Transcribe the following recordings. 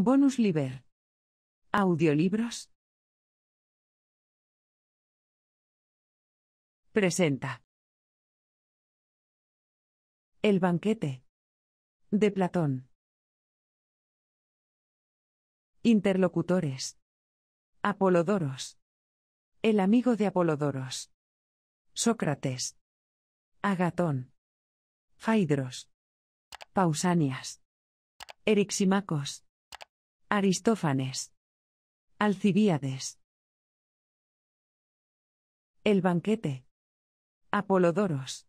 Bonus Liber. Audiolibros. Presenta. El banquete. De Platón. Interlocutores. Apolodoros. El amigo de Apolodoros. Sócrates. Agatón. Faidros. Pausanias. Eriximacos. Aristófanes. Alcibíades. El banquete. Apolodoros.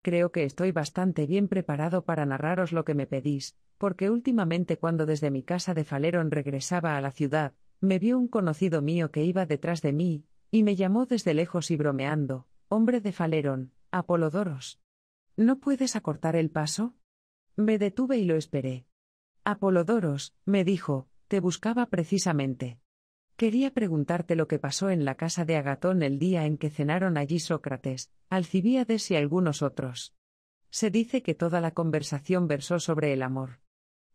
Creo que estoy bastante bien preparado para narraros lo que me pedís, porque últimamente cuando desde mi casa de Falerón regresaba a la ciudad, me vio un conocido mío que iba detrás de mí, y me llamó desde lejos y bromeando, hombre de Falerón, Apolodoros. ¿No puedes acortar el paso? Me detuve y lo esperé, Apolodoros, me dijo, te buscaba precisamente. Quería preguntarte lo que pasó en la casa de Agatón el día en que cenaron allí Sócrates, Alcibíades y algunos otros. Se dice que toda la conversación versó sobre el amor.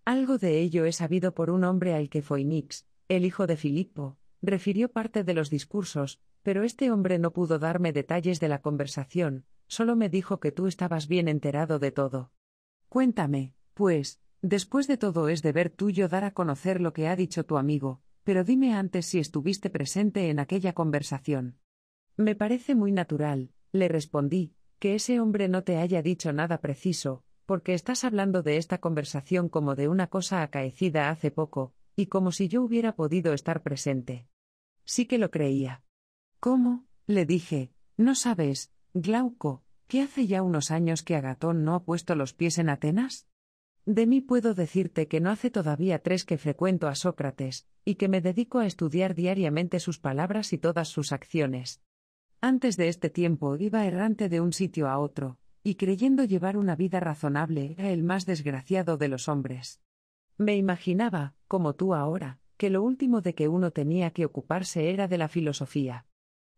Algo de ello es sabido por un hombre al que Foinix, el hijo de Filipo, refirió parte de los discursos, pero este hombre no pudo darme detalles de la conversación, solo me dijo que tú estabas bien enterado de todo. Cuéntame, pues, Después de todo es deber tuyo dar a conocer lo que ha dicho tu amigo, pero dime antes si estuviste presente en aquella conversación. Me parece muy natural, le respondí, que ese hombre no te haya dicho nada preciso, porque estás hablando de esta conversación como de una cosa acaecida hace poco, y como si yo hubiera podido estar presente. Sí que lo creía. ¿Cómo? le dije, no sabes, Glauco, que hace ya unos años que Agatón no ha puesto los pies en Atenas. De mí puedo decirte que no hace todavía tres que frecuento a Sócrates, y que me dedico a estudiar diariamente sus palabras y todas sus acciones. Antes de este tiempo iba errante de un sitio a otro, y creyendo llevar una vida razonable era el más desgraciado de los hombres. Me imaginaba, como tú ahora, que lo último de que uno tenía que ocuparse era de la filosofía.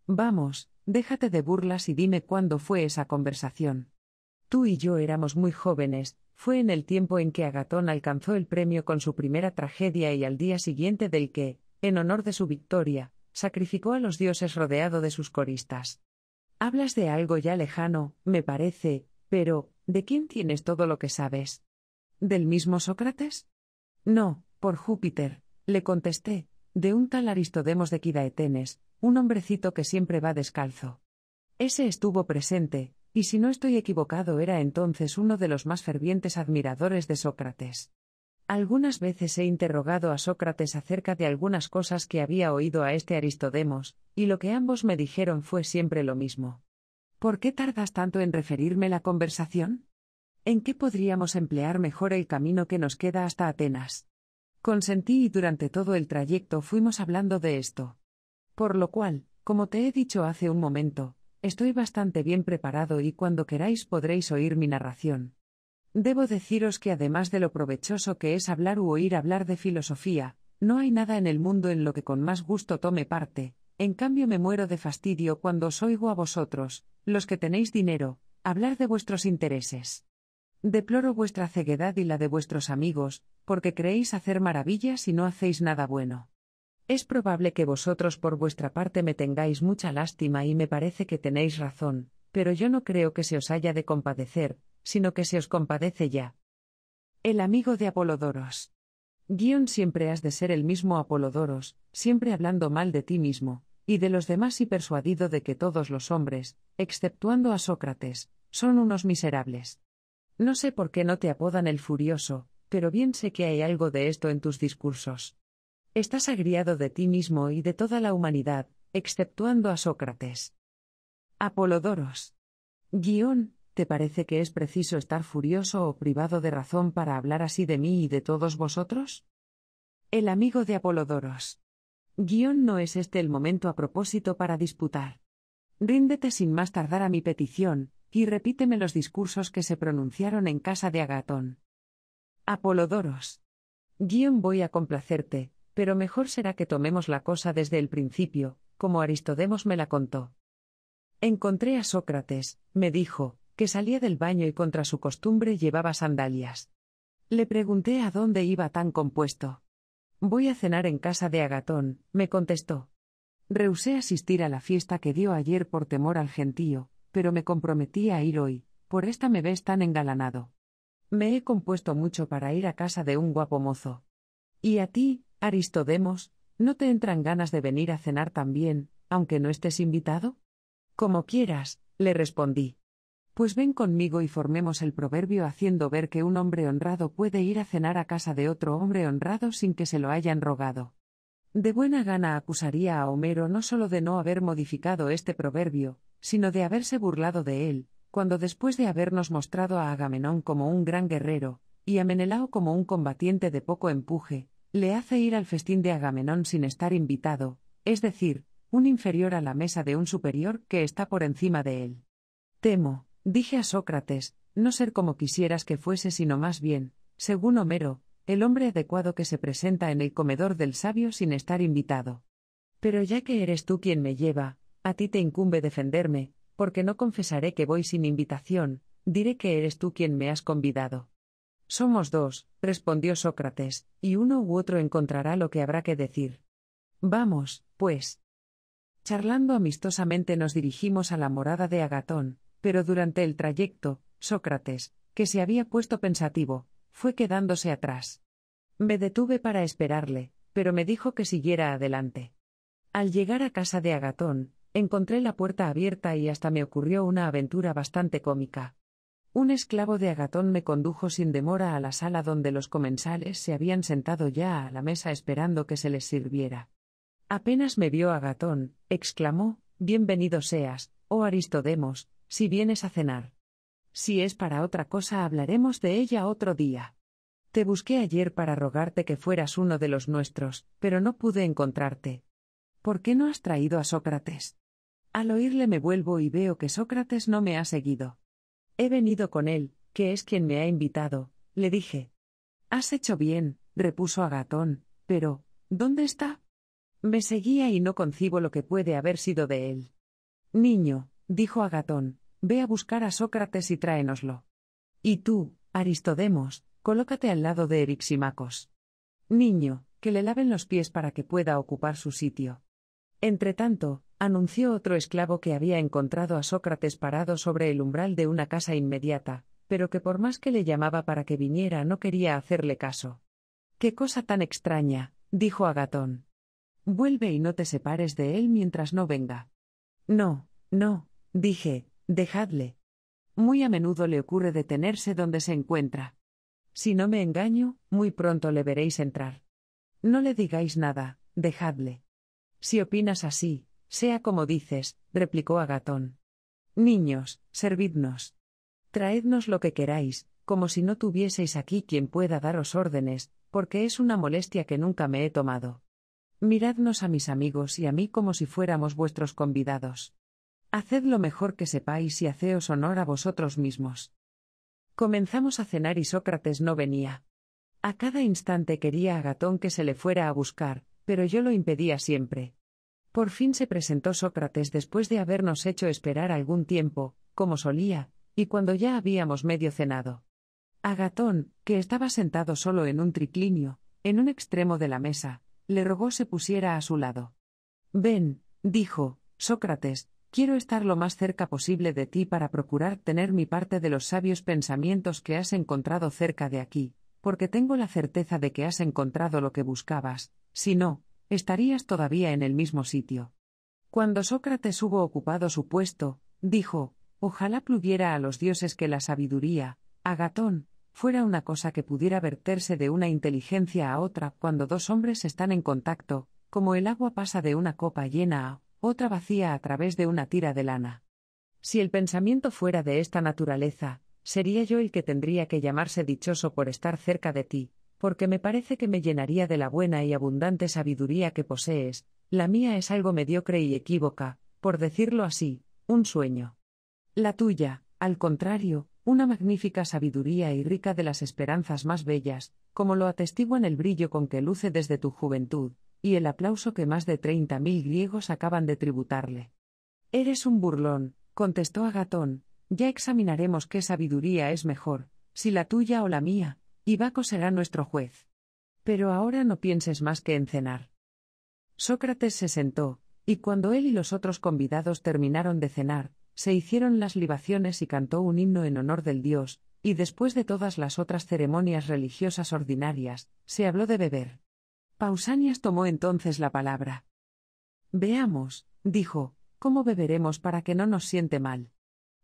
Vamos, déjate de burlas y dime cuándo fue esa conversación. Tú y yo éramos muy jóvenes, fue en el tiempo en que Agatón alcanzó el premio con su primera tragedia y al día siguiente del que, en honor de su victoria, sacrificó a los dioses rodeado de sus coristas. Hablas de algo ya lejano, me parece, pero, ¿de quién tienes todo lo que sabes? ¿Del mismo Sócrates? No, por Júpiter, le contesté, de un tal Aristodemos de Quidaetenes, un hombrecito que siempre va descalzo. Ese estuvo presente, y si no estoy equivocado era entonces uno de los más fervientes admiradores de Sócrates. Algunas veces he interrogado a Sócrates acerca de algunas cosas que había oído a este Aristodemos, y lo que ambos me dijeron fue siempre lo mismo. ¿Por qué tardas tanto en referirme la conversación? ¿En qué podríamos emplear mejor el camino que nos queda hasta Atenas? Consentí y durante todo el trayecto fuimos hablando de esto. Por lo cual, como te he dicho hace un momento, Estoy bastante bien preparado y cuando queráis podréis oír mi narración. Debo deciros que además de lo provechoso que es hablar u oír hablar de filosofía, no hay nada en el mundo en lo que con más gusto tome parte, en cambio me muero de fastidio cuando os oigo a vosotros, los que tenéis dinero, hablar de vuestros intereses. Deploro vuestra ceguedad y la de vuestros amigos, porque creéis hacer maravillas y no hacéis nada bueno. Es probable que vosotros por vuestra parte me tengáis mucha lástima y me parece que tenéis razón, pero yo no creo que se os haya de compadecer, sino que se os compadece ya. El amigo de Apolodoros. Guión siempre has de ser el mismo Apolodoros, siempre hablando mal de ti mismo, y de los demás y persuadido de que todos los hombres, exceptuando a Sócrates, son unos miserables. No sé por qué no te apodan el furioso, pero bien sé que hay algo de esto en tus discursos. Estás agriado de ti mismo y de toda la humanidad, exceptuando a Sócrates. Apolodoros. Guión, ¿te parece que es preciso estar furioso o privado de razón para hablar así de mí y de todos vosotros? El amigo de Apolodoros. Guión no es este el momento a propósito para disputar. Ríndete sin más tardar a mi petición, y repíteme los discursos que se pronunciaron en casa de Agatón. Apolodoros. Guión voy a complacerte, pero mejor será que tomemos la cosa desde el principio, como Aristodemos me la contó. Encontré a Sócrates, me dijo, que salía del baño y contra su costumbre llevaba sandalias. Le pregunté a dónde iba tan compuesto. Voy a cenar en casa de Agatón, me contestó. Rehusé asistir a la fiesta que dio ayer por temor al gentío, pero me comprometí a ir hoy, por esta me ves tan engalanado. Me he compuesto mucho para ir a casa de un guapo mozo. Y a ti, Aristodemos, ¿no te entran ganas de venir a cenar también, aunque no estés invitado? Como quieras, le respondí. Pues ven conmigo y formemos el proverbio haciendo ver que un hombre honrado puede ir a cenar a casa de otro hombre honrado sin que se lo hayan rogado. De buena gana acusaría a Homero no solo de no haber modificado este proverbio, sino de haberse burlado de él, cuando después de habernos mostrado a Agamenón como un gran guerrero, y a Menelao como un combatiente de poco empuje, le hace ir al festín de Agamenón sin estar invitado, es decir, un inferior a la mesa de un superior que está por encima de él. Temo, dije a Sócrates, no ser como quisieras que fuese, sino más bien, según Homero, el hombre adecuado que se presenta en el comedor del sabio sin estar invitado. Pero ya que eres tú quien me lleva, a ti te incumbe defenderme, porque no confesaré que voy sin invitación, diré que eres tú quien me has convidado. Somos dos, respondió Sócrates, y uno u otro encontrará lo que habrá que decir. Vamos, pues. Charlando amistosamente nos dirigimos a la morada de Agatón, pero durante el trayecto, Sócrates, que se había puesto pensativo, fue quedándose atrás. Me detuve para esperarle, pero me dijo que siguiera adelante. Al llegar a casa de Agatón, encontré la puerta abierta y hasta me ocurrió una aventura bastante cómica. Un esclavo de Agatón me condujo sin demora a la sala donde los comensales se habían sentado ya a la mesa esperando que se les sirviera. Apenas me vio Agatón, exclamó, Bienvenido seas, oh Aristodemos, si vienes a cenar. Si es para otra cosa hablaremos de ella otro día. Te busqué ayer para rogarte que fueras uno de los nuestros, pero no pude encontrarte. ¿Por qué no has traído a Sócrates? Al oírle me vuelvo y veo que Sócrates no me ha seguido. He venido con él, que es quien me ha invitado, le dije. Has hecho bien, repuso Agatón, pero, ¿dónde está? Me seguía y no concibo lo que puede haber sido de él. Niño, dijo Agatón, ve a buscar a Sócrates y tráenoslo. Y tú, Aristodemos, colócate al lado de Eriximacos. Niño, que le laven los pies para que pueda ocupar su sitio. Entretanto, anunció otro esclavo que había encontrado a Sócrates parado sobre el umbral de una casa inmediata, pero que por más que le llamaba para que viniera no quería hacerle caso. Qué cosa tan extraña, dijo Agatón. Vuelve y no te separes de él mientras no venga. No, no, dije, dejadle. Muy a menudo le ocurre detenerse donde se encuentra. Si no me engaño, muy pronto le veréis entrar. No le digáis nada, dejadle. Si opinas así, sea como dices, replicó Agatón. Niños, servidnos. Traednos lo que queráis, como si no tuvieseis aquí quien pueda daros órdenes, porque es una molestia que nunca me he tomado. Miradnos a mis amigos y a mí como si fuéramos vuestros convidados. Haced lo mejor que sepáis y haceos honor a vosotros mismos. Comenzamos a cenar y Sócrates no venía. A cada instante quería Agatón que se le fuera a buscar, pero yo lo impedía siempre. Por fin se presentó Sócrates después de habernos hecho esperar algún tiempo, como solía, y cuando ya habíamos medio cenado. Agatón, que estaba sentado solo en un triclinio, en un extremo de la mesa, le rogó se pusiera a su lado. Ven, dijo, Sócrates, quiero estar lo más cerca posible de ti para procurar tener mi parte de los sabios pensamientos que has encontrado cerca de aquí, porque tengo la certeza de que has encontrado lo que buscabas, si no, estarías todavía en el mismo sitio. Cuando Sócrates hubo ocupado su puesto, dijo, ojalá pluguiera a los dioses que la sabiduría, Agatón, fuera una cosa que pudiera verterse de una inteligencia a otra cuando dos hombres están en contacto, como el agua pasa de una copa llena a otra vacía a través de una tira de lana. Si el pensamiento fuera de esta naturaleza, sería yo el que tendría que llamarse dichoso por estar cerca de ti, porque me parece que me llenaría de la buena y abundante sabiduría que posees, la mía es algo mediocre y equívoca, por decirlo así, un sueño. La tuya, al contrario, una magnífica sabiduría y rica de las esperanzas más bellas, como lo atestiguan el brillo con que luce desde tu juventud, y el aplauso que más de treinta mil griegos acaban de tributarle. Eres un burlón, contestó Agatón, ya examinaremos qué sabiduría es mejor, si la tuya o la mía, y Baco será nuestro juez. Pero ahora no pienses más que en cenar. Sócrates se sentó, y cuando él y los otros convidados terminaron de cenar, se hicieron las libaciones y cantó un himno en honor del dios, y después de todas las otras ceremonias religiosas ordinarias, se habló de beber. Pausanias tomó entonces la palabra. Veamos, dijo, cómo beberemos para que no nos siente mal.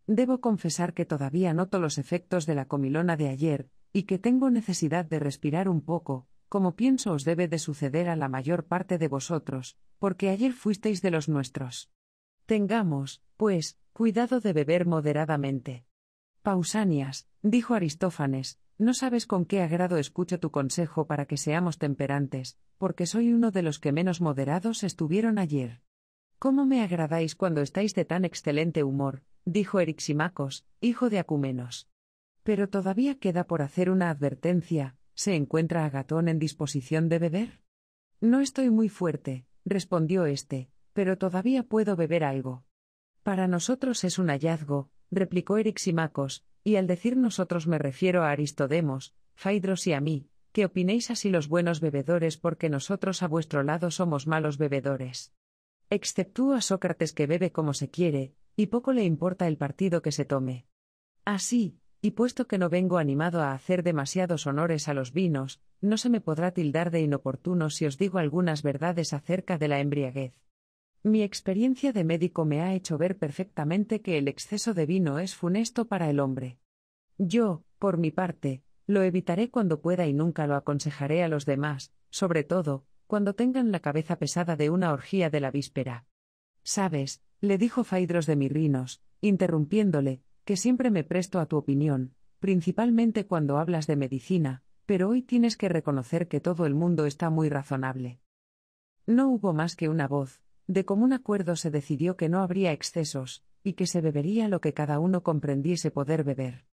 Debo confesar que todavía noto los efectos de la comilona de ayer, y que tengo necesidad de respirar un poco, como pienso os debe de suceder a la mayor parte de vosotros, porque ayer fuisteis de los nuestros. Tengamos, pues, cuidado de beber moderadamente. Pausanias, dijo Aristófanes, no sabes con qué agrado escucho tu consejo para que seamos temperantes, porque soy uno de los que menos moderados estuvieron ayer. ¿Cómo me agradáis cuando estáis de tan excelente humor? dijo Eriximacos, hijo de Acumenos. Pero todavía queda por hacer una advertencia. ¿Se encuentra Agatón Gatón en disposición de beber? No estoy muy fuerte, respondió éste, pero todavía puedo beber algo. Para nosotros es un hallazgo, replicó Eriximacos, y al decir nosotros me refiero a Aristodemos, Faidros y a mí, que opinéis así los buenos bebedores porque nosotros a vuestro lado somos malos bebedores. a Sócrates que bebe como se quiere, y poco le importa el partido que se tome. Así, y puesto que no vengo animado a hacer demasiados honores a los vinos, no se me podrá tildar de inoportuno si os digo algunas verdades acerca de la embriaguez. Mi experiencia de médico me ha hecho ver perfectamente que el exceso de vino es funesto para el hombre. Yo, por mi parte, lo evitaré cuando pueda y nunca lo aconsejaré a los demás, sobre todo, cuando tengan la cabeza pesada de una orgía de la víspera. Sabes, le dijo Faidros de Mirrinos, interrumpiéndole, que siempre me presto a tu opinión, principalmente cuando hablas de medicina, pero hoy tienes que reconocer que todo el mundo está muy razonable. No hubo más que una voz, de común acuerdo se decidió que no habría excesos, y que se bebería lo que cada uno comprendiese poder beber.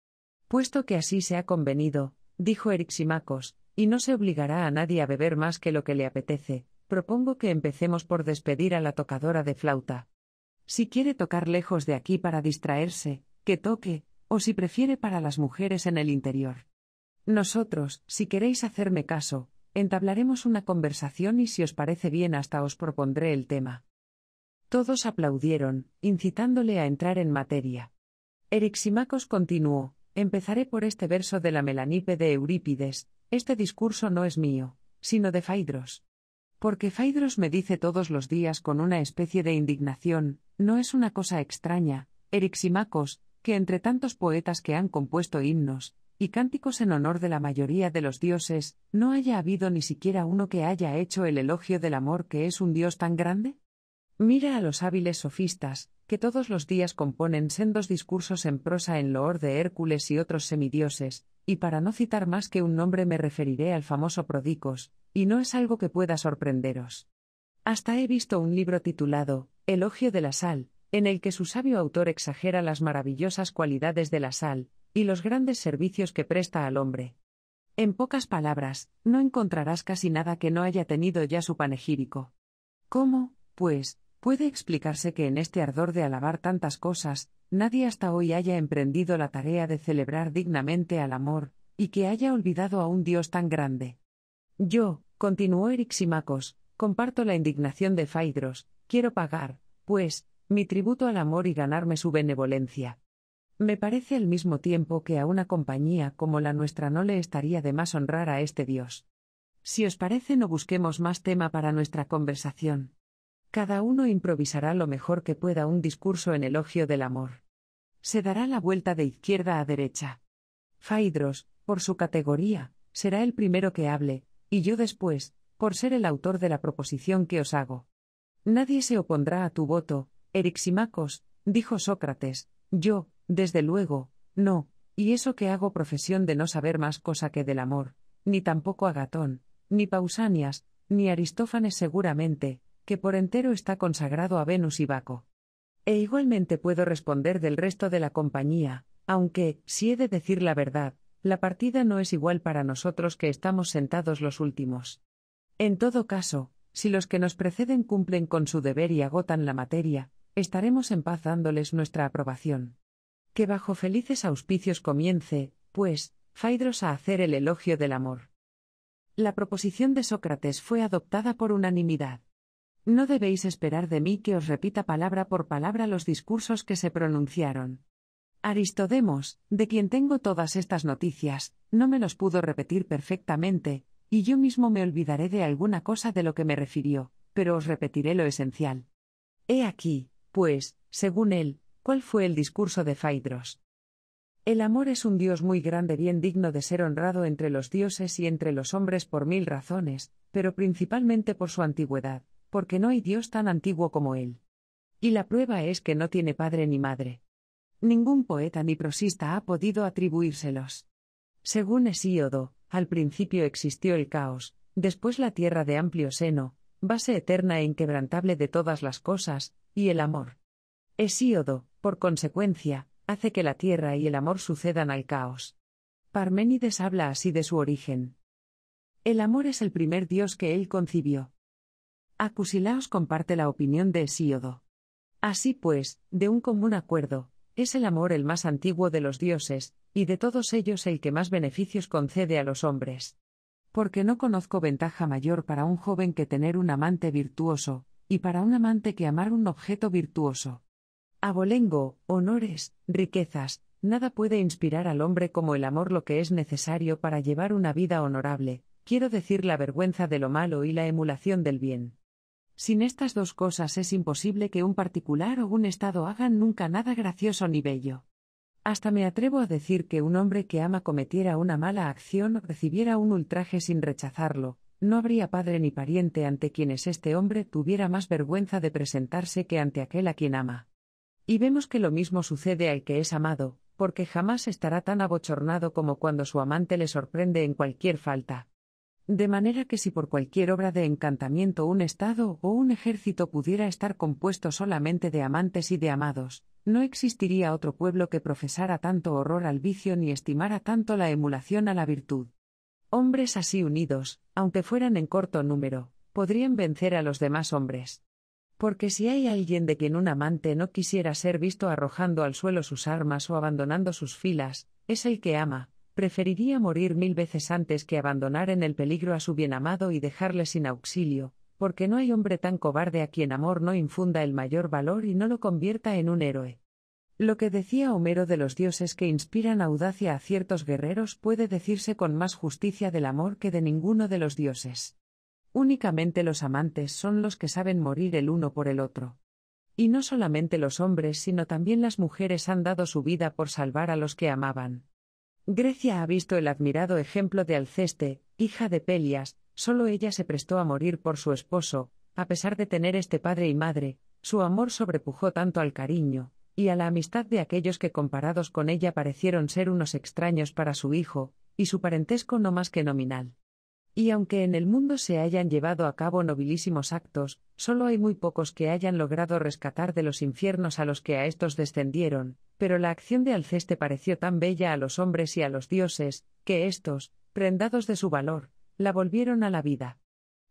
Puesto que así se ha convenido, dijo Eriximacos, y no se obligará a nadie a beber más que lo que le apetece, propongo que empecemos por despedir a la tocadora de flauta. Si quiere tocar lejos de aquí para distraerse, que toque, o si prefiere para las mujeres en el interior. Nosotros, si queréis hacerme caso, entablaremos una conversación y si os parece bien hasta os propondré el tema. Todos aplaudieron, incitándole a entrar en materia. Eriximacos continuó, empezaré por este verso de la Melanipe de Eurípides, este discurso no es mío, sino de Faidros. Porque Faidros me dice todos los días con una especie de indignación, no es una cosa extraña, Eriximacos, que entre tantos poetas que han compuesto himnos, y cánticos en honor de la mayoría de los dioses, ¿no haya habido ni siquiera uno que haya hecho el elogio del amor que es un dios tan grande? Mira a los hábiles sofistas, que todos los días componen sendos discursos en prosa en loor de Hércules y otros semidioses, y para no citar más que un nombre me referiré al famoso Prodicos, y no es algo que pueda sorprenderos. Hasta he visto un libro titulado Elogio de la sal, en el que su sabio autor exagera las maravillosas cualidades de la sal, y los grandes servicios que presta al hombre. En pocas palabras, no encontrarás casi nada que no haya tenido ya su panegírico. ¿Cómo, pues, puede explicarse que en este ardor de alabar tantas cosas, nadie hasta hoy haya emprendido la tarea de celebrar dignamente al amor, y que haya olvidado a un Dios tan grande? Yo, continuó Eriximacos, comparto la indignación de Faidros, quiero pagar, pues, mi tributo al amor y ganarme su benevolencia. Me parece al mismo tiempo que a una compañía como la nuestra no le estaría de más honrar a este Dios. Si os parece, no busquemos más tema para nuestra conversación. Cada uno improvisará lo mejor que pueda un discurso en elogio del amor. Se dará la vuelta de izquierda a derecha. Faidros, por su categoría, será el primero que hable, y yo después, por ser el autor de la proposición que os hago. Nadie se opondrá a tu voto, Eriximacos, dijo Sócrates, yo, desde luego, no, y eso que hago profesión de no saber más cosa que del amor, ni tampoco Agatón, ni Pausanias, ni Aristófanes seguramente, que por entero está consagrado a Venus y Baco. E igualmente puedo responder del resto de la compañía, aunque, si he de decir la verdad, la partida no es igual para nosotros que estamos sentados los últimos. En todo caso, si los que nos preceden cumplen con su deber y agotan la materia, estaremos en paz dándoles nuestra aprobación. Que bajo felices auspicios comience, pues, Faidros a hacer el elogio del amor. La proposición de Sócrates fue adoptada por unanimidad. No debéis esperar de mí que os repita palabra por palabra los discursos que se pronunciaron. Aristodemos, de quien tengo todas estas noticias, no me los pudo repetir perfectamente, y yo mismo me olvidaré de alguna cosa de lo que me refirió, pero os repetiré lo esencial. He aquí, pues, según él, ¿cuál fue el discurso de Phaidros? El amor es un dios muy grande, bien digno de ser honrado entre los dioses y entre los hombres por mil razones, pero principalmente por su antigüedad, porque no hay dios tan antiguo como él. Y la prueba es que no tiene padre ni madre. Ningún poeta ni prosista ha podido atribuírselos. Según Hesíodo, al principio existió el caos, después la tierra de amplio seno, base eterna e inquebrantable de todas las cosas, y el amor. Hesíodo, por consecuencia, hace que la tierra y el amor sucedan al caos. Parménides habla así de su origen. El amor es el primer dios que él concibió. Acusilaos comparte la opinión de Hesíodo. Así pues, de un común acuerdo, es el amor el más antiguo de los dioses, y de todos ellos el que más beneficios concede a los hombres. Porque no conozco ventaja mayor para un joven que tener un amante virtuoso, y para un amante que amar un objeto virtuoso. Abolengo, honores, riquezas, nada puede inspirar al hombre como el amor lo que es necesario para llevar una vida honorable, quiero decir la vergüenza de lo malo y la emulación del bien. Sin estas dos cosas es imposible que un particular o un Estado hagan nunca nada gracioso ni bello. Hasta me atrevo a decir que un hombre que ama cometiera una mala acción o recibiera un ultraje sin rechazarlo, no habría padre ni pariente ante quienes este hombre tuviera más vergüenza de presentarse que ante aquel a quien ama. Y vemos que lo mismo sucede al que es amado, porque jamás estará tan abochornado como cuando su amante le sorprende en cualquier falta. De manera que si por cualquier obra de encantamiento un Estado o un ejército pudiera estar compuesto solamente de amantes y de amados, no existiría otro pueblo que profesara tanto horror al vicio ni estimara tanto la emulación a la virtud. Hombres así unidos, aunque fueran en corto número, podrían vencer a los demás hombres. Porque si hay alguien de quien un amante no quisiera ser visto arrojando al suelo sus armas o abandonando sus filas, es el que ama, preferiría morir mil veces antes que abandonar en el peligro a su bien amado y dejarle sin auxilio, porque no hay hombre tan cobarde a quien amor no infunda el mayor valor y no lo convierta en un héroe. Lo que decía Homero de los dioses que inspiran audacia a ciertos guerreros puede decirse con más justicia del amor que de ninguno de los dioses. Únicamente los amantes son los que saben morir el uno por el otro. Y no solamente los hombres, sino también las mujeres han dado su vida por salvar a los que amaban. Grecia ha visto el admirado ejemplo de Alceste, hija de Pelias, solo ella se prestó a morir por su esposo, a pesar de tener este padre y madre, su amor sobrepujó tanto al cariño, y a la amistad de aquellos que comparados con ella parecieron ser unos extraños para su hijo, y su parentesco no más que nominal. Y aunque en el mundo se hayan llevado a cabo nobilísimos actos, solo hay muy pocos que hayan logrado rescatar de los infiernos a los que a estos descendieron, pero la acción de Alceste pareció tan bella a los hombres y a los dioses, que estos, prendados de su valor, la volvieron a la vida.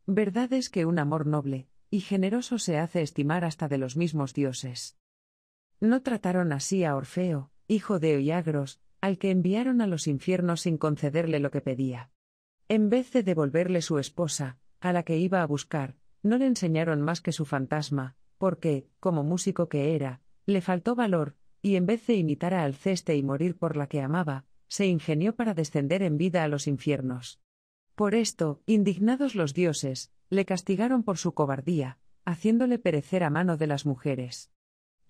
Verdad es que un amor noble y generoso se hace estimar hasta de los mismos dioses. No trataron así a Orfeo, hijo de Oiagros, al que enviaron a los infiernos sin concederle lo que pedía. En vez de devolverle su esposa, a la que iba a buscar, no le enseñaron más que su fantasma, porque, como músico que era, le faltó valor, y en vez de imitar a Alceste y morir por la que amaba, se ingenió para descender en vida a los infiernos. Por esto, indignados los dioses, le castigaron por su cobardía, haciéndole perecer a mano de las mujeres.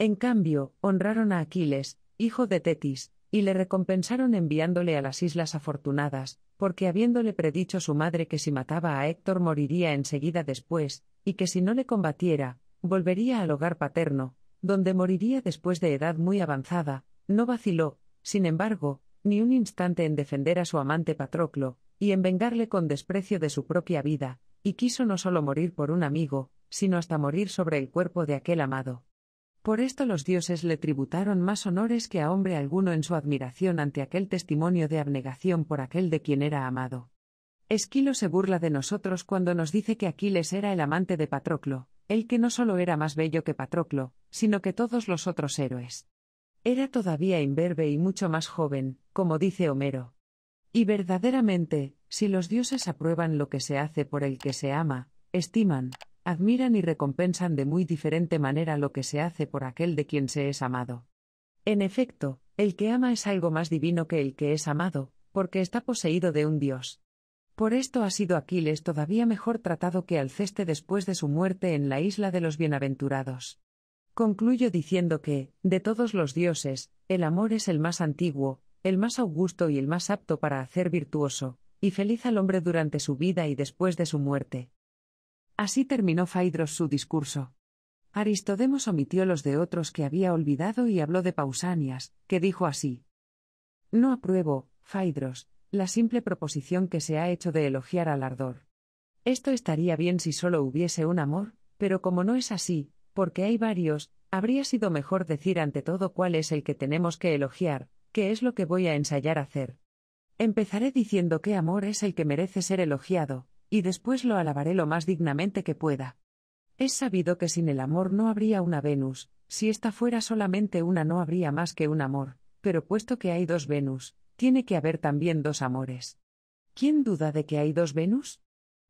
En cambio, honraron a Aquiles, hijo de Tetis, y le recompensaron enviándole a las Islas Afortunadas, porque habiéndole predicho su madre que si mataba a Héctor moriría enseguida después, y que si no le combatiera, volvería al hogar paterno, donde moriría después de edad muy avanzada, no vaciló, sin embargo, ni un instante en defender a su amante Patroclo, y en vengarle con desprecio de su propia vida, y quiso no solo morir por un amigo, sino hasta morir sobre el cuerpo de aquel amado. Por esto los dioses le tributaron más honores que a hombre alguno en su admiración ante aquel testimonio de abnegación por aquel de quien era amado. Esquilo se burla de nosotros cuando nos dice que Aquiles era el amante de Patroclo, el que no solo era más bello que Patroclo, sino que todos los otros héroes. Era todavía imberbe y mucho más joven, como dice Homero. Y verdaderamente, si los dioses aprueban lo que se hace por el que se ama, estiman, admiran y recompensan de muy diferente manera lo que se hace por aquel de quien se es amado. En efecto, el que ama es algo más divino que el que es amado, porque está poseído de un Dios. Por esto ha sido Aquiles todavía mejor tratado que Alceste después de su muerte en la isla de los bienaventurados. Concluyo diciendo que, de todos los dioses, el amor es el más antiguo, el más augusto y el más apto para hacer virtuoso, y feliz al hombre durante su vida y después de su muerte. Así terminó Phaedros su discurso. Aristodemos omitió los de otros que había olvidado y habló de Pausanias, que dijo así: No apruebo, Faidros, la simple proposición que se ha hecho de elogiar al ardor. Esto estaría bien si solo hubiese un amor, pero como no es así, porque hay varios, habría sido mejor decir ante todo cuál es el que tenemos que elogiar, que es lo que voy a ensayar hacer. Empezaré diciendo qué amor es el que merece ser elogiado, y después lo alabaré lo más dignamente que pueda. Es sabido que sin el amor no habría una Venus, si esta fuera solamente una no habría más que un amor, pero puesto que hay dos Venus, tiene que haber también dos amores. ¿Quién duda de que hay dos Venus?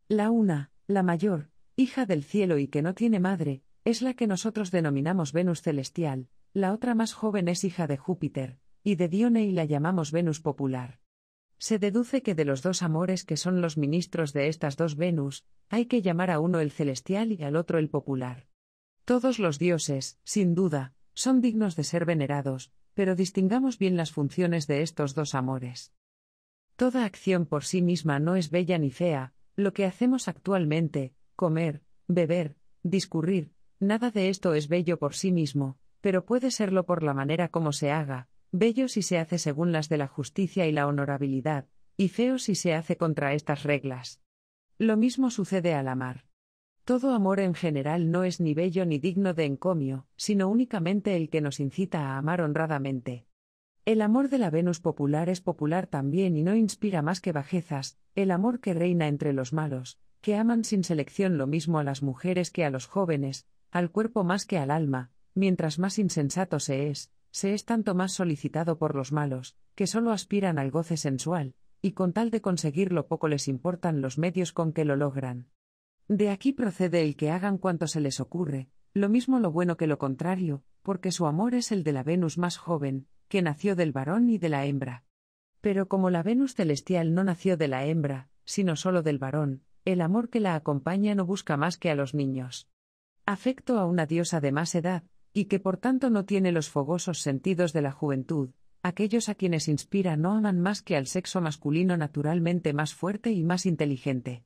La una, la mayor, hija del cielo y que no tiene madre, es la que nosotros denominamos Venus celestial, la otra más joven es hija de Júpiter, y de Dione y la llamamos Venus popular. Se deduce que de los dos amores que son los ministros de estas dos Venus, hay que llamar a uno el celestial y al otro el popular. Todos los dioses, sin duda, son dignos de ser venerados, pero distingamos bien las funciones de estos dos amores. Toda acción por sí misma no es bella ni fea, lo que hacemos actualmente, comer, beber, discurrir, nada de esto es bello por sí mismo, pero puede serlo por la manera como se haga, bello si se hace según las de la justicia y la honorabilidad, y feo si se hace contra estas reglas. Lo mismo sucede al amar. Todo amor en general no es ni bello ni digno de encomio, sino únicamente el que nos incita a amar honradamente. El amor de la Venus popular es popular también y no inspira más que bajezas, el amor que reina entre los malos, que aman sin selección lo mismo a las mujeres que a los jóvenes, al cuerpo más que al alma, mientras más insensato se es, se es tanto más solicitado por los malos, que solo aspiran al goce sensual, y con tal de conseguirlo poco les importan los medios con que lo logran. De aquí procede el que hagan cuanto se les ocurre, lo mismo lo bueno que lo contrario, porque su amor es el de la Venus más joven, que nació del varón y de la hembra. Pero como la Venus celestial no nació de la hembra, sino solo del varón, el amor que la acompaña no busca más que a los niños. Afecto a una diosa de más edad, y que por tanto no tiene los fogosos sentidos de la juventud, aquellos a quienes inspira no aman más que al sexo masculino naturalmente más fuerte y más inteligente.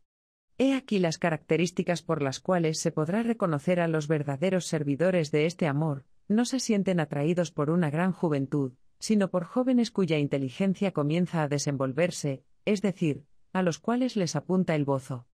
He aquí las características por las cuales se podrá reconocer a los verdaderos servidores de este amor, no se sienten atraídos por una gran juventud, sino por jóvenes cuya inteligencia comienza a desenvolverse, es decir, a los cuales les apunta el bozo.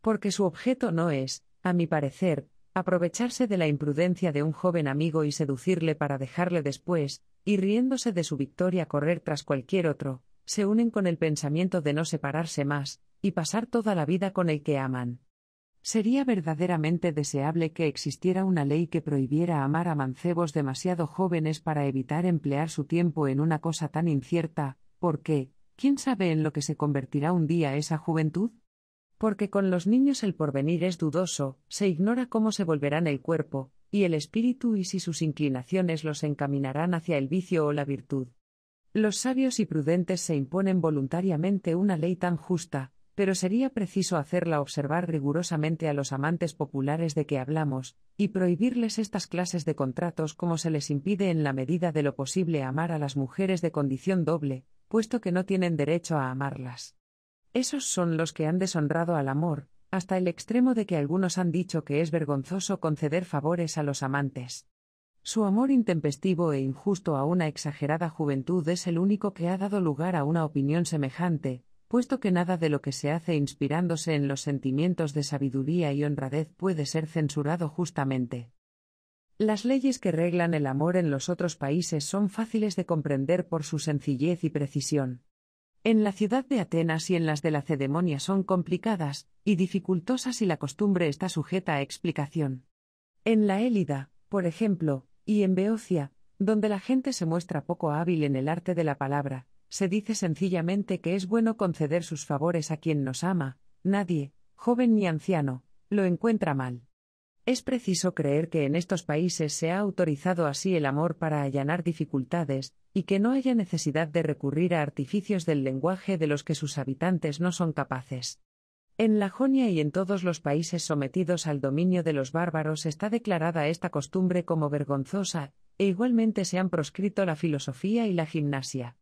Porque su objeto no es, a mi parecer, aprovecharse de la imprudencia de un joven amigo y seducirle para dejarle después, y riéndose de su victoria correr tras cualquier otro, se unen con el pensamiento de no separarse más, y pasar toda la vida con el que aman. Sería verdaderamente deseable que existiera una ley que prohibiera amar a mancebos demasiado jóvenes para evitar emplear su tiempo en una cosa tan incierta, porque, ¿quién sabe en lo que se convertirá un día esa juventud? Porque con los niños el porvenir es dudoso, se ignora cómo se volverán el cuerpo, y el espíritu y si sus inclinaciones los encaminarán hacia el vicio o la virtud. Los sabios y prudentes se imponen voluntariamente una ley tan justa, pero sería preciso hacerla observar rigurosamente a los amantes populares de que hablamos, y prohibirles estas clases de contratos como se les impide en la medida de lo posible amar a las mujeres de condición doble, puesto que no tienen derecho a amarlas. Esos son los que han deshonrado al amor, hasta el extremo de que algunos han dicho que es vergonzoso conceder favores a los amantes. Su amor intempestivo e injusto a una exagerada juventud es el único que ha dado lugar a una opinión semejante, puesto que nada de lo que se hace inspirándose en los sentimientos de sabiduría y honradez puede ser censurado justamente. Las leyes que reglan el amor en los otros países son fáciles de comprender por su sencillez y precisión. En la ciudad de Atenas y en las de la Cedemonia son complicadas y dificultosas y la costumbre está sujeta a explicación. En la Élida, por ejemplo, y en Beocia, donde la gente se muestra poco hábil en el arte de la palabra, se dice sencillamente que es bueno conceder sus favores a quien nos ama, nadie, joven ni anciano, lo encuentra mal. Es preciso creer que en estos países se ha autorizado así el amor para allanar dificultades, y que no haya necesidad de recurrir a artificios del lenguaje de los que sus habitantes no son capaces. En la Jonia y en todos los países sometidos al dominio de los bárbaros está declarada esta costumbre como vergonzosa, e igualmente se han proscrito la filosofía y la gimnasia.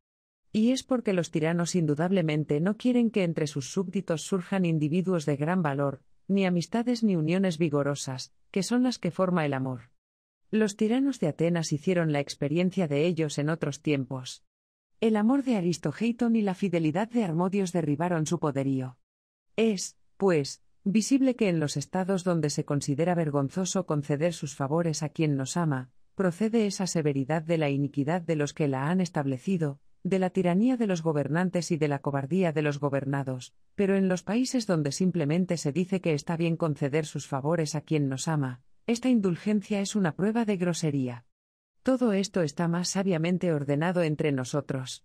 Y es porque los tiranos indudablemente no quieren que entre sus súbditos surjan individuos de gran valor, ni amistades ni uniones vigorosas, que son las que forma el amor. Los tiranos de Atenas hicieron la experiencia de ellos en otros tiempos. El amor de Aristogeiton y la fidelidad de Armodios derribaron su poderío. Es, pues, visible que en los estados donde se considera vergonzoso conceder sus favores a quien nos ama, procede esa severidad de la iniquidad de los que la han establecido, de la tiranía de los gobernantes y de la cobardía de los gobernados, pero en los países donde simplemente se dice que está bien conceder sus favores a quien nos ama, esta indulgencia es una prueba de grosería. Todo esto está más sabiamente ordenado entre nosotros.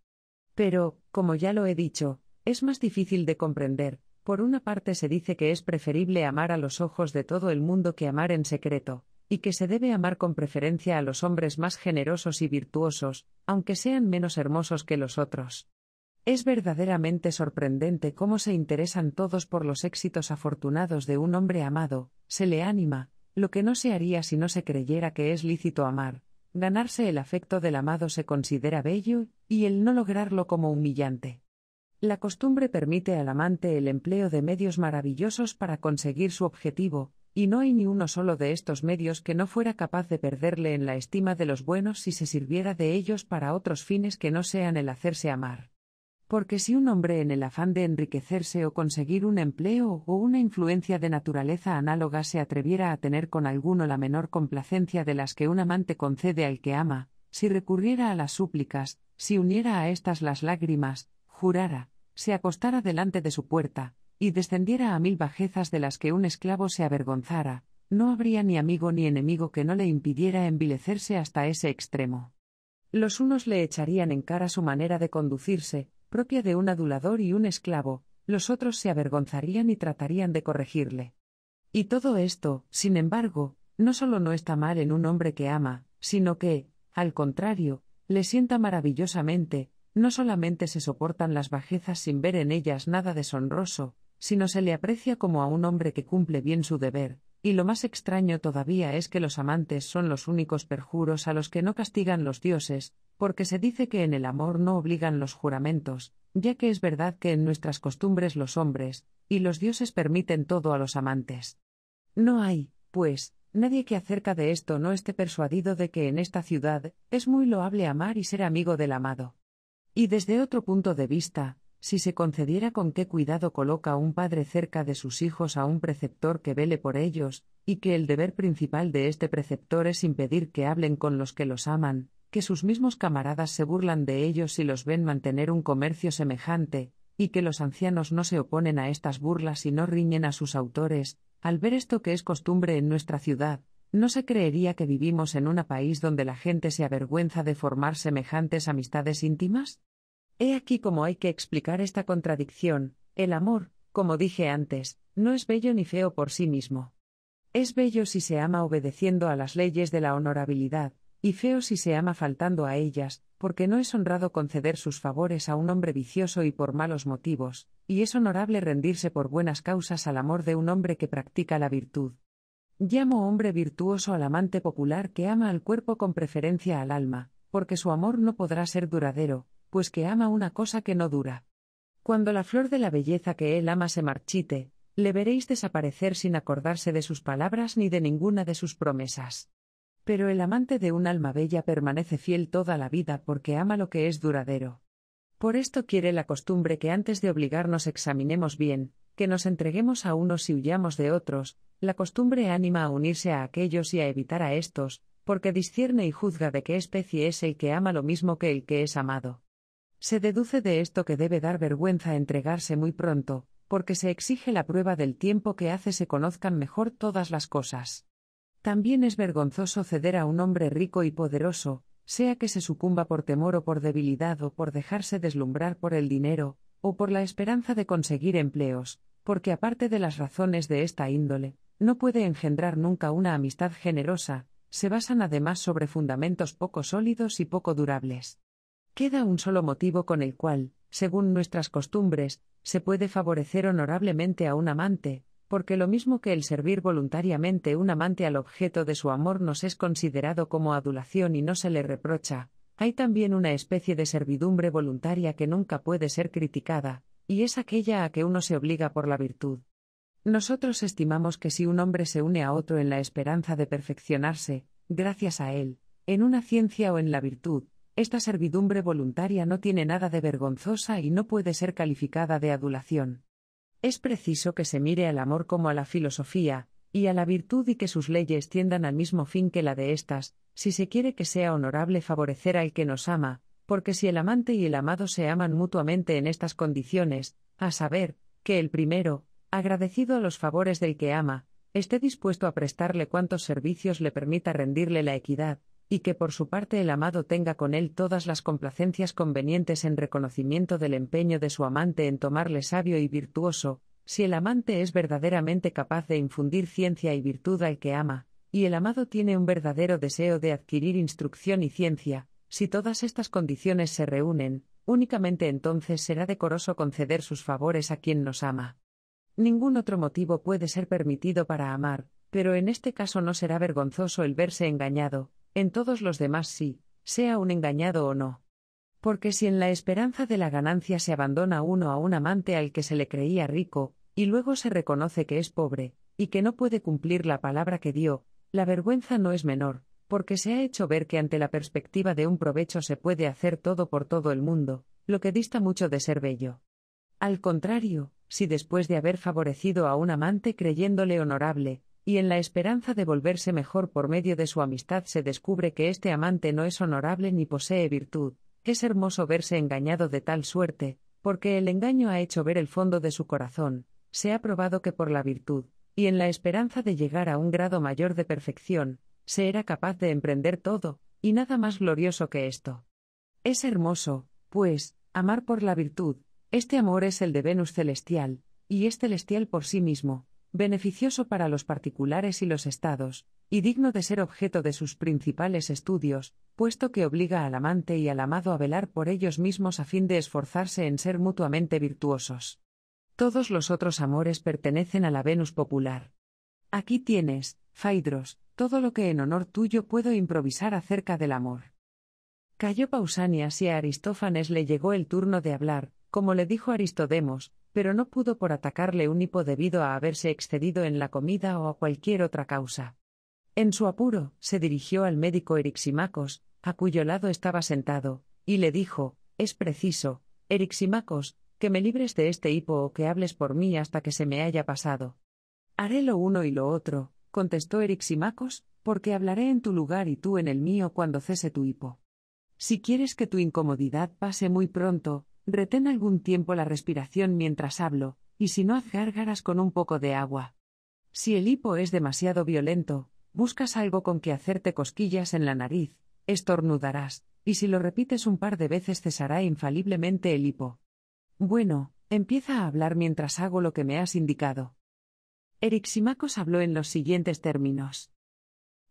Pero, como ya lo he dicho, es más difícil de comprender. Por una parte se dice que es preferible amar a los ojos de todo el mundo que amar en secreto, y que se debe amar con preferencia a los hombres más generosos y virtuosos, aunque sean menos hermosos que los otros. Es verdaderamente sorprendente cómo se interesan todos por los éxitos afortunados de un hombre amado, se le anima, lo que no se haría si no se creyera que es lícito amar, ganarse el afecto del amado se considera bello, y el no lograrlo como humillante. La costumbre permite al amante el empleo de medios maravillosos para conseguir su objetivo, y no hay ni uno solo de estos medios que no fuera capaz de perderle en la estima de los buenos si se sirviera de ellos para otros fines que no sean el hacerse amar. Porque si un hombre en el afán de enriquecerse o conseguir un empleo o una influencia de naturaleza análoga se atreviera a tener con alguno la menor complacencia de las que un amante concede al que ama, si recurriera a las súplicas, si uniera a estas las lágrimas, jurara, se acostara delante de su puerta, y descendiera a mil bajezas de las que un esclavo se avergonzara, no habría ni amigo ni enemigo que no le impidiera envilecerse hasta ese extremo. Los unos le echarían en cara su manera de conducirse, propia de un adulador y un esclavo, los otros se avergonzarían y tratarían de corregirle. Y todo esto, sin embargo, no solo no está mal en un hombre que ama, sino que, al contrario, le sienta maravillosamente, no solamente se soportan las bajezas sin ver en ellas nada deshonroso, sino se le aprecia como a un hombre que cumple bien su deber, y lo más extraño todavía es que los amantes son los únicos perjuros a los que no castigan los dioses, porque se dice que en el amor no obligan los juramentos, ya que es verdad que en nuestras costumbres los hombres, y los dioses permiten todo a los amantes. No hay, pues, nadie que acerca de esto no esté persuadido de que en esta ciudad es muy loable amar y ser amigo del amado. Y desde otro punto de vista, si se concediera con qué cuidado coloca un padre cerca de sus hijos a un preceptor que vele por ellos, y que el deber principal de este preceptor es impedir que hablen con los que los aman, que sus mismos camaradas se burlan de ellos y los ven mantener un comercio semejante, y que los ancianos no se oponen a estas burlas y no riñen a sus autores, al ver esto que es costumbre en nuestra ciudad, no se creería que vivimos en un país donde la gente se avergüenza de formar semejantes amistades íntimas? He aquí cómo hay que explicar esta contradicción. El amor, como dije antes, no es bello ni feo por sí mismo. Es bello si se ama obedeciendo a las leyes de la honorabilidad, y feo si se ama faltando a ellas, porque no es honrado conceder sus favores a un hombre vicioso y por malos motivos, y es honorable rendirse por buenas causas al amor de un hombre que practica la virtud. Llamo hombre virtuoso al amante popular que ama al cuerpo con preferencia al alma, porque su amor no podrá ser duradero, pues que ama una cosa que no dura. Cuando la flor de la belleza que él ama se marchite, le veréis desaparecer sin acordarse de sus palabras ni de ninguna de sus promesas. Pero el amante de un alma bella permanece fiel toda la vida porque ama lo que es duradero. Por esto quiere la costumbre que antes de obligarnos examinemos bien, que nos entreguemos a unos y huyamos de otros, la costumbre anima a unirse a aquellos y a evitar a estos, porque discierne y juzga de qué especie es el que ama lo mismo que el que es amado. Se deduce de esto que debe dar vergüenza entregarse muy pronto, porque se exige la prueba del tiempo que hace se conozcan mejor todas las cosas. También es vergonzoso ceder a un hombre rico y poderoso, sea que se sucumba por temor o por debilidad o por dejarse deslumbrar por el dinero, o por la esperanza de conseguir empleos, porque aparte de las razones de esta índole, no puede engendrar nunca una amistad generosa, se basan además sobre fundamentos poco sólidos y poco durables. Queda un solo motivo con el cual, según nuestras costumbres, se puede favorecer honorablemente a un amante, porque lo mismo que el servir voluntariamente un amante al objeto de su amor nos es considerado como adulación y no se le reprocha, hay también una especie de servidumbre voluntaria que nunca puede ser criticada, y es aquella a que uno se obliga por la virtud. Nosotros estimamos que si un hombre se une a otro en la esperanza de perfeccionarse, gracias a él, en una ciencia o en la virtud, esta servidumbre voluntaria no tiene nada de vergonzosa y no puede ser calificada de adulación. Es preciso que se mire al amor como a la filosofía, y a la virtud y que sus leyes tiendan al mismo fin que la de éstas, si se quiere que sea honorable favorecer al que nos ama, porque si el amante y el amado se aman mutuamente en estas condiciones, a saber, que el primero, agradecido a los favores del que ama, esté dispuesto a prestarle cuantos servicios le permita rendirle la equidad, y que por su parte el amado tenga con él todas las complacencias convenientes en reconocimiento del empeño de su amante en tomarle sabio y virtuoso, si el amante es verdaderamente capaz de infundir ciencia y virtud al que ama, y el amado tiene un verdadero deseo de adquirir instrucción y ciencia, si todas estas condiciones se reúnen, únicamente entonces será decoroso conceder sus favores a quien nos ama. Ningún otro motivo puede ser permitido para amar, pero en este caso no será vergonzoso el verse engañado, en todos los demás sí, sea un engañado o no. Porque si en la esperanza de la ganancia se abandona uno a un amante al que se le creía rico, y luego se reconoce que es pobre, y que no puede cumplir la palabra que dio, la vergüenza no es menor, porque se ha hecho ver que ante la perspectiva de un provecho se puede hacer todo por todo el mundo, lo que dista mucho de ser bello. Al contrario, si después de haber favorecido a un amante creyéndole honorable, y en la esperanza de volverse mejor por medio de su amistad se descubre que este amante no es honorable ni posee virtud, es hermoso verse engañado de tal suerte, porque el engaño ha hecho ver el fondo de su corazón, se ha probado que por la virtud, y en la esperanza de llegar a un grado mayor de perfección, se era capaz de emprender todo, y nada más glorioso que esto. Es hermoso, pues, amar por la virtud, este amor es el de Venus celestial, y es celestial por sí mismo, beneficioso para los particulares y los estados, y digno de ser objeto de sus principales estudios, puesto que obliga al amante y al amado a velar por ellos mismos a fin de esforzarse en ser mutuamente virtuosos. Todos los otros amores pertenecen a la Venus popular. Aquí tienes, Faidros, todo lo que en honor tuyo puedo improvisar acerca del amor. Cayó Pausanias y a Aristófanes le llegó el turno de hablar, como le dijo Aristodemos, pero no pudo por atacarle un hipo debido a haberse excedido en la comida o a cualquier otra causa. En su apuro, se dirigió al médico Eriximacos, a cuyo lado estaba sentado, y le dijo, Es preciso, Eriximacos, que me libres de este hipo o que hables por mí hasta que se me haya pasado. Haré lo uno y lo otro, contestó Eriximacos, porque hablaré en tu lugar y tú en el mío cuando cese tu hipo. Si quieres que tu incomodidad pase muy pronto, Retén algún tiempo la respiración mientras hablo, y si no haz gárgaras con un poco de agua. Si el hipo es demasiado violento, buscas algo con que hacerte cosquillas en la nariz, estornudarás, y si lo repites un par de veces cesará infaliblemente el hipo. Bueno, empieza a hablar mientras hago lo que me has indicado. Eriximacos habló en los siguientes términos.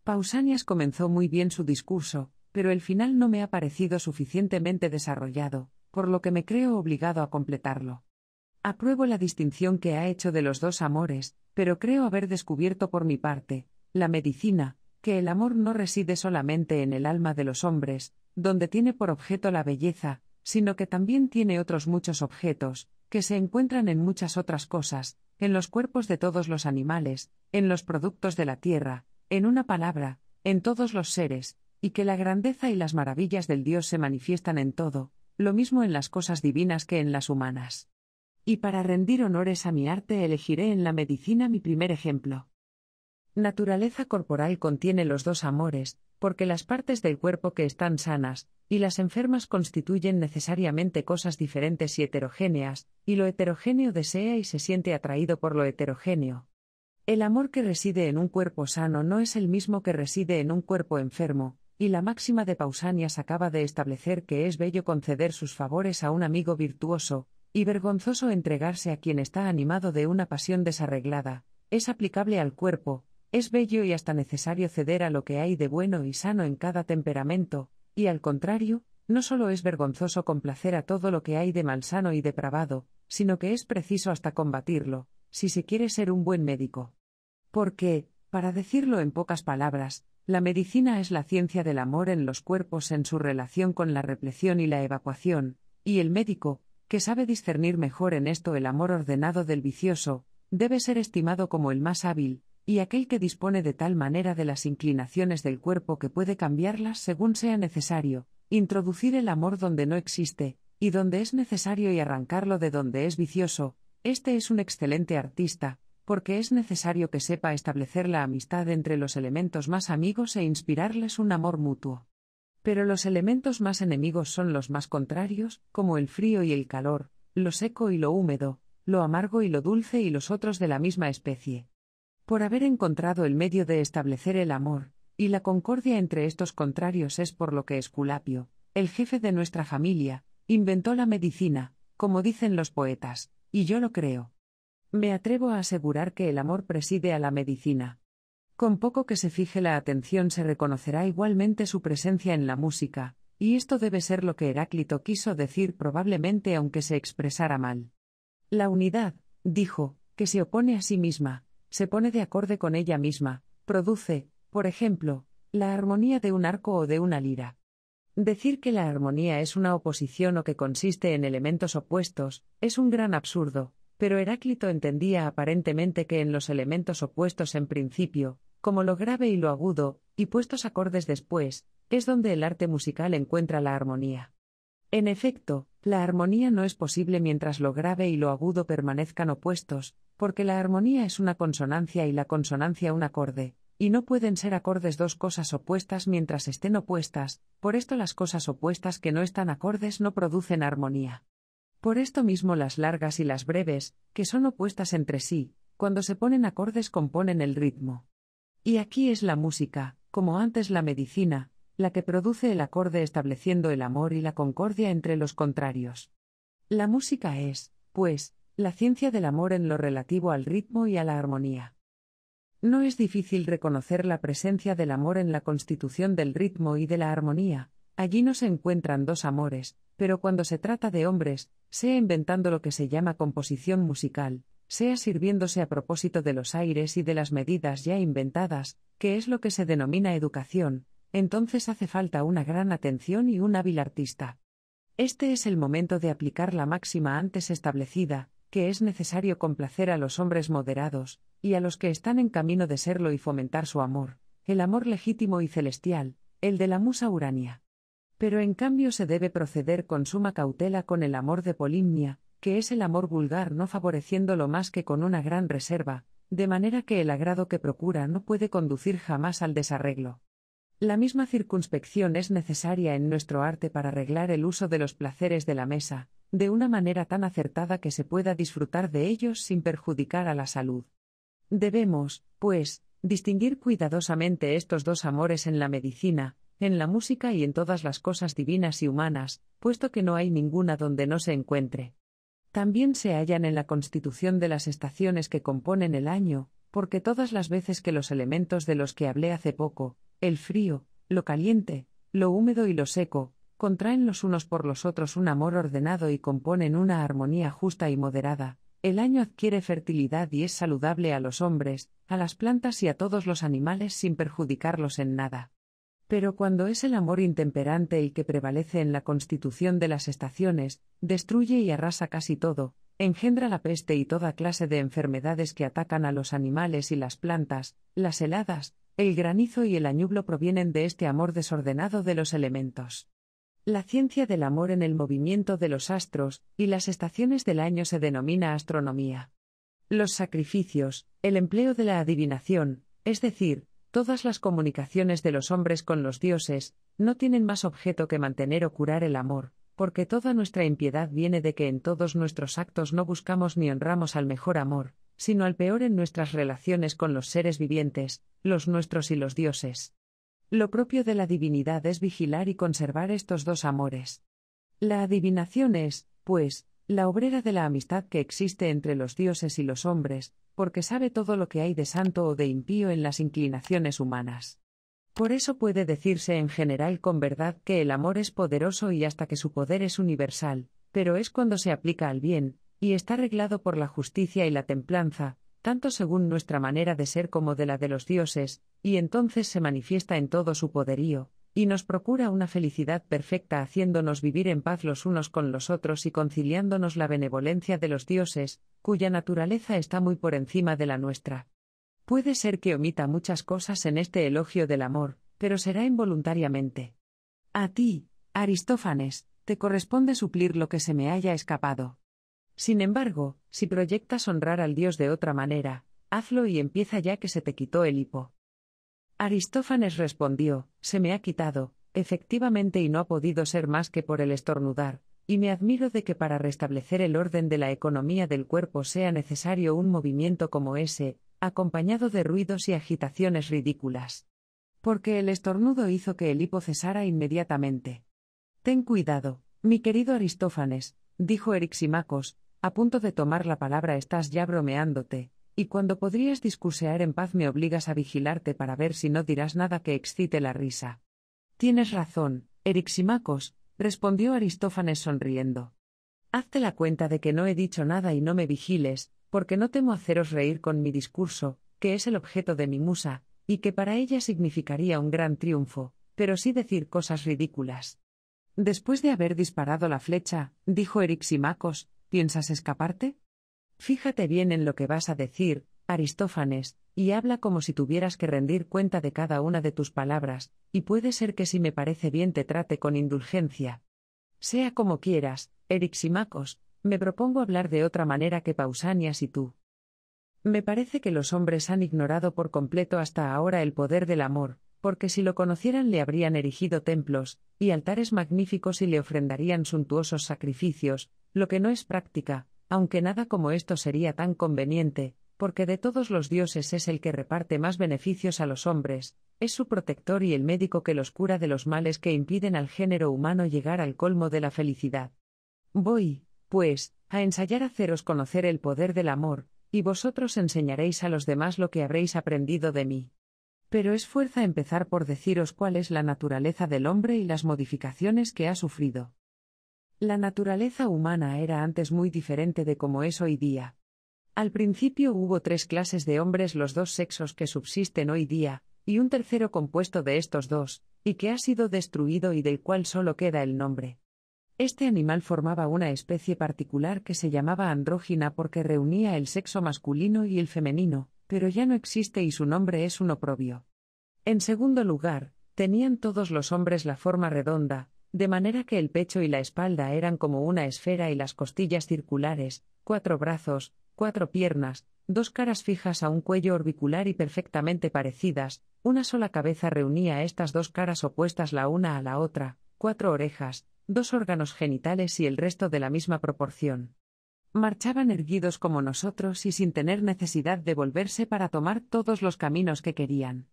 Pausanias comenzó muy bien su discurso, pero el final no me ha parecido suficientemente desarrollado, por lo que me creo obligado a completarlo. Apruebo la distinción que ha hecho de los dos amores, pero creo haber descubierto por mi parte, la medicina, que el amor no reside solamente en el alma de los hombres, donde tiene por objeto la belleza, sino que también tiene otros muchos objetos, que se encuentran en muchas otras cosas, en los cuerpos de todos los animales, en los productos de la tierra, en una palabra, en todos los seres, y que la grandeza y las maravillas del Dios se manifiestan en todo, lo mismo en las cosas divinas que en las humanas. Y para rendir honores a mi arte elegiré en la medicina mi primer ejemplo. Naturaleza corporal contiene los dos amores, porque las partes del cuerpo que están sanas y las enfermas constituyen necesariamente cosas diferentes y heterogéneas, y lo heterogéneo desea y se siente atraído por lo heterogéneo. El amor que reside en un cuerpo sano no es el mismo que reside en un cuerpo enfermo, y la máxima de Pausanias acaba de establecer que es bello conceder sus favores a un amigo virtuoso, y vergonzoso entregarse a quien está animado de una pasión desarreglada, es aplicable al cuerpo, es bello y hasta necesario ceder a lo que hay de bueno y sano en cada temperamento, y al contrario, no solo es vergonzoso complacer a todo lo que hay de malsano y depravado, sino que es preciso hasta combatirlo, si se quiere ser un buen médico. Porque, para decirlo en pocas palabras, la medicina es la ciencia del amor en los cuerpos en su relación con la repleción y la evacuación, y el médico, que sabe discernir mejor en esto el amor ordenado del vicioso, debe ser estimado como el más hábil, y aquel que dispone de tal manera de las inclinaciones del cuerpo que puede cambiarlas según sea necesario, introducir el amor donde no existe, y donde es necesario y arrancarlo de donde es vicioso, este es un excelente artista, porque es necesario que sepa establecer la amistad entre los elementos más amigos e inspirarles un amor mutuo. Pero los elementos más enemigos son los más contrarios, como el frío y el calor, lo seco y lo húmedo, lo amargo y lo dulce y los otros de la misma especie. Por haber encontrado el medio de establecer el amor, y la concordia entre estos contrarios es por lo que Esculapio, el jefe de nuestra familia, inventó la medicina, como dicen los poetas, y yo lo creo. Me atrevo a asegurar que el amor preside a la medicina. Con poco que se fije la atención se reconocerá igualmente su presencia en la música, y esto debe ser lo que Heráclito quiso decir probablemente aunque se expresara mal. La unidad, dijo, que se opone a sí misma, se pone de acorde con ella misma, produce, por ejemplo, la armonía de un arco o de una lira. Decir que la armonía es una oposición o que consiste en elementos opuestos, es un gran absurdo, pero Heráclito entendía aparentemente que en los elementos opuestos en principio, como lo grave y lo agudo, y puestos acordes después, es donde el arte musical encuentra la armonía. En efecto, la armonía no es posible mientras lo grave y lo agudo permanezcan opuestos, porque la armonía es una consonancia y la consonancia un acorde, y no pueden ser acordes dos cosas opuestas mientras estén opuestas, por esto las cosas opuestas que no están acordes no producen armonía. Por esto mismo las largas y las breves, que son opuestas entre sí, cuando se ponen acordes componen el ritmo. Y aquí es la música, como antes la medicina, la que produce el acorde estableciendo el amor y la concordia entre los contrarios. La música es, pues, la ciencia del amor en lo relativo al ritmo y a la armonía. No es difícil reconocer la presencia del amor en la constitución del ritmo y de la armonía, Allí no se encuentran dos amores, pero cuando se trata de hombres, sea inventando lo que se llama composición musical, sea sirviéndose a propósito de los aires y de las medidas ya inventadas, que es lo que se denomina educación, entonces hace falta una gran atención y un hábil artista. Este es el momento de aplicar la máxima antes establecida, que es necesario complacer a los hombres moderados, y a los que están en camino de serlo y fomentar su amor, el amor legítimo y celestial, el de la musa Urania. Pero en cambio se debe proceder con suma cautela con el amor de polimnia, que es el amor vulgar no favoreciéndolo más que con una gran reserva, de manera que el agrado que procura no puede conducir jamás al desarreglo. La misma circunspección es necesaria en nuestro arte para arreglar el uso de los placeres de la mesa, de una manera tan acertada que se pueda disfrutar de ellos sin perjudicar a la salud. Debemos, pues, distinguir cuidadosamente estos dos amores en la medicina, en la música y en todas las cosas divinas y humanas, puesto que no hay ninguna donde no se encuentre. También se hallan en la constitución de las estaciones que componen el año, porque todas las veces que los elementos de los que hablé hace poco, el frío, lo caliente, lo húmedo y lo seco, contraen los unos por los otros un amor ordenado y componen una armonía justa y moderada, el año adquiere fertilidad y es saludable a los hombres, a las plantas y a todos los animales sin perjudicarlos en nada. Pero cuando es el amor intemperante el que prevalece en la constitución de las estaciones, destruye y arrasa casi todo, engendra la peste y toda clase de enfermedades que atacan a los animales y las plantas, las heladas, el granizo y el añublo provienen de este amor desordenado de los elementos. La ciencia del amor en el movimiento de los astros y las estaciones del año se denomina astronomía. Los sacrificios, el empleo de la adivinación, es decir, Todas las comunicaciones de los hombres con los dioses, no tienen más objeto que mantener o curar el amor, porque toda nuestra impiedad viene de que en todos nuestros actos no buscamos ni honramos al mejor amor, sino al peor en nuestras relaciones con los seres vivientes, los nuestros y los dioses. Lo propio de la divinidad es vigilar y conservar estos dos amores. La adivinación es, pues, la obrera de la amistad que existe entre los dioses y los hombres, porque sabe todo lo que hay de santo o de impío en las inclinaciones humanas. Por eso puede decirse en general con verdad que el amor es poderoso y hasta que su poder es universal, pero es cuando se aplica al bien, y está reglado por la justicia y la templanza, tanto según nuestra manera de ser como de la de los dioses, y entonces se manifiesta en todo su poderío, y nos procura una felicidad perfecta haciéndonos vivir en paz los unos con los otros y conciliándonos la benevolencia de los dioses, cuya naturaleza está muy por encima de la nuestra. Puede ser que omita muchas cosas en este elogio del amor, pero será involuntariamente. A ti, Aristófanes, te corresponde suplir lo que se me haya escapado. Sin embargo, si proyectas honrar al Dios de otra manera, hazlo y empieza ya que se te quitó el hipo. Aristófanes respondió, Se me ha quitado, efectivamente y no ha podido ser más que por el estornudar, y me admiro de que para restablecer el orden de la economía del cuerpo sea necesario un movimiento como ese, acompañado de ruidos y agitaciones ridículas. Porque el estornudo hizo que el hipo cesara inmediatamente. Ten cuidado, mi querido Aristófanes, dijo Eriximacos, a punto de tomar la palabra estás ya bromeándote, y cuando podrías discursear en paz me obligas a vigilarte para ver si no dirás nada que excite la risa. Tienes razón, Eriximacos, respondió Aristófanes sonriendo. Hazte la cuenta de que no he dicho nada y no me vigiles, porque no temo haceros reír con mi discurso, que es el objeto de mi musa, y que para ella significaría un gran triunfo, pero sí decir cosas ridículas. Después de haber disparado la flecha, dijo Eriximacos, ¿piensas escaparte? Fíjate bien en lo que vas a decir, Aristófanes, y habla como si tuvieras que rendir cuenta de cada una de tus palabras, y puede ser que si me parece bien te trate con indulgencia. Sea como quieras, Eriximacos, me propongo hablar de otra manera que Pausanias y tú. Me parece que los hombres han ignorado por completo hasta ahora el poder del amor, porque si lo conocieran le habrían erigido templos, y altares magníficos y le ofrendarían suntuosos sacrificios, lo que no es práctica, aunque nada como esto sería tan conveniente, porque de todos los dioses es el que reparte más beneficios a los hombres, es su protector y el médico que los cura de los males que impiden al género humano llegar al colmo de la felicidad. Voy, pues, a ensayar haceros conocer el poder del amor, y vosotros enseñaréis a los demás lo que habréis aprendido de mí. Pero es fuerza empezar por deciros cuál es la naturaleza del hombre y las modificaciones que ha sufrido. La naturaleza humana era antes muy diferente de como es hoy día. Al principio hubo tres clases de hombres los dos sexos que subsisten hoy día, y un tercero compuesto de estos dos, y que ha sido destruido y del cual solo queda el nombre. Este animal formaba una especie particular que se llamaba andrógina porque reunía el sexo masculino y el femenino, pero ya no existe y su nombre es un oprobio. En segundo lugar, tenían todos los hombres la forma redonda, de manera que el pecho y la espalda eran como una esfera y las costillas circulares, cuatro brazos, cuatro piernas, dos caras fijas a un cuello orbicular y perfectamente parecidas, una sola cabeza reunía estas dos caras opuestas la una a la otra, cuatro orejas, dos órganos genitales y el resto de la misma proporción. Marchaban erguidos como nosotros y sin tener necesidad de volverse para tomar todos los caminos que querían.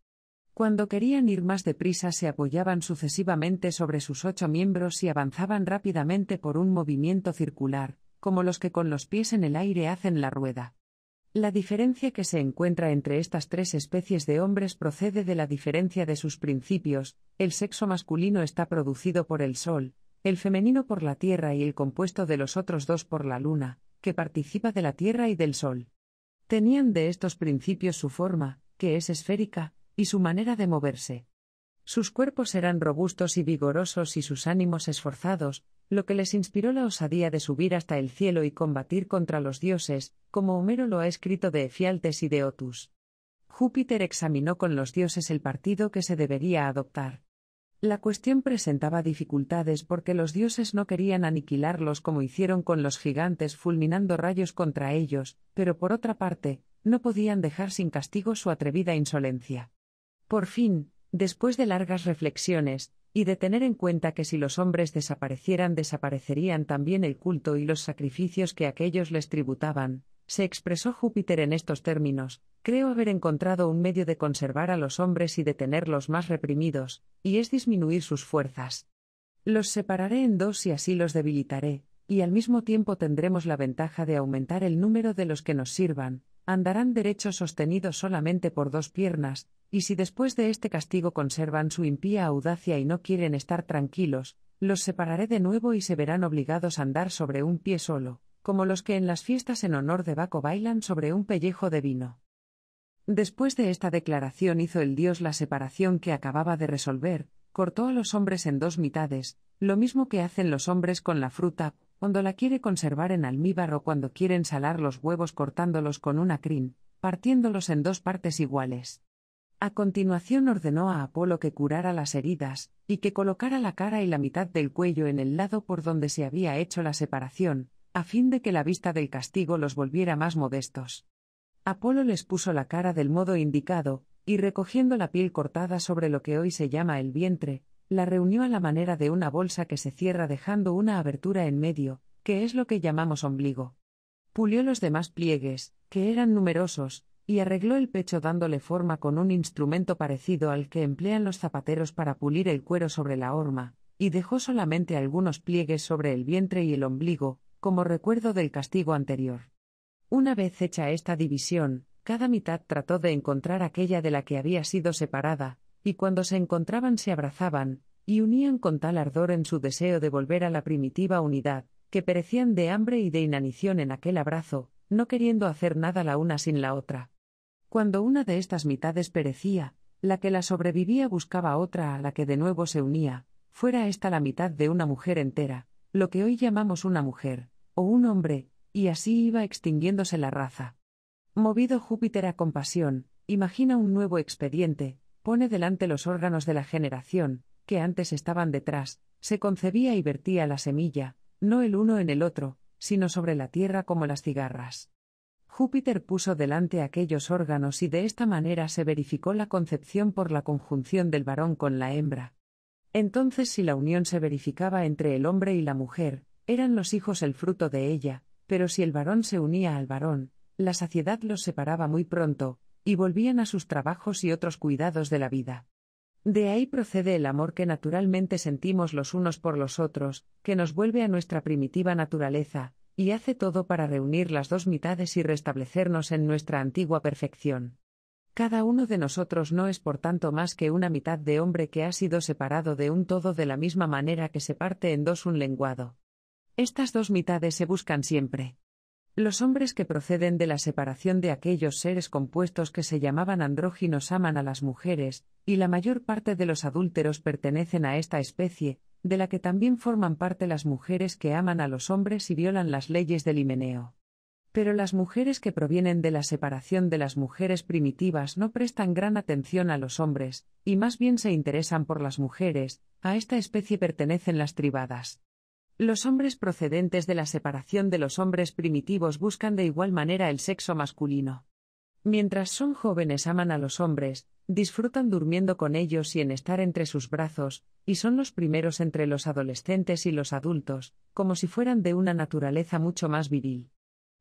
Cuando querían ir más deprisa se apoyaban sucesivamente sobre sus ocho miembros y avanzaban rápidamente por un movimiento circular, como los que con los pies en el aire hacen la rueda. La diferencia que se encuentra entre estas tres especies de hombres procede de la diferencia de sus principios, el sexo masculino está producido por el Sol, el femenino por la Tierra y el compuesto de los otros dos por la Luna, que participa de la Tierra y del Sol. Tenían de estos principios su forma, que es esférica, y su manera de moverse. Sus cuerpos eran robustos y vigorosos y sus ánimos esforzados, lo que les inspiró la osadía de subir hasta el cielo y combatir contra los dioses, como Homero lo ha escrito de Efialtes y de Otus. Júpiter examinó con los dioses el partido que se debería adoptar. La cuestión presentaba dificultades porque los dioses no querían aniquilarlos como hicieron con los gigantes fulminando rayos contra ellos, pero por otra parte, no podían dejar sin castigo su atrevida insolencia. Por fin, después de largas reflexiones, y de tener en cuenta que si los hombres desaparecieran desaparecerían también el culto y los sacrificios que aquellos les tributaban, se expresó Júpiter en estos términos, creo haber encontrado un medio de conservar a los hombres y de tenerlos más reprimidos, y es disminuir sus fuerzas. Los separaré en dos y así los debilitaré, y al mismo tiempo tendremos la ventaja de aumentar el número de los que nos sirvan, andarán derechos sostenidos solamente por dos piernas, y si después de este castigo conservan su impía audacia y no quieren estar tranquilos, los separaré de nuevo y se verán obligados a andar sobre un pie solo, como los que en las fiestas en honor de Baco bailan sobre un pellejo de vino. Después de esta declaración hizo el dios la separación que acababa de resolver, cortó a los hombres en dos mitades, lo mismo que hacen los hombres con la fruta, cuando la quiere conservar en almíbar o cuando quiere ensalar los huevos cortándolos con una crin, partiéndolos en dos partes iguales. A continuación ordenó a Apolo que curara las heridas, y que colocara la cara y la mitad del cuello en el lado por donde se había hecho la separación, a fin de que la vista del castigo los volviera más modestos. Apolo les puso la cara del modo indicado, y recogiendo la piel cortada sobre lo que hoy se llama el vientre, la reunió a la manera de una bolsa que se cierra dejando una abertura en medio, que es lo que llamamos ombligo. Pulió los demás pliegues, que eran numerosos, y arregló el pecho dándole forma con un instrumento parecido al que emplean los zapateros para pulir el cuero sobre la horma, y dejó solamente algunos pliegues sobre el vientre y el ombligo, como recuerdo del castigo anterior. Una vez hecha esta división, cada mitad trató de encontrar aquella de la que había sido separada, y cuando se encontraban se abrazaban, y unían con tal ardor en su deseo de volver a la primitiva unidad, que perecían de hambre y de inanición en aquel abrazo, no queriendo hacer nada la una sin la otra. Cuando una de estas mitades perecía, la que la sobrevivía buscaba otra a la que de nuevo se unía, fuera esta la mitad de una mujer entera, lo que hoy llamamos una mujer, o un hombre, y así iba extinguiéndose la raza. Movido Júpiter a compasión, imagina un nuevo expediente, Pone delante los órganos de la generación, que antes estaban detrás, se concebía y vertía la semilla, no el uno en el otro, sino sobre la tierra como las cigarras. Júpiter puso delante aquellos órganos y de esta manera se verificó la concepción por la conjunción del varón con la hembra. Entonces si la unión se verificaba entre el hombre y la mujer, eran los hijos el fruto de ella, pero si el varón se unía al varón, la saciedad los separaba muy pronto, y volvían a sus trabajos y otros cuidados de la vida. De ahí procede el amor que naturalmente sentimos los unos por los otros, que nos vuelve a nuestra primitiva naturaleza, y hace todo para reunir las dos mitades y restablecernos en nuestra antigua perfección. Cada uno de nosotros no es por tanto más que una mitad de hombre que ha sido separado de un todo de la misma manera que se parte en dos un lenguado. Estas dos mitades se buscan siempre. Los hombres que proceden de la separación de aquellos seres compuestos que se llamaban andróginos aman a las mujeres, y la mayor parte de los adúlteros pertenecen a esta especie, de la que también forman parte las mujeres que aman a los hombres y violan las leyes del himeneo. Pero las mujeres que provienen de la separación de las mujeres primitivas no prestan gran atención a los hombres, y más bien se interesan por las mujeres, a esta especie pertenecen las tribadas. Los hombres procedentes de la separación de los hombres primitivos buscan de igual manera el sexo masculino. Mientras son jóvenes aman a los hombres, disfrutan durmiendo con ellos y en estar entre sus brazos, y son los primeros entre los adolescentes y los adultos, como si fueran de una naturaleza mucho más viril.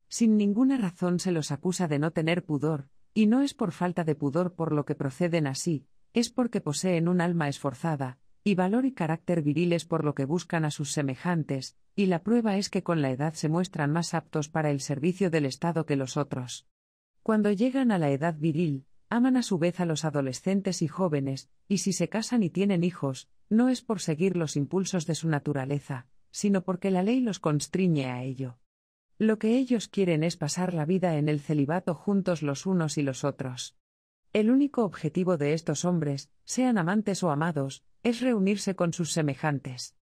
Sin ninguna razón se los acusa de no tener pudor, y no es por falta de pudor por lo que proceden así, es porque poseen un alma esforzada, y valor y carácter viriles por lo que buscan a sus semejantes, y la prueba es que con la edad se muestran más aptos para el servicio del Estado que los otros. Cuando llegan a la edad viril, aman a su vez a los adolescentes y jóvenes, y si se casan y tienen hijos, no es por seguir los impulsos de su naturaleza, sino porque la ley los constriñe a ello. Lo que ellos quieren es pasar la vida en el celibato juntos los unos y los otros. El único objetivo de estos hombres, sean amantes o amados, es reunirse con sus semejantes.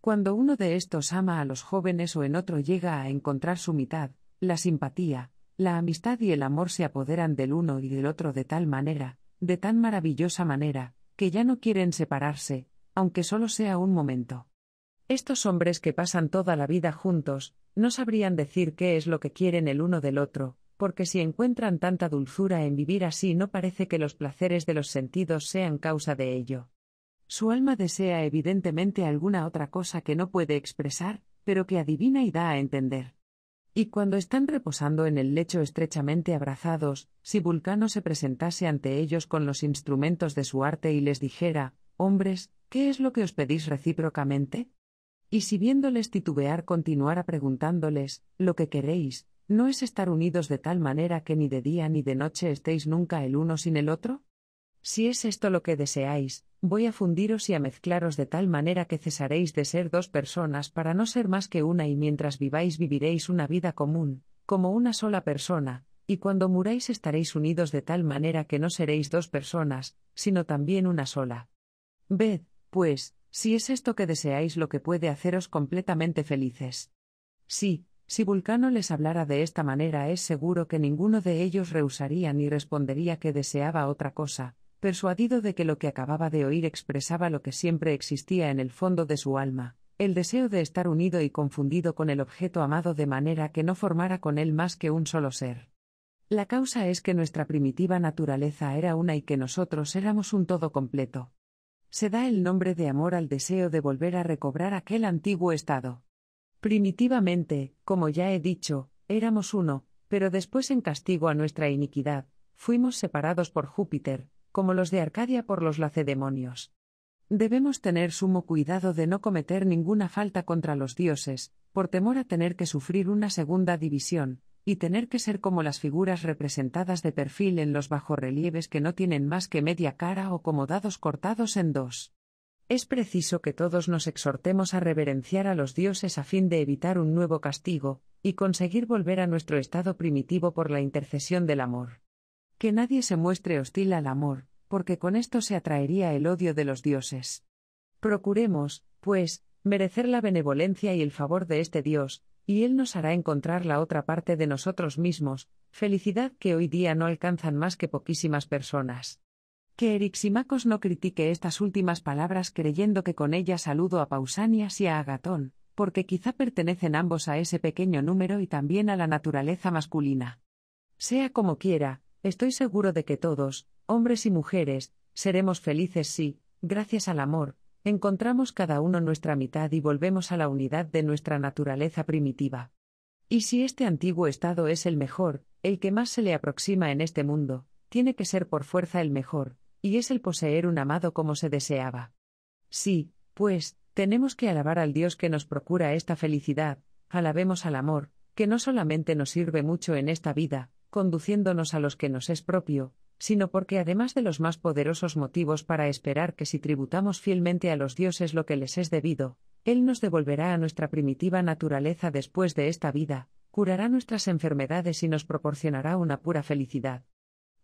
Cuando uno de estos ama a los jóvenes o en otro llega a encontrar su mitad, la simpatía, la amistad y el amor se apoderan del uno y del otro de tal manera, de tan maravillosa manera, que ya no quieren separarse, aunque solo sea un momento. Estos hombres que pasan toda la vida juntos, no sabrían decir qué es lo que quieren el uno del otro, porque si encuentran tanta dulzura en vivir así no parece que los placeres de los sentidos sean causa de ello. Su alma desea evidentemente alguna otra cosa que no puede expresar, pero que adivina y da a entender. Y cuando están reposando en el lecho estrechamente abrazados, si Vulcano se presentase ante ellos con los instrumentos de su arte y les dijera, hombres, ¿qué es lo que os pedís recíprocamente? Y si viéndoles titubear continuara preguntándoles, lo que queréis, ¿no es estar unidos de tal manera que ni de día ni de noche estéis nunca el uno sin el otro? Si es esto lo que deseáis, voy a fundiros y a mezclaros de tal manera que cesaréis de ser dos personas para no ser más que una y mientras viváis viviréis una vida común, como una sola persona, y cuando muráis estaréis unidos de tal manera que no seréis dos personas, sino también una sola. Ved, pues, si es esto que deseáis lo que puede haceros completamente felices. Sí, si Vulcano les hablara de esta manera es seguro que ninguno de ellos rehusaría ni respondería que deseaba otra cosa, persuadido de que lo que acababa de oír expresaba lo que siempre existía en el fondo de su alma, el deseo de estar unido y confundido con el objeto amado de manera que no formara con él más que un solo ser. La causa es que nuestra primitiva naturaleza era una y que nosotros éramos un todo completo. Se da el nombre de amor al deseo de volver a recobrar aquel antiguo estado. Primitivamente, como ya he dicho, éramos uno, pero después en castigo a nuestra iniquidad, fuimos separados por Júpiter, como los de Arcadia por los lacedemonios. Debemos tener sumo cuidado de no cometer ninguna falta contra los dioses, por temor a tener que sufrir una segunda división, y tener que ser como las figuras representadas de perfil en los bajorrelieves que no tienen más que media cara o como dados cortados en dos. Es preciso que todos nos exhortemos a reverenciar a los dioses a fin de evitar un nuevo castigo, y conseguir volver a nuestro estado primitivo por la intercesión del amor. Que nadie se muestre hostil al amor, porque con esto se atraería el odio de los dioses. Procuremos, pues, merecer la benevolencia y el favor de este Dios, y Él nos hará encontrar la otra parte de nosotros mismos, felicidad que hoy día no alcanzan más que poquísimas personas. Que Eriximacos no critique estas últimas palabras creyendo que con ellas saludo a Pausanias y a Agatón, porque quizá pertenecen ambos a ese pequeño número y también a la naturaleza masculina. Sea como quiera, Estoy seguro de que todos, hombres y mujeres, seremos felices si, gracias al amor, encontramos cada uno nuestra mitad y volvemos a la unidad de nuestra naturaleza primitiva. Y si este antiguo estado es el mejor, el que más se le aproxima en este mundo, tiene que ser por fuerza el mejor, y es el poseer un amado como se deseaba. Sí, pues, tenemos que alabar al Dios que nos procura esta felicidad, alabemos al amor, que no solamente nos sirve mucho en esta vida, conduciéndonos a los que nos es propio, sino porque además de los más poderosos motivos para esperar que si tributamos fielmente a los dioses lo que les es debido, Él nos devolverá a nuestra primitiva naturaleza después de esta vida, curará nuestras enfermedades y nos proporcionará una pura felicidad.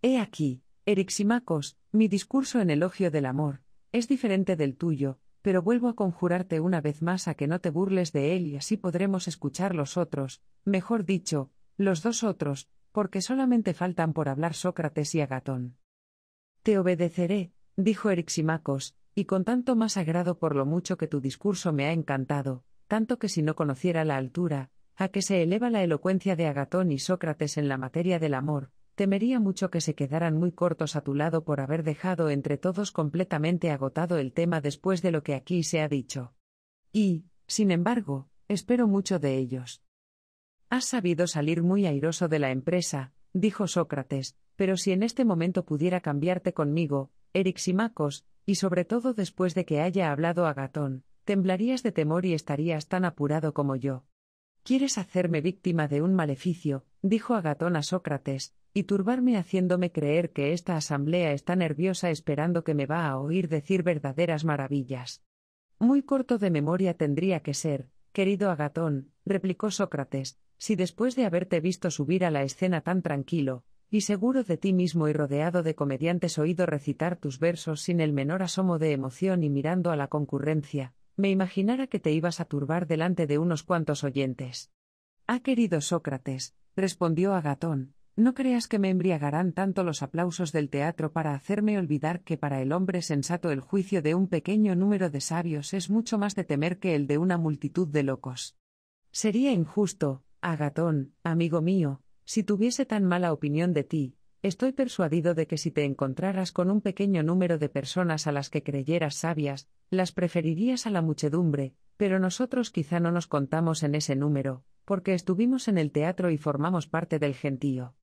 He aquí, Eriximacos, mi discurso en elogio del amor, es diferente del tuyo, pero vuelvo a conjurarte una vez más a que no te burles de él y así podremos escuchar los otros, mejor dicho, los dos otros, porque solamente faltan por hablar Sócrates y Agatón. Te obedeceré, dijo Eriximacos, y con tanto más agrado por lo mucho que tu discurso me ha encantado, tanto que si no conociera la altura, a que se eleva la elocuencia de Agatón y Sócrates en la materia del amor, temería mucho que se quedaran muy cortos a tu lado por haber dejado entre todos completamente agotado el tema después de lo que aquí se ha dicho. Y, sin embargo, espero mucho de ellos. Has sabido salir muy airoso de la empresa, dijo Sócrates, pero si en este momento pudiera cambiarte conmigo, Eriximacos, y sobre todo después de que haya hablado Agatón, temblarías de temor y estarías tan apurado como yo. Quieres hacerme víctima de un maleficio, dijo Agatón a Sócrates, y turbarme haciéndome creer que esta asamblea está nerviosa esperando que me va a oír decir verdaderas maravillas. Muy corto de memoria tendría que ser, querido Agatón, replicó Sócrates, si después de haberte visto subir a la escena tan tranquilo, y seguro de ti mismo y rodeado de comediantes oído recitar tus versos sin el menor asomo de emoción y mirando a la concurrencia, me imaginara que te ibas a turbar delante de unos cuantos oyentes. Ah, querido Sócrates, respondió Agatón, no creas que me embriagarán tanto los aplausos del teatro para hacerme olvidar que para el hombre sensato el juicio de un pequeño número de sabios es mucho más de temer que el de una multitud de locos. Sería injusto, Agatón, ah, amigo mío, si tuviese tan mala opinión de ti, estoy persuadido de que si te encontraras con un pequeño número de personas a las que creyeras sabias, las preferirías a la muchedumbre, pero nosotros quizá no nos contamos en ese número, porque estuvimos en el teatro y formamos parte del gentío.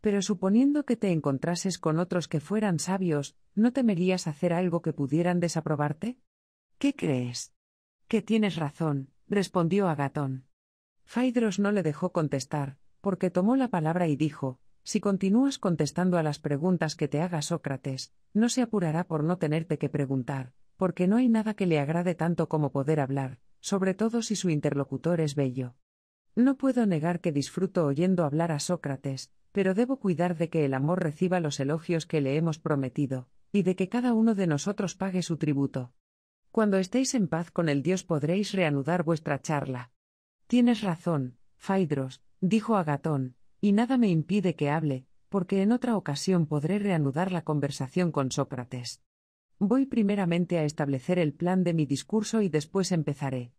Pero suponiendo que te encontrases con otros que fueran sabios, ¿no temerías hacer algo que pudieran desaprobarte? ¿Qué crees? Que tienes razón, respondió Agatón. Phaedros no le dejó contestar, porque tomó la palabra y dijo, Si continúas contestando a las preguntas que te haga Sócrates, no se apurará por no tenerte que preguntar, porque no hay nada que le agrade tanto como poder hablar, sobre todo si su interlocutor es bello. No puedo negar que disfruto oyendo hablar a Sócrates, pero debo cuidar de que el amor reciba los elogios que le hemos prometido, y de que cada uno de nosotros pague su tributo. Cuando estéis en paz con el Dios podréis reanudar vuestra charla. Tienes razón, Phaidros», dijo Agatón, y nada me impide que hable, porque en otra ocasión podré reanudar la conversación con Sócrates. Voy primeramente a establecer el plan de mi discurso y después empezaré.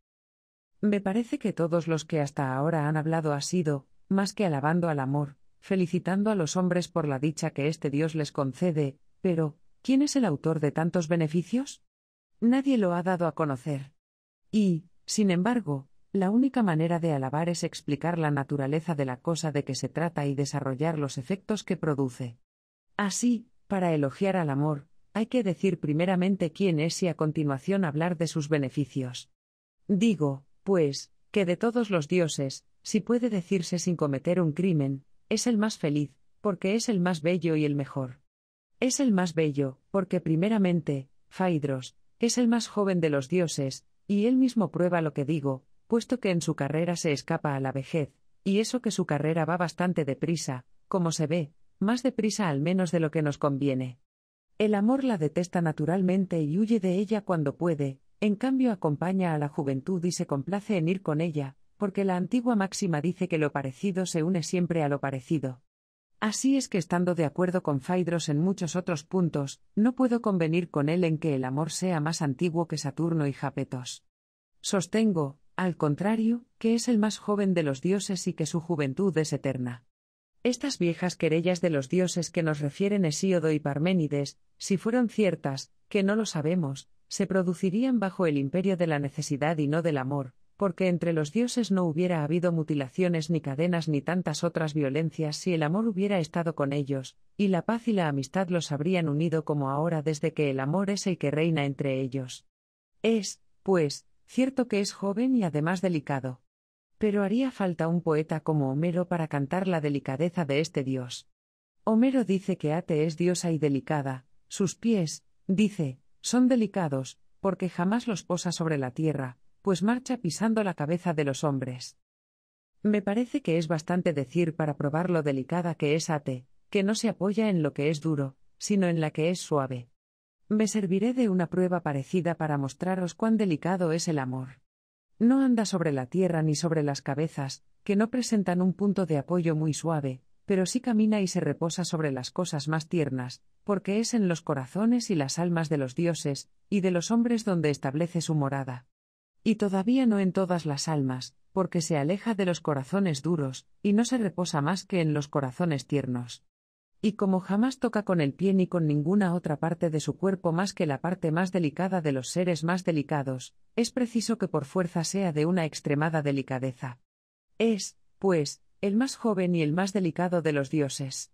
Me parece que todos los que hasta ahora han hablado ha sido, más que alabando al amor, felicitando a los hombres por la dicha que este Dios les concede, pero, ¿quién es el autor de tantos beneficios? Nadie lo ha dado a conocer. Y, sin embargo, la única manera de alabar es explicar la naturaleza de la cosa de que se trata y desarrollar los efectos que produce. Así, para elogiar al amor, hay que decir primeramente quién es y a continuación hablar de sus beneficios. Digo, pues, que de todos los dioses, si puede decirse sin cometer un crimen, es el más feliz, porque es el más bello y el mejor. Es el más bello, porque primeramente, Faidros, es el más joven de los dioses, y él mismo prueba lo que digo, puesto que en su carrera se escapa a la vejez, y eso que su carrera va bastante deprisa, como se ve, más deprisa al menos de lo que nos conviene. El amor la detesta naturalmente y huye de ella cuando puede, en cambio acompaña a la juventud y se complace en ir con ella, porque la antigua máxima dice que lo parecido se une siempre a lo parecido. Así es que estando de acuerdo con Phaedros en muchos otros puntos, no puedo convenir con él en que el amor sea más antiguo que Saturno y Japetos. Sostengo, al contrario, que es el más joven de los dioses y que su juventud es eterna. Estas viejas querellas de los dioses que nos refieren Hesíodo y Parménides, si fueron ciertas, que no lo sabemos, se producirían bajo el imperio de la necesidad y no del amor, porque entre los dioses no hubiera habido mutilaciones ni cadenas ni tantas otras violencias si el amor hubiera estado con ellos, y la paz y la amistad los habrían unido como ahora desde que el amor es el que reina entre ellos. Es, pues, Cierto que es joven y además delicado. Pero haría falta un poeta como Homero para cantar la delicadeza de este dios. Homero dice que Ate es diosa y delicada, sus pies, dice, son delicados, porque jamás los posa sobre la tierra, pues marcha pisando la cabeza de los hombres. Me parece que es bastante decir para probar lo delicada que es Ate, que no se apoya en lo que es duro, sino en la que es suave. Me serviré de una prueba parecida para mostraros cuán delicado es el amor. No anda sobre la tierra ni sobre las cabezas, que no presentan un punto de apoyo muy suave, pero sí camina y se reposa sobre las cosas más tiernas, porque es en los corazones y las almas de los dioses, y de los hombres donde establece su morada. Y todavía no en todas las almas, porque se aleja de los corazones duros, y no se reposa más que en los corazones tiernos y como jamás toca con el pie ni con ninguna otra parte de su cuerpo más que la parte más delicada de los seres más delicados, es preciso que por fuerza sea de una extremada delicadeza. Es, pues, el más joven y el más delicado de los dioses.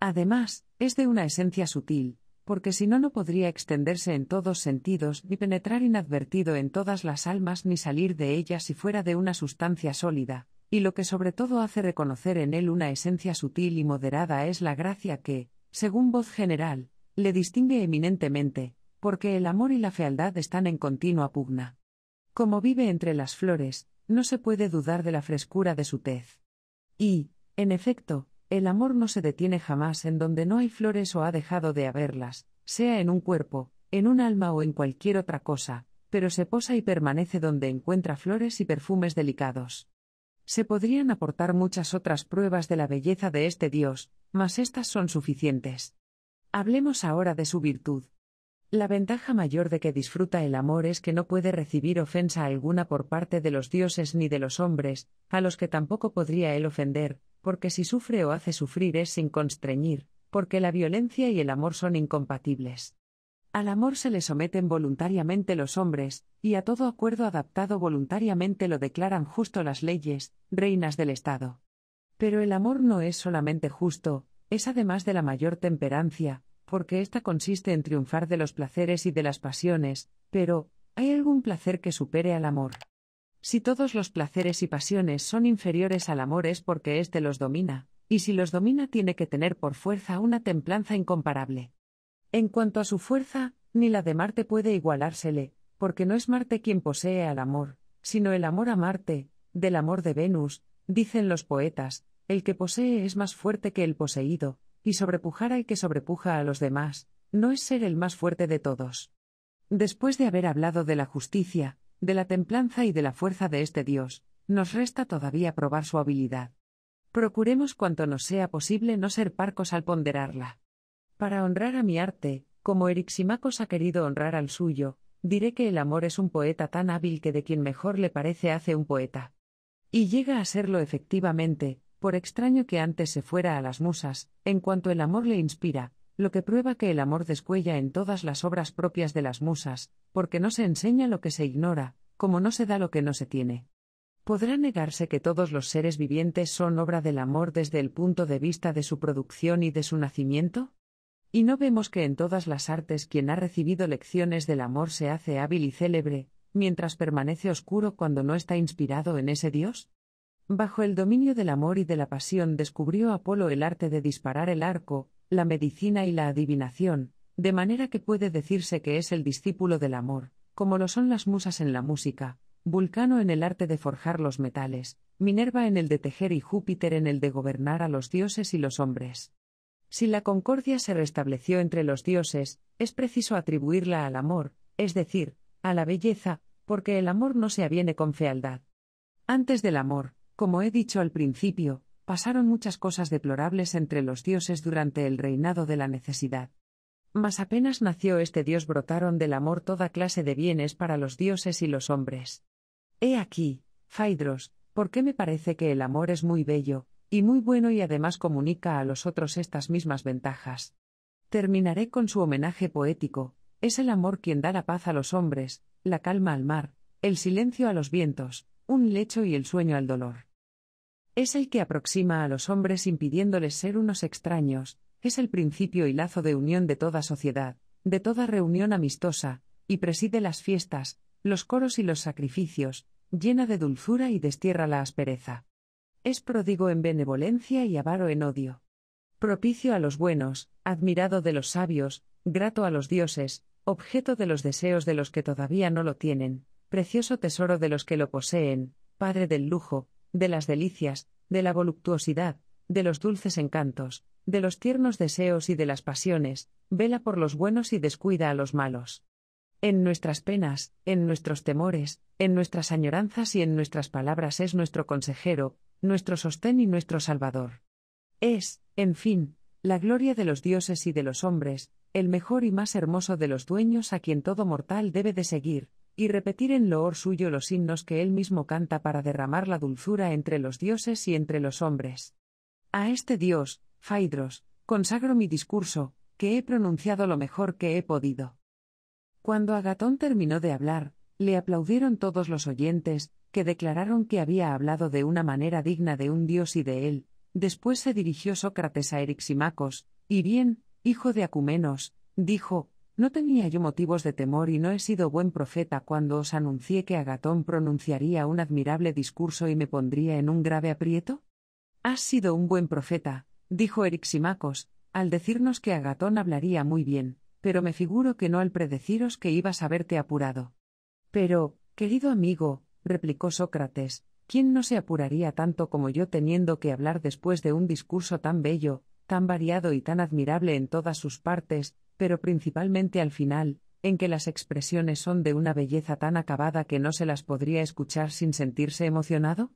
Además, es de una esencia sutil, porque si no no podría extenderse en todos sentidos, ni penetrar inadvertido en todas las almas, ni salir de ellas si fuera de una sustancia sólida, y lo que sobre todo hace reconocer en él una esencia sutil y moderada es la gracia que, según voz general, le distingue eminentemente, porque el amor y la fealdad están en continua pugna. Como vive entre las flores, no se puede dudar de la frescura de su tez. Y, en efecto, el amor no se detiene jamás en donde no hay flores o ha dejado de haberlas, sea en un cuerpo, en un alma o en cualquier otra cosa, pero se posa y permanece donde encuentra flores y perfumes delicados. Se podrían aportar muchas otras pruebas de la belleza de este Dios, mas estas son suficientes. Hablemos ahora de su virtud. La ventaja mayor de que disfruta el amor es que no puede recibir ofensa alguna por parte de los dioses ni de los hombres, a los que tampoco podría él ofender, porque si sufre o hace sufrir es sin constreñir, porque la violencia y el amor son incompatibles. Al amor se le someten voluntariamente los hombres, y a todo acuerdo adaptado voluntariamente lo declaran justo las leyes, reinas del Estado. Pero el amor no es solamente justo, es además de la mayor temperancia, porque ésta consiste en triunfar de los placeres y de las pasiones, pero, ¿hay algún placer que supere al amor? Si todos los placeres y pasiones son inferiores al amor es porque éste los domina, y si los domina tiene que tener por fuerza una templanza incomparable. En cuanto a su fuerza, ni la de Marte puede igualársele, porque no es Marte quien posee al amor, sino el amor a Marte, del amor de Venus, dicen los poetas, el que posee es más fuerte que el poseído, y sobrepujar al que sobrepuja a los demás, no es ser el más fuerte de todos. Después de haber hablado de la justicia, de la templanza y de la fuerza de este Dios, nos resta todavía probar su habilidad. Procuremos cuanto nos sea posible no ser parcos al ponderarla. Para honrar a mi arte, como Eriximacos ha querido honrar al suyo, diré que el amor es un poeta tan hábil que de quien mejor le parece hace un poeta. Y llega a serlo efectivamente, por extraño que antes se fuera a las musas, en cuanto el amor le inspira, lo que prueba que el amor descuella en todas las obras propias de las musas, porque no se enseña lo que se ignora, como no se da lo que no se tiene. ¿Podrá negarse que todos los seres vivientes son obra del amor desde el punto de vista de su producción y de su nacimiento? Y no vemos que en todas las artes quien ha recibido lecciones del amor se hace hábil y célebre, mientras permanece oscuro cuando no está inspirado en ese Dios? Bajo el dominio del amor y de la pasión descubrió Apolo el arte de disparar el arco, la medicina y la adivinación, de manera que puede decirse que es el discípulo del amor, como lo son las musas en la música, Vulcano en el arte de forjar los metales, Minerva en el de tejer y Júpiter en el de gobernar a los dioses y los hombres. Si la concordia se restableció entre los dioses, es preciso atribuirla al amor, es decir, a la belleza, porque el amor no se aviene con fealdad. Antes del amor, como he dicho al principio, pasaron muchas cosas deplorables entre los dioses durante el reinado de la necesidad. Mas apenas nació este dios brotaron del amor toda clase de bienes para los dioses y los hombres. He aquí, Phaedros, por qué me parece que el amor es muy bello, y muy bueno y además comunica a los otros estas mismas ventajas. Terminaré con su homenaje poético, es el amor quien da la paz a los hombres, la calma al mar, el silencio a los vientos, un lecho y el sueño al dolor. Es el que aproxima a los hombres impidiéndoles ser unos extraños, es el principio y lazo de unión de toda sociedad, de toda reunión amistosa, y preside las fiestas, los coros y los sacrificios, llena de dulzura y destierra la aspereza es pródigo en benevolencia y avaro en odio. Propicio a los buenos, admirado de los sabios, grato a los dioses, objeto de los deseos de los que todavía no lo tienen, precioso tesoro de los que lo poseen, padre del lujo, de las delicias, de la voluptuosidad, de los dulces encantos, de los tiernos deseos y de las pasiones, vela por los buenos y descuida a los malos. En nuestras penas, en nuestros temores, en nuestras añoranzas y en nuestras palabras es nuestro consejero, nuestro sostén y nuestro Salvador. Es, en fin, la gloria de los dioses y de los hombres, el mejor y más hermoso de los dueños a quien todo mortal debe de seguir, y repetir en loor suyo los himnos que él mismo canta para derramar la dulzura entre los dioses y entre los hombres. A este Dios, Faidros, consagro mi discurso, que he pronunciado lo mejor que he podido. Cuando Agatón terminó de hablar, le aplaudieron todos los oyentes, que declararon que había hablado de una manera digna de un dios y de él. Después se dirigió Sócrates a Eriximacos, y bien, hijo de Acumenos, dijo, no tenía yo motivos de temor y no he sido buen profeta cuando os anuncié que Agatón pronunciaría un admirable discurso y me pondría en un grave aprieto. Has sido un buen profeta, dijo Eriximacos, al decirnos que Agatón hablaría muy bien, pero me figuro que no al predeciros que ibas a verte apurado. Pero, querido amigo, replicó Sócrates, ¿quién no se apuraría tanto como yo teniendo que hablar después de un discurso tan bello, tan variado y tan admirable en todas sus partes, pero principalmente al final, en que las expresiones son de una belleza tan acabada que no se las podría escuchar sin sentirse emocionado?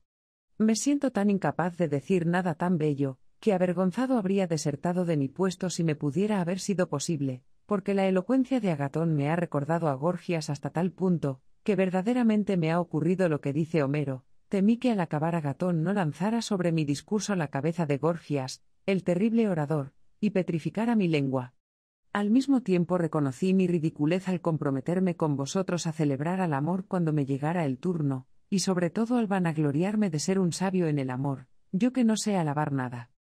Me siento tan incapaz de decir nada tan bello, que avergonzado habría desertado de mi puesto si me pudiera haber sido posible, porque la elocuencia de Agatón me ha recordado a Gorgias hasta tal punto, que verdaderamente me ha ocurrido lo que dice Homero, temí que al acabar Agatón no lanzara sobre mi discurso la cabeza de Gorgias, el terrible orador, y petrificara mi lengua. Al mismo tiempo reconocí mi ridiculez al comprometerme con vosotros a celebrar al amor cuando me llegara el turno, y sobre todo al vanagloriarme de ser un sabio en el amor, yo que no sé alabar nada.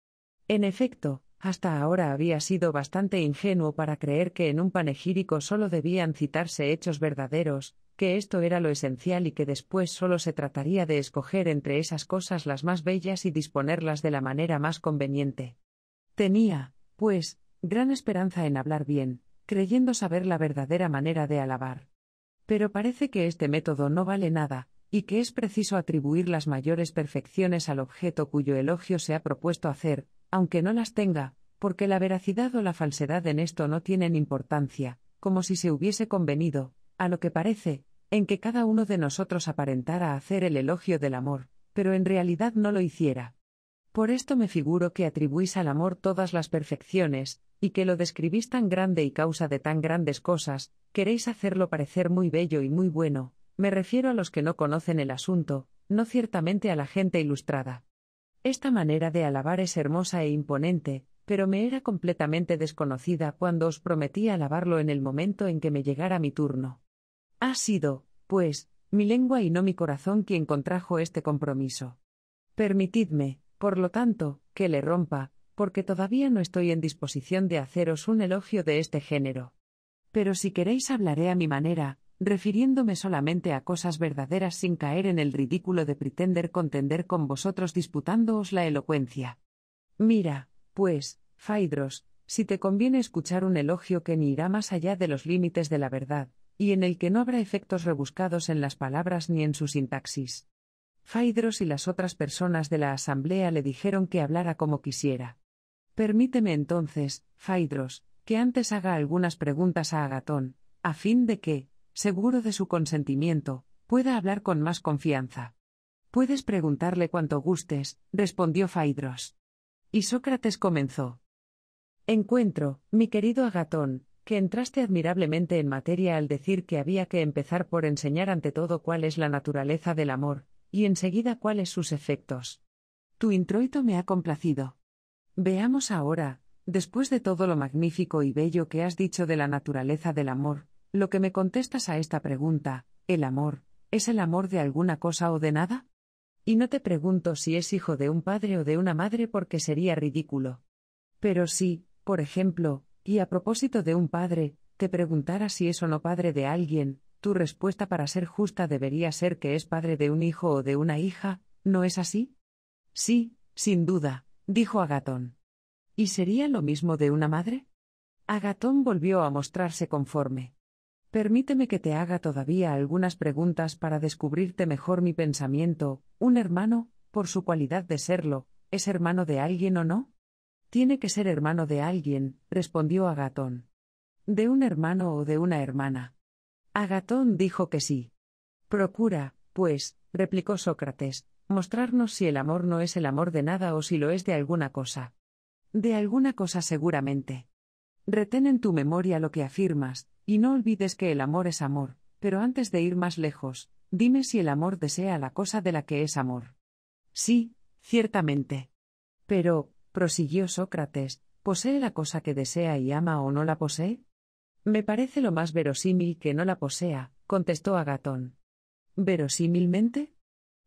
En efecto, hasta ahora había sido bastante ingenuo para creer que en un panegírico solo debían citarse hechos verdaderos, que esto era lo esencial y que después solo se trataría de escoger entre esas cosas las más bellas y disponerlas de la manera más conveniente. Tenía, pues, gran esperanza en hablar bien, creyendo saber la verdadera manera de alabar. Pero parece que este método no vale nada, y que es preciso atribuir las mayores perfecciones al objeto cuyo elogio se ha propuesto hacer, aunque no las tenga, porque la veracidad o la falsedad en esto no tienen importancia, como si se hubiese convenido, a lo que parece, en que cada uno de nosotros aparentara hacer el elogio del amor, pero en realidad no lo hiciera. Por esto me figuro que atribuís al amor todas las perfecciones, y que lo describís tan grande y causa de tan grandes cosas, queréis hacerlo parecer muy bello y muy bueno, me refiero a los que no conocen el asunto, no ciertamente a la gente ilustrada. Esta manera de alabar es hermosa e imponente, pero me era completamente desconocida cuando os prometí alabarlo en el momento en que me llegara mi turno. Ha sido, pues, mi lengua y no mi corazón quien contrajo este compromiso. Permitidme, por lo tanto, que le rompa, porque todavía no estoy en disposición de haceros un elogio de este género. Pero si queréis hablaré a mi manera, refiriéndome solamente a cosas verdaderas sin caer en el ridículo de pretender contender con vosotros disputándoos la elocuencia. Mira, pues, Faidros, si te conviene escuchar un elogio que ni irá más allá de los límites de la verdad, y en el que no habrá efectos rebuscados en las palabras ni en su sintaxis. Faidros y las otras personas de la asamblea le dijeron que hablara como quisiera. Permíteme entonces, Faidros, que antes haga algunas preguntas a Agatón, a fin de que, seguro de su consentimiento, pueda hablar con más confianza. Puedes preguntarle cuanto gustes, respondió Faidros. Y Sócrates comenzó. Encuentro, mi querido Agatón, que entraste admirablemente en materia al decir que había que empezar por enseñar ante todo cuál es la naturaleza del amor, y enseguida cuáles sus efectos. Tu introito me ha complacido. Veamos ahora, después de todo lo magnífico y bello que has dicho de la naturaleza del amor, lo que me contestas a esta pregunta, ¿el amor, es el amor de alguna cosa o de nada? Y no te pregunto si es hijo de un padre o de una madre porque sería ridículo. Pero sí, por ejemplo, y a propósito de un padre, te preguntara si es o no padre de alguien, tu respuesta para ser justa debería ser que es padre de un hijo o de una hija, ¿no es así? Sí, sin duda, dijo Agatón. ¿Y sería lo mismo de una madre? Agatón volvió a mostrarse conforme. Permíteme que te haga todavía algunas preguntas para descubrirte mejor mi pensamiento. ¿Un hermano, por su cualidad de serlo, es hermano de alguien o no? Tiene que ser hermano de alguien, respondió Agatón. ¿De un hermano o de una hermana? Agatón dijo que sí. Procura, pues, replicó Sócrates, mostrarnos si el amor no es el amor de nada o si lo es de alguna cosa. De alguna cosa seguramente. Retén en tu memoria lo que afirmas, y no olvides que el amor es amor, pero antes de ir más lejos, dime si el amor desea la cosa de la que es amor. Sí, ciertamente. Pero, prosiguió Sócrates, ¿posee la cosa que desea y ama o no la posee? Me parece lo más verosímil que no la posea, contestó Agatón. ¿Verosímilmente?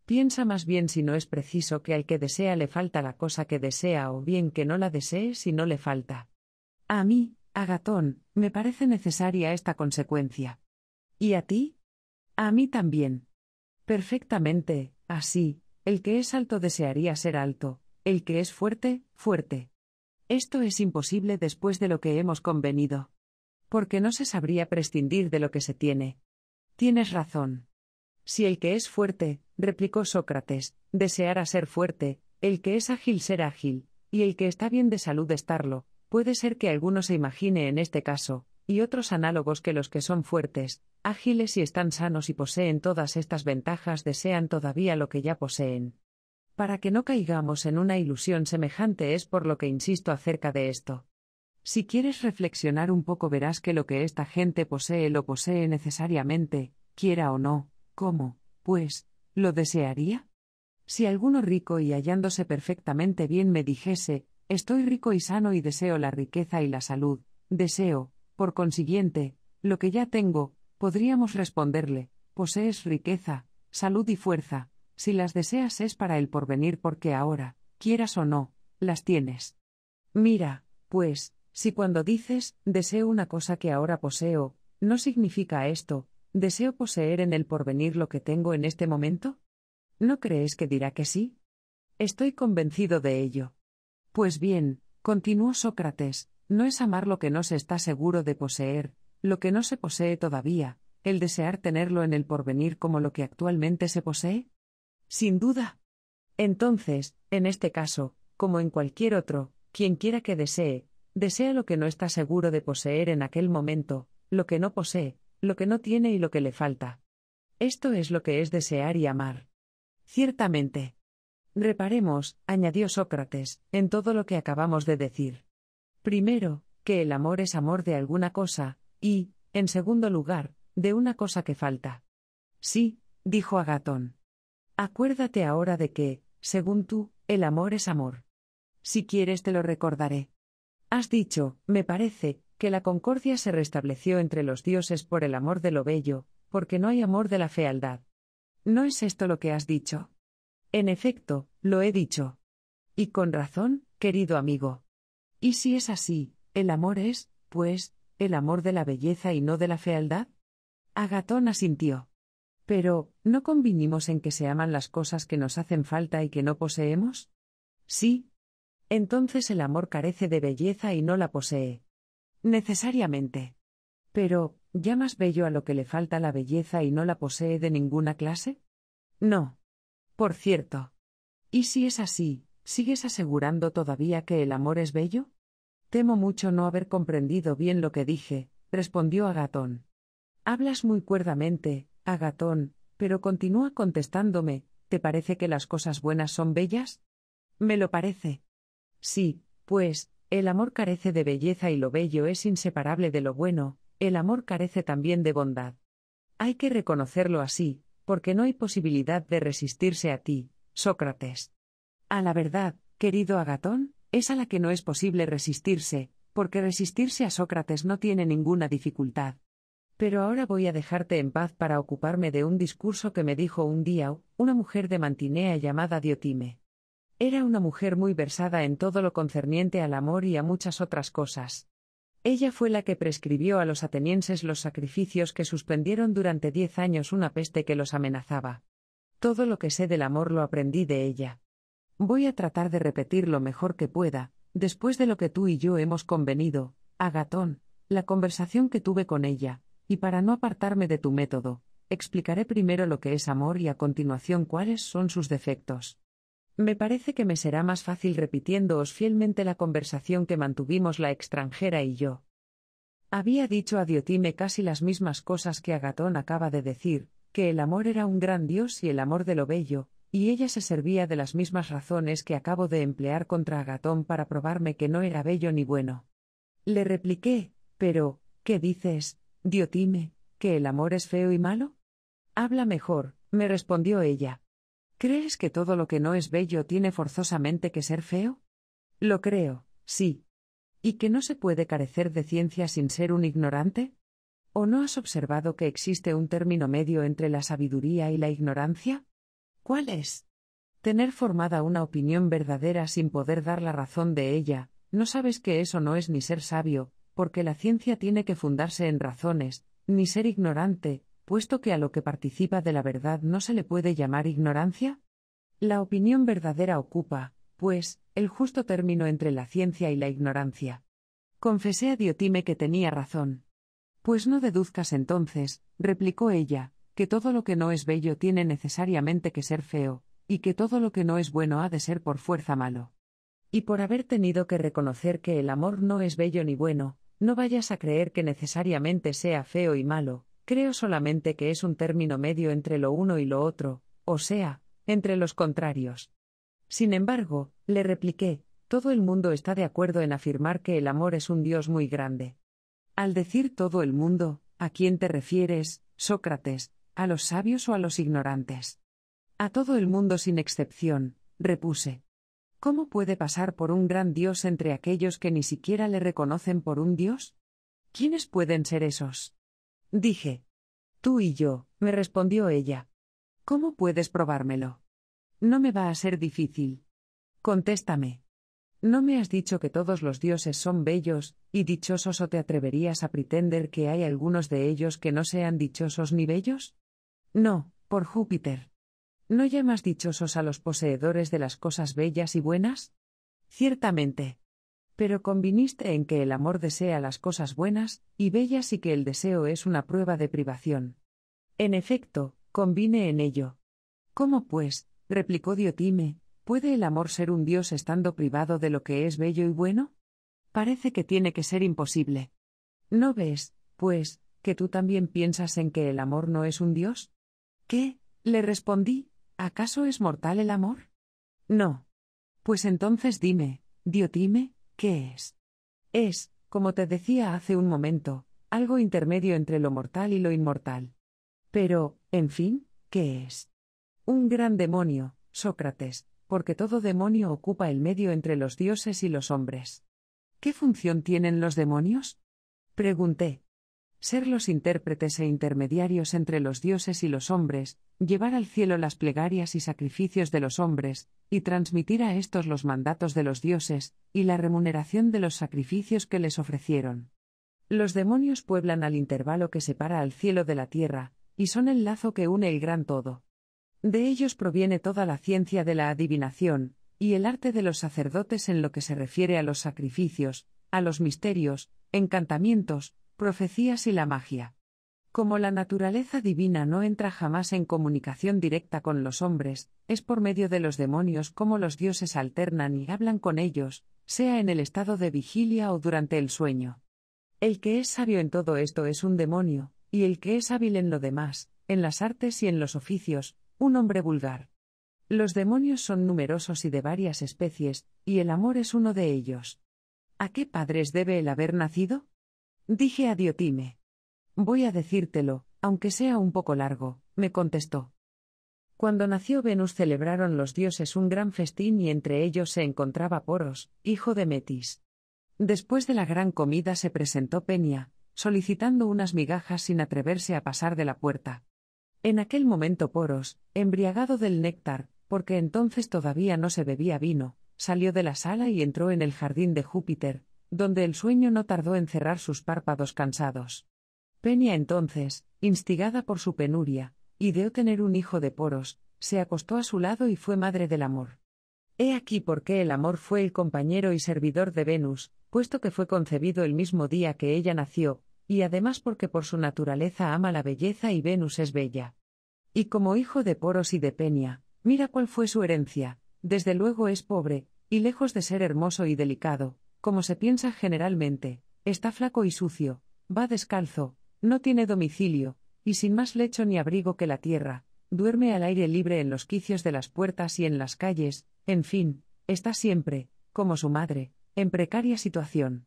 Piensa más bien si no es preciso que al que desea le falta la cosa que desea o bien que no la desee si no le falta. A mí, Agatón, me parece necesaria esta consecuencia. ¿Y a ti? A mí también. Perfectamente, así, el que es alto desearía ser alto, el que es fuerte, fuerte. Esto es imposible después de lo que hemos convenido. Porque no se sabría prescindir de lo que se tiene. Tienes razón. Si el que es fuerte, replicó Sócrates, deseara ser fuerte, el que es ágil ser ágil, y el que está bien de salud estarlo, puede ser que alguno se imagine en este caso, y otros análogos que los que son fuertes, ágiles y están sanos y poseen todas estas ventajas desean todavía lo que ya poseen. Para que no caigamos en una ilusión semejante es por lo que insisto acerca de esto. Si quieres reflexionar un poco verás que lo que esta gente posee lo posee necesariamente, quiera o no, ¿cómo, pues, lo desearía? Si alguno rico y hallándose perfectamente bien me dijese, estoy rico y sano y deseo la riqueza y la salud, deseo, por consiguiente, lo que ya tengo, podríamos responderle, posees riqueza, salud y fuerza, si las deseas es para el porvenir porque ahora, quieras o no, las tienes. Mira, pues, si cuando dices, deseo una cosa que ahora poseo, no significa esto, deseo poseer en el porvenir lo que tengo en este momento? ¿No crees que dirá que sí? Estoy convencido de ello. Pues bien, continuó Sócrates, no es amar lo que no se está seguro de poseer, lo que no se posee todavía, el desear tenerlo en el porvenir como lo que actualmente se posee? Sin duda. Entonces, en este caso, como en cualquier otro, quien quiera que desee, desea lo que no está seguro de poseer en aquel momento, lo que no posee, lo que no tiene y lo que le falta. Esto es lo que es desear y amar. Ciertamente. Reparemos, añadió Sócrates, en todo lo que acabamos de decir. Primero, que el amor es amor de alguna cosa, y, en segundo lugar, de una cosa que falta. Sí, dijo Agatón. Acuérdate ahora de que, según tú, el amor es amor. Si quieres te lo recordaré. Has dicho, me parece, que la concordia se restableció entre los dioses por el amor de lo bello, porque no hay amor de la fealdad. ¿No es esto lo que has dicho? En efecto, lo he dicho. Y con razón, querido amigo. ¿Y si es así, el amor es, pues, el amor de la belleza y no de la fealdad? Agatón asintió. Pero, ¿no convinimos en que se aman las cosas que nos hacen falta y que no poseemos? Sí. Entonces el amor carece de belleza y no la posee. Necesariamente. Pero, más bello a lo que le falta la belleza y no la posee de ninguna clase? No. Por cierto. ¿Y si es así, sigues asegurando todavía que el amor es bello? Temo mucho no haber comprendido bien lo que dije, respondió Agatón. Hablas muy cuerdamente, Agatón, ah, pero continúa contestándome, ¿te parece que las cosas buenas son bellas? Me lo parece. Sí, pues, el amor carece de belleza y lo bello es inseparable de lo bueno, el amor carece también de bondad. Hay que reconocerlo así, porque no hay posibilidad de resistirse a ti, Sócrates. A la verdad, querido Agatón, ah, es a la que no es posible resistirse, porque resistirse a Sócrates no tiene ninguna dificultad. Pero ahora voy a dejarte en paz para ocuparme de un discurso que me dijo un día una mujer de Mantinea llamada Diotime. Era una mujer muy versada en todo lo concerniente al amor y a muchas otras cosas. Ella fue la que prescribió a los atenienses los sacrificios que suspendieron durante diez años una peste que los amenazaba. Todo lo que sé del amor lo aprendí de ella. Voy a tratar de repetir lo mejor que pueda, después de lo que tú y yo hemos convenido, Agatón, la conversación que tuve con ella, y para no apartarme de tu método, explicaré primero lo que es amor y a continuación cuáles son sus defectos. Me parece que me será más fácil repitiéndoos fielmente la conversación que mantuvimos la extranjera y yo. Había dicho a Diotime casi las mismas cosas que Agatón acaba de decir, que el amor era un gran dios y el amor de lo bello, y ella se servía de las mismas razones que acabo de emplear contra Agatón para probarme que no era bello ni bueno. Le repliqué, pero, ¿qué dices, Diotime, ¿que el amor es feo y malo? Habla mejor, me respondió ella. ¿Crees que todo lo que no es bello tiene forzosamente que ser feo? Lo creo, sí. ¿Y que no se puede carecer de ciencia sin ser un ignorante? ¿O no has observado que existe un término medio entre la sabiduría y la ignorancia? ¿Cuál es? Tener formada una opinión verdadera sin poder dar la razón de ella, no sabes que eso no es ni ser sabio, porque la ciencia tiene que fundarse en razones, ni ser ignorante, puesto que a lo que participa de la verdad no se le puede llamar ignorancia? La opinión verdadera ocupa, pues, el justo término entre la ciencia y la ignorancia. Confesé a Diotime que tenía razón. Pues no deduzcas entonces, replicó ella, que todo lo que no es bello tiene necesariamente que ser feo, y que todo lo que no es bueno ha de ser por fuerza malo. Y por haber tenido que reconocer que el amor no es bello ni bueno, no vayas a creer que necesariamente sea feo y malo, creo solamente que es un término medio entre lo uno y lo otro, o sea, entre los contrarios. Sin embargo, le repliqué, todo el mundo está de acuerdo en afirmar que el amor es un Dios muy grande. Al decir todo el mundo, ¿a quién te refieres, Sócrates, a los sabios o a los ignorantes? A todo el mundo sin excepción, repuse. ¿Cómo puede pasar por un gran Dios entre aquellos que ni siquiera le reconocen por un Dios? ¿Quiénes pueden ser esos? Dije. Tú y yo, me respondió ella. ¿Cómo puedes probármelo? No me va a ser difícil. Contéstame. ¿No me has dicho que todos los dioses son bellos, y dichosos o te atreverías a pretender que hay algunos de ellos que no sean dichosos ni bellos? No, por Júpiter. ¿No llamas dichosos a los poseedores de las cosas bellas y buenas? Ciertamente. Pero conviniste en que el amor desea las cosas buenas y bellas y que el deseo es una prueba de privación. En efecto, convine en ello. ¿Cómo pues, replicó Diotime, puede el amor ser un dios estando privado de lo que es bello y bueno? Parece que tiene que ser imposible. ¿No ves, pues, que tú también piensas en que el amor no es un dios? ¿Qué? le respondí, ¿Acaso es mortal el amor? No. Pues entonces dime, diotime, ¿qué es? Es, como te decía hace un momento, algo intermedio entre lo mortal y lo inmortal. Pero, en fin, ¿qué es? Un gran demonio, Sócrates, porque todo demonio ocupa el medio entre los dioses y los hombres. ¿Qué función tienen los demonios? Pregunté ser los intérpretes e intermediarios entre los dioses y los hombres, llevar al cielo las plegarias y sacrificios de los hombres, y transmitir a estos los mandatos de los dioses, y la remuneración de los sacrificios que les ofrecieron. Los demonios pueblan al intervalo que separa al cielo de la tierra, y son el lazo que une el gran todo. De ellos proviene toda la ciencia de la adivinación, y el arte de los sacerdotes en lo que se refiere a los sacrificios, a los misterios, encantamientos, Profecías y la magia. Como la naturaleza divina no entra jamás en comunicación directa con los hombres, es por medio de los demonios como los dioses alternan y hablan con ellos, sea en el estado de vigilia o durante el sueño. El que es sabio en todo esto es un demonio, y el que es hábil en lo demás, en las artes y en los oficios, un hombre vulgar. Los demonios son numerosos y de varias especies, y el amor es uno de ellos. ¿A qué padres debe el haber nacido? Dije a Diotime. Voy a decírtelo, aunque sea un poco largo, me contestó. Cuando nació Venus celebraron los dioses un gran festín y entre ellos se encontraba Poros, hijo de Metis. Después de la gran comida se presentó Penia, solicitando unas migajas sin atreverse a pasar de la puerta. En aquel momento Poros, embriagado del néctar, porque entonces todavía no se bebía vino, salió de la sala y entró en el jardín de Júpiter, donde el sueño no tardó en cerrar sus párpados cansados. Peña entonces, instigada por su penuria, ideó tener un hijo de poros, se acostó a su lado y fue madre del amor. He aquí por qué el amor fue el compañero y servidor de Venus, puesto que fue concebido el mismo día que ella nació, y además porque por su naturaleza ama la belleza y Venus es bella. Y como hijo de Poros y de Peña, mira cuál fue su herencia, desde luego es pobre, y lejos de ser hermoso y delicado, como se piensa generalmente, está flaco y sucio, va descalzo, no tiene domicilio, y sin más lecho ni abrigo que la tierra, duerme al aire libre en los quicios de las puertas y en las calles, en fin, está siempre, como su madre, en precaria situación.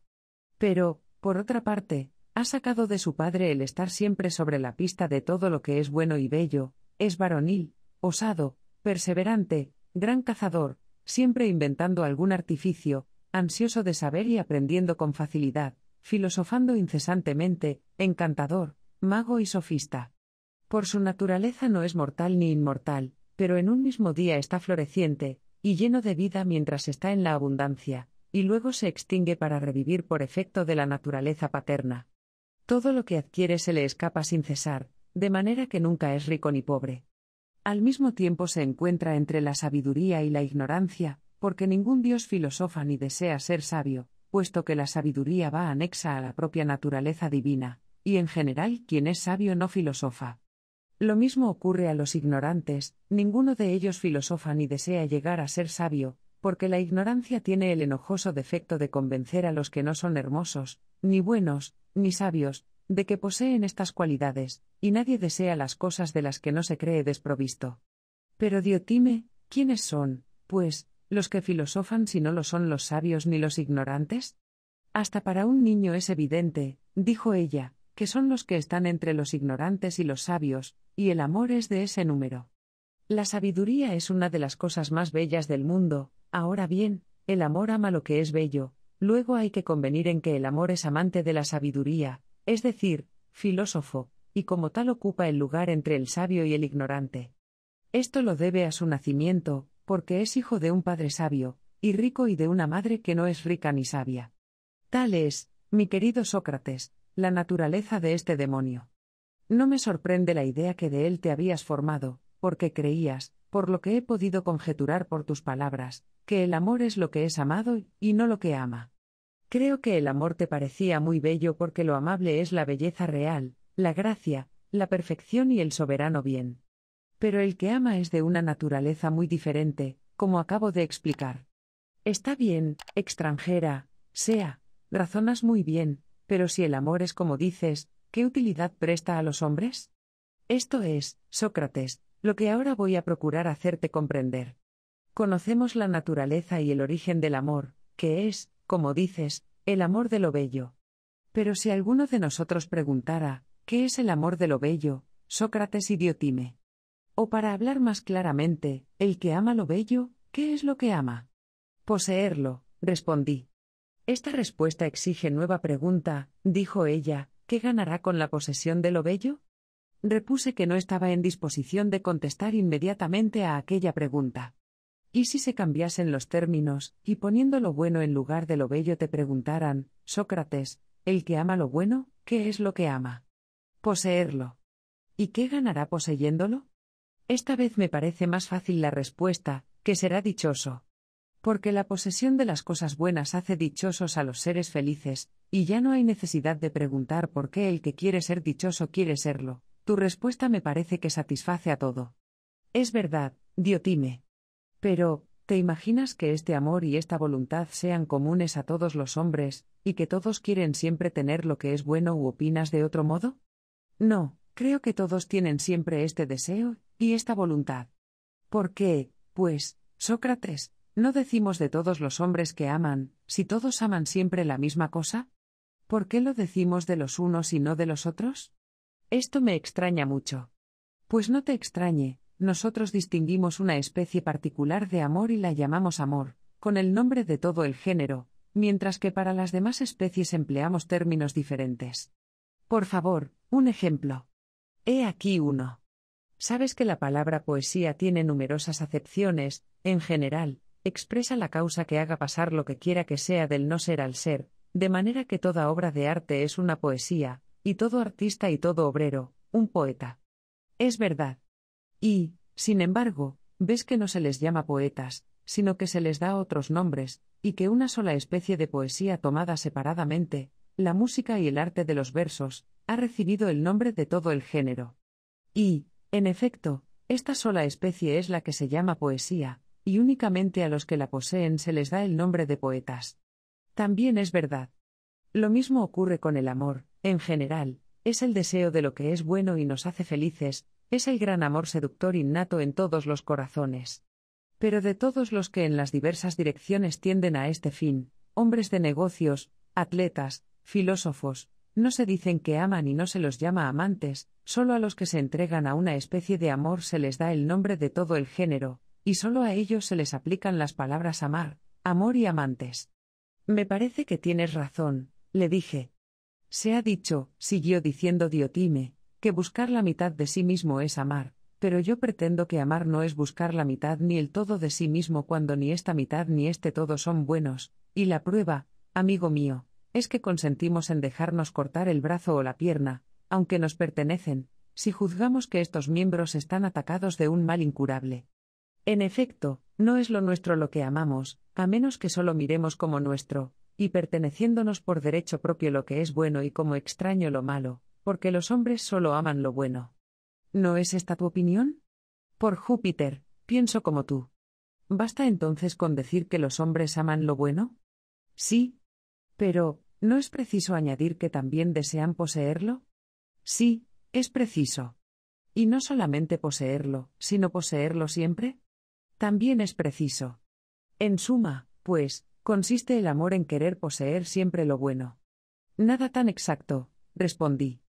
Pero, por otra parte, ha sacado de su padre el estar siempre sobre la pista de todo lo que es bueno y bello, es varonil, osado, perseverante, gran cazador, siempre inventando algún artificio, ansioso de saber y aprendiendo con facilidad, filosofando incesantemente, encantador, mago y sofista. Por su naturaleza no es mortal ni inmortal, pero en un mismo día está floreciente, y lleno de vida mientras está en la abundancia, y luego se extingue para revivir por efecto de la naturaleza paterna. Todo lo que adquiere se le escapa sin cesar, de manera que nunca es rico ni pobre. Al mismo tiempo se encuentra entre la sabiduría y la ignorancia, porque ningún dios filosofa ni desea ser sabio, puesto que la sabiduría va anexa a la propia naturaleza divina, y en general quien es sabio no filosofa. Lo mismo ocurre a los ignorantes, ninguno de ellos filosofa ni desea llegar a ser sabio, porque la ignorancia tiene el enojoso defecto de convencer a los que no son hermosos, ni buenos, ni sabios, de que poseen estas cualidades, y nadie desea las cosas de las que no se cree desprovisto. Pero Diotime, ¿quiénes son, pues, los que filosofan si no lo son los sabios ni los ignorantes? Hasta para un niño es evidente, dijo ella, que son los que están entre los ignorantes y los sabios, y el amor es de ese número. La sabiduría es una de las cosas más bellas del mundo, ahora bien, el amor ama lo que es bello, luego hay que convenir en que el amor es amante de la sabiduría, es decir, filósofo, y como tal ocupa el lugar entre el sabio y el ignorante. Esto lo debe a su nacimiento, porque es hijo de un padre sabio, y rico y de una madre que no es rica ni sabia. Tal es, mi querido Sócrates, la naturaleza de este demonio. No me sorprende la idea que de él te habías formado, porque creías, por lo que he podido conjeturar por tus palabras, que el amor es lo que es amado y no lo que ama. Creo que el amor te parecía muy bello porque lo amable es la belleza real, la gracia, la perfección y el soberano bien. Pero el que ama es de una naturaleza muy diferente, como acabo de explicar. Está bien, extranjera, sea, razonas muy bien, pero si el amor es como dices, ¿qué utilidad presta a los hombres? Esto es, Sócrates, lo que ahora voy a procurar hacerte comprender. Conocemos la naturaleza y el origen del amor, que es, como dices, el amor de lo bello. Pero si alguno de nosotros preguntara, ¿qué es el amor de lo bello? Sócrates y o para hablar más claramente, el que ama lo bello, ¿qué es lo que ama? Poseerlo, respondí. Esta respuesta exige nueva pregunta, dijo ella, ¿qué ganará con la posesión de lo bello? Repuse que no estaba en disposición de contestar inmediatamente a aquella pregunta. ¿Y si se cambiasen los términos, y poniendo lo bueno en lugar de lo bello te preguntaran, Sócrates, el que ama lo bueno, ¿qué es lo que ama? Poseerlo. ¿Y qué ganará poseyéndolo? Esta vez me parece más fácil la respuesta, que será dichoso. Porque la posesión de las cosas buenas hace dichosos a los seres felices, y ya no hay necesidad de preguntar por qué el que quiere ser dichoso quiere serlo. Tu respuesta me parece que satisface a todo. Es verdad, Diotime. Pero, ¿te imaginas que este amor y esta voluntad sean comunes a todos los hombres, y que todos quieren siempre tener lo que es bueno u opinas de otro modo? No, creo que todos tienen siempre este deseo, y esta voluntad. ¿Por qué, pues, Sócrates, no decimos de todos los hombres que aman, si todos aman siempre la misma cosa? ¿Por qué lo decimos de los unos y no de los otros? Esto me extraña mucho. Pues no te extrañe, nosotros distinguimos una especie particular de amor y la llamamos amor, con el nombre de todo el género, mientras que para las demás especies empleamos términos diferentes. Por favor, un ejemplo. He aquí uno. Sabes que la palabra poesía tiene numerosas acepciones, en general, expresa la causa que haga pasar lo que quiera que sea del no ser al ser, de manera que toda obra de arte es una poesía, y todo artista y todo obrero, un poeta. Es verdad. Y, sin embargo, ves que no se les llama poetas, sino que se les da otros nombres, y que una sola especie de poesía tomada separadamente, la música y el arte de los versos, ha recibido el nombre de todo el género. Y, en efecto, esta sola especie es la que se llama poesía, y únicamente a los que la poseen se les da el nombre de poetas. También es verdad. Lo mismo ocurre con el amor, en general, es el deseo de lo que es bueno y nos hace felices, es el gran amor seductor innato en todos los corazones. Pero de todos los que en las diversas direcciones tienden a este fin, hombres de negocios, atletas, filósofos, no se dicen que aman y no se los llama amantes, solo a los que se entregan a una especie de amor se les da el nombre de todo el género, y solo a ellos se les aplican las palabras amar, amor y amantes. Me parece que tienes razón, le dije. Se ha dicho, siguió diciendo Diotime, que buscar la mitad de sí mismo es amar, pero yo pretendo que amar no es buscar la mitad ni el todo de sí mismo cuando ni esta mitad ni este todo son buenos, y la prueba, amigo mío, es que consentimos en dejarnos cortar el brazo o la pierna, aunque nos pertenecen, si juzgamos que estos miembros están atacados de un mal incurable. En efecto, no es lo nuestro lo que amamos, a menos que solo miremos como nuestro, y perteneciéndonos por derecho propio lo que es bueno y como extraño lo malo, porque los hombres solo aman lo bueno. ¿No es esta tu opinión? Por Júpiter, pienso como tú. ¿Basta entonces con decir que los hombres aman lo bueno? Sí. Pero, ¿No es preciso añadir que también desean poseerlo? Sí, es preciso. Y no solamente poseerlo, sino poseerlo siempre. También es preciso. En suma, pues, consiste el amor en querer poseer siempre lo bueno. Nada tan exacto, respondí.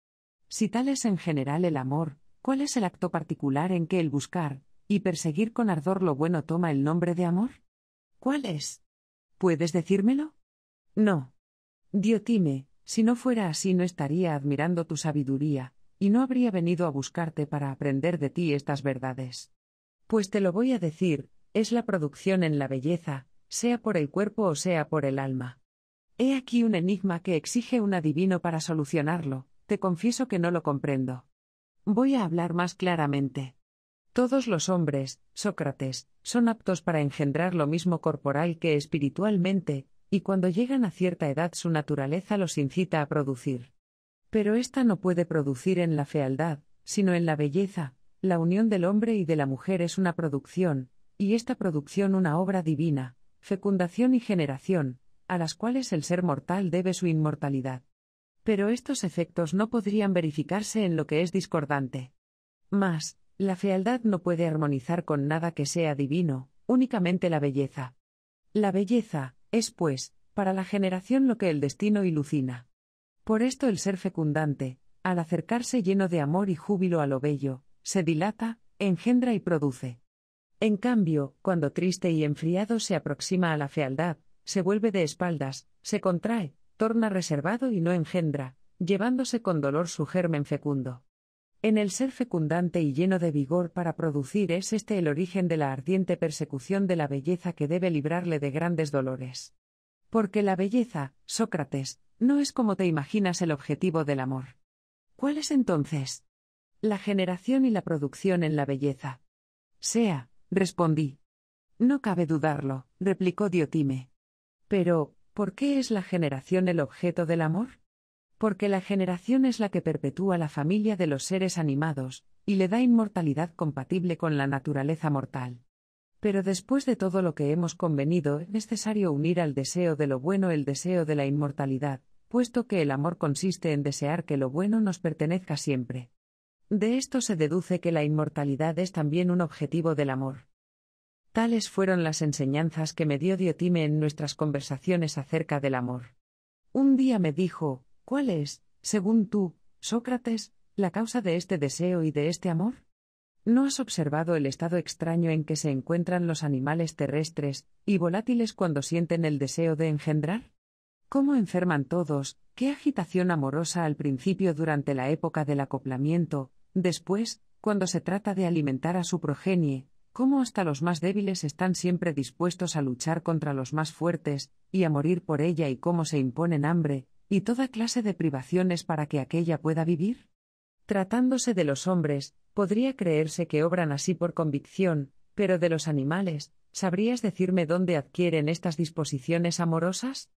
Si tal es en general el amor, ¿cuál es el acto particular en que el buscar, y perseguir con ardor lo bueno toma el nombre de amor? ¿Cuál es? ¿Puedes decírmelo? No. Diotime, si no fuera así no estaría admirando tu sabiduría, y no habría venido a buscarte para aprender de ti estas verdades. Pues te lo voy a decir, es la producción en la belleza, sea por el cuerpo o sea por el alma. He aquí un enigma que exige un adivino para solucionarlo, te confieso que no lo comprendo. Voy a hablar más claramente. Todos los hombres, Sócrates, son aptos para engendrar lo mismo corporal que espiritualmente, y cuando llegan a cierta edad su naturaleza los incita a producir. Pero ésta no puede producir en la fealdad, sino en la belleza, la unión del hombre y de la mujer es una producción, y esta producción una obra divina, fecundación y generación, a las cuales el ser mortal debe su inmortalidad. Pero estos efectos no podrían verificarse en lo que es discordante. Mas, la fealdad no puede armonizar con nada que sea divino, únicamente la belleza. La belleza, es, pues, para la generación lo que el destino ilucina. Por esto el ser fecundante, al acercarse lleno de amor y júbilo a lo bello, se dilata, engendra y produce. En cambio, cuando triste y enfriado se aproxima a la fealdad, se vuelve de espaldas, se contrae, torna reservado y no engendra, llevándose con dolor su germen fecundo. En el ser fecundante y lleno de vigor para producir es este el origen de la ardiente persecución de la belleza que debe librarle de grandes dolores. Porque la belleza, Sócrates, no es como te imaginas el objetivo del amor. ¿Cuál es entonces? La generación y la producción en la belleza. Sea, respondí. No cabe dudarlo, replicó Diotime. Pero, ¿por qué es la generación el objeto del amor? porque la generación es la que perpetúa la familia de los seres animados, y le da inmortalidad compatible con la naturaleza mortal. Pero después de todo lo que hemos convenido, es necesario unir al deseo de lo bueno el deseo de la inmortalidad, puesto que el amor consiste en desear que lo bueno nos pertenezca siempre. De esto se deduce que la inmortalidad es también un objetivo del amor. Tales fueron las enseñanzas que me dio Diotime en nuestras conversaciones acerca del amor. Un día me dijo, ¿Cuál es, según tú, Sócrates, la causa de este deseo y de este amor? ¿No has observado el estado extraño en que se encuentran los animales terrestres y volátiles cuando sienten el deseo de engendrar? ¿Cómo enferman todos? ¿Qué agitación amorosa al principio durante la época del acoplamiento? Después, cuando se trata de alimentar a su progenie, cómo hasta los más débiles están siempre dispuestos a luchar contra los más fuertes, y a morir por ella y cómo se imponen hambre, y toda clase de privaciones para que aquella pueda vivir? Tratándose de los hombres, podría creerse que obran así por convicción, pero de los animales, ¿sabrías decirme dónde adquieren estas disposiciones amorosas?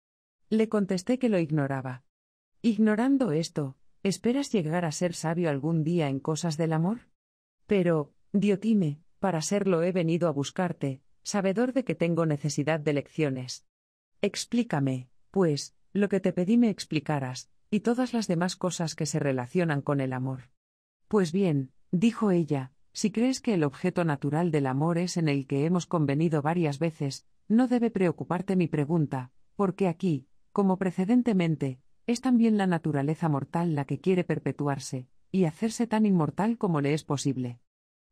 Le contesté que lo ignoraba. Ignorando esto, ¿esperas llegar a ser sabio algún día en cosas del amor? Pero, Diotime, para serlo he venido a buscarte, sabedor de que tengo necesidad de lecciones. Explícame, pues, lo que te pedí me explicaras, y todas las demás cosas que se relacionan con el amor. Pues bien, dijo ella, si crees que el objeto natural del amor es en el que hemos convenido varias veces, no debe preocuparte mi pregunta, porque aquí, como precedentemente, es también la naturaleza mortal la que quiere perpetuarse, y hacerse tan inmortal como le es posible.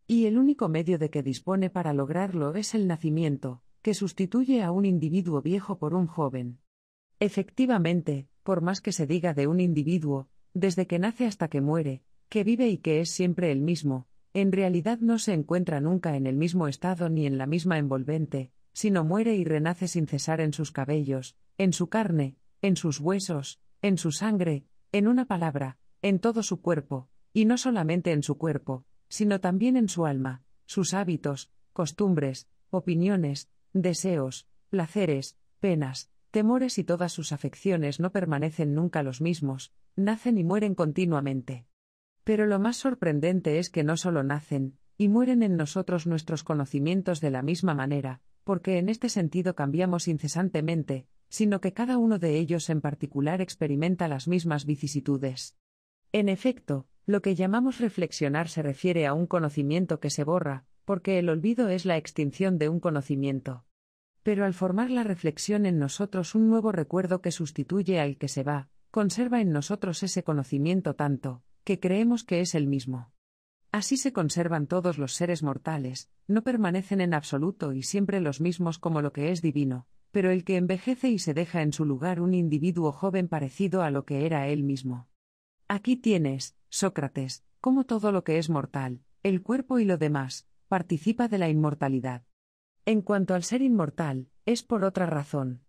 Y el único medio de que dispone para lograrlo es el nacimiento, que sustituye a un individuo viejo por un joven. Efectivamente, por más que se diga de un individuo, desde que nace hasta que muere, que vive y que es siempre el mismo, en realidad no se encuentra nunca en el mismo estado ni en la misma envolvente, sino muere y renace sin cesar en sus cabellos, en su carne, en sus huesos, en su sangre, en una palabra, en todo su cuerpo, y no solamente en su cuerpo, sino también en su alma, sus hábitos, costumbres, opiniones, deseos, placeres, penas, temores y todas sus afecciones no permanecen nunca los mismos, nacen y mueren continuamente. Pero lo más sorprendente es que no solo nacen, y mueren en nosotros nuestros conocimientos de la misma manera, porque en este sentido cambiamos incesantemente, sino que cada uno de ellos en particular experimenta las mismas vicisitudes. En efecto, lo que llamamos reflexionar se refiere a un conocimiento que se borra, porque el olvido es la extinción de un conocimiento. Pero al formar la reflexión en nosotros un nuevo recuerdo que sustituye al que se va, conserva en nosotros ese conocimiento tanto, que creemos que es el mismo. Así se conservan todos los seres mortales, no permanecen en absoluto y siempre los mismos como lo que es divino, pero el que envejece y se deja en su lugar un individuo joven parecido a lo que era él mismo. Aquí tienes, Sócrates, cómo todo lo que es mortal, el cuerpo y lo demás, participa de la inmortalidad. En cuanto al ser inmortal, es por otra razón.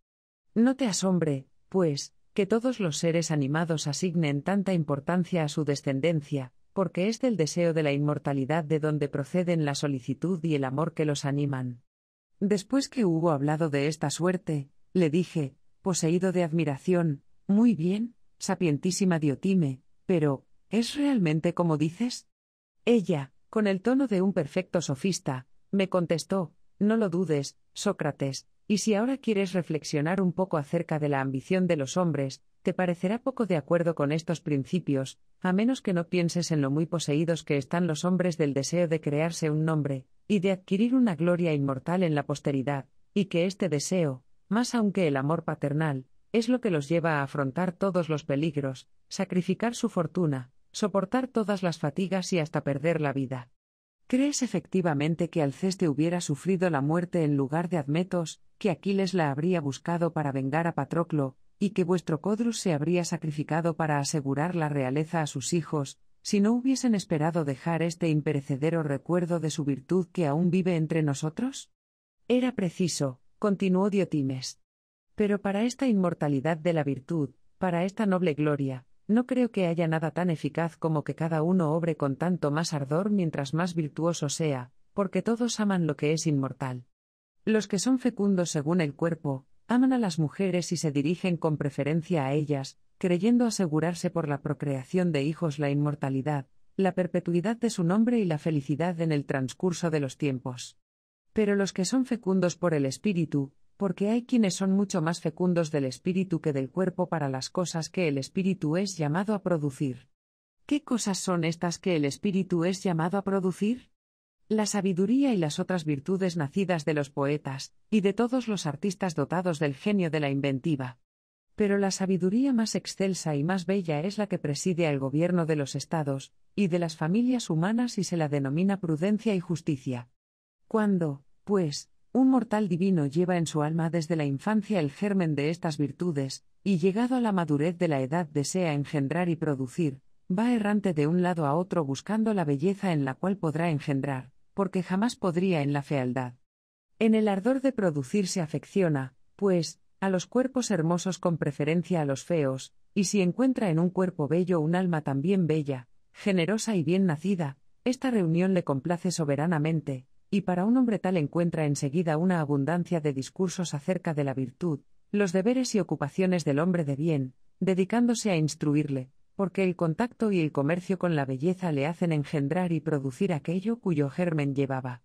No te asombre, pues, que todos los seres animados asignen tanta importancia a su descendencia, porque es del deseo de la inmortalidad de donde proceden la solicitud y el amor que los animan. Después que hubo hablado de esta suerte, le dije, poseído de admiración, muy bien, sapientísima Diotime, pero, ¿es realmente como dices? Ella, con el tono de un perfecto sofista, me contestó, no lo dudes, Sócrates, y si ahora quieres reflexionar un poco acerca de la ambición de los hombres, te parecerá poco de acuerdo con estos principios, a menos que no pienses en lo muy poseídos que están los hombres del deseo de crearse un nombre, y de adquirir una gloria inmortal en la posteridad, y que este deseo, más aunque el amor paternal, es lo que los lleva a afrontar todos los peligros, sacrificar su fortuna, soportar todas las fatigas y hasta perder la vida. ¿Crees efectivamente que Alceste hubiera sufrido la muerte en lugar de Admetos, que Aquiles la habría buscado para vengar a Patroclo, y que vuestro Codrus se habría sacrificado para asegurar la realeza a sus hijos, si no hubiesen esperado dejar este imperecedero recuerdo de su virtud que aún vive entre nosotros? Era preciso, continuó Diotimes. Pero para esta inmortalidad de la virtud, para esta noble gloria, no creo que haya nada tan eficaz como que cada uno obre con tanto más ardor mientras más virtuoso sea, porque todos aman lo que es inmortal. Los que son fecundos según el cuerpo, aman a las mujeres y se dirigen con preferencia a ellas, creyendo asegurarse por la procreación de hijos la inmortalidad, la perpetuidad de su nombre y la felicidad en el transcurso de los tiempos. Pero los que son fecundos por el espíritu, porque hay quienes son mucho más fecundos del espíritu que del cuerpo para las cosas que el espíritu es llamado a producir. ¿Qué cosas son estas que el espíritu es llamado a producir? La sabiduría y las otras virtudes nacidas de los poetas, y de todos los artistas dotados del genio de la inventiva. Pero la sabiduría más excelsa y más bella es la que preside al gobierno de los estados, y de las familias humanas y se la denomina prudencia y justicia. Cuando, pues, un mortal divino lleva en su alma desde la infancia el germen de estas virtudes, y llegado a la madurez de la edad desea engendrar y producir, va errante de un lado a otro buscando la belleza en la cual podrá engendrar, porque jamás podría en la fealdad. En el ardor de producir se afecciona, pues, a los cuerpos hermosos con preferencia a los feos, y si encuentra en un cuerpo bello un alma también bella, generosa y bien nacida, esta reunión le complace soberanamente, y para un hombre tal encuentra enseguida una abundancia de discursos acerca de la virtud, los deberes y ocupaciones del hombre de bien, dedicándose a instruirle, porque el contacto y el comercio con la belleza le hacen engendrar y producir aquello cuyo germen llevaba.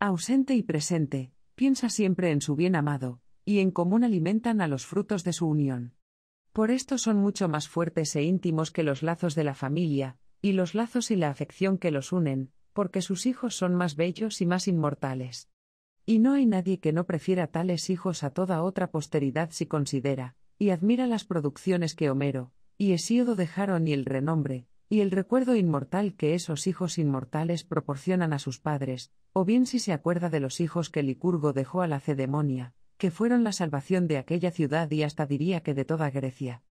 Ausente y presente, piensa siempre en su bien amado, y en común alimentan a los frutos de su unión. Por esto son mucho más fuertes e íntimos que los lazos de la familia, y los lazos y la afección que los unen, porque sus hijos son más bellos y más inmortales. Y no hay nadie que no prefiera tales hijos a toda otra posteridad si considera, y admira las producciones que Homero, y Hesíodo dejaron y el renombre, y el recuerdo inmortal que esos hijos inmortales proporcionan a sus padres, o bien si se acuerda de los hijos que Licurgo dejó a la Cedemonia, que fueron la salvación de aquella ciudad y hasta diría que de toda Grecia.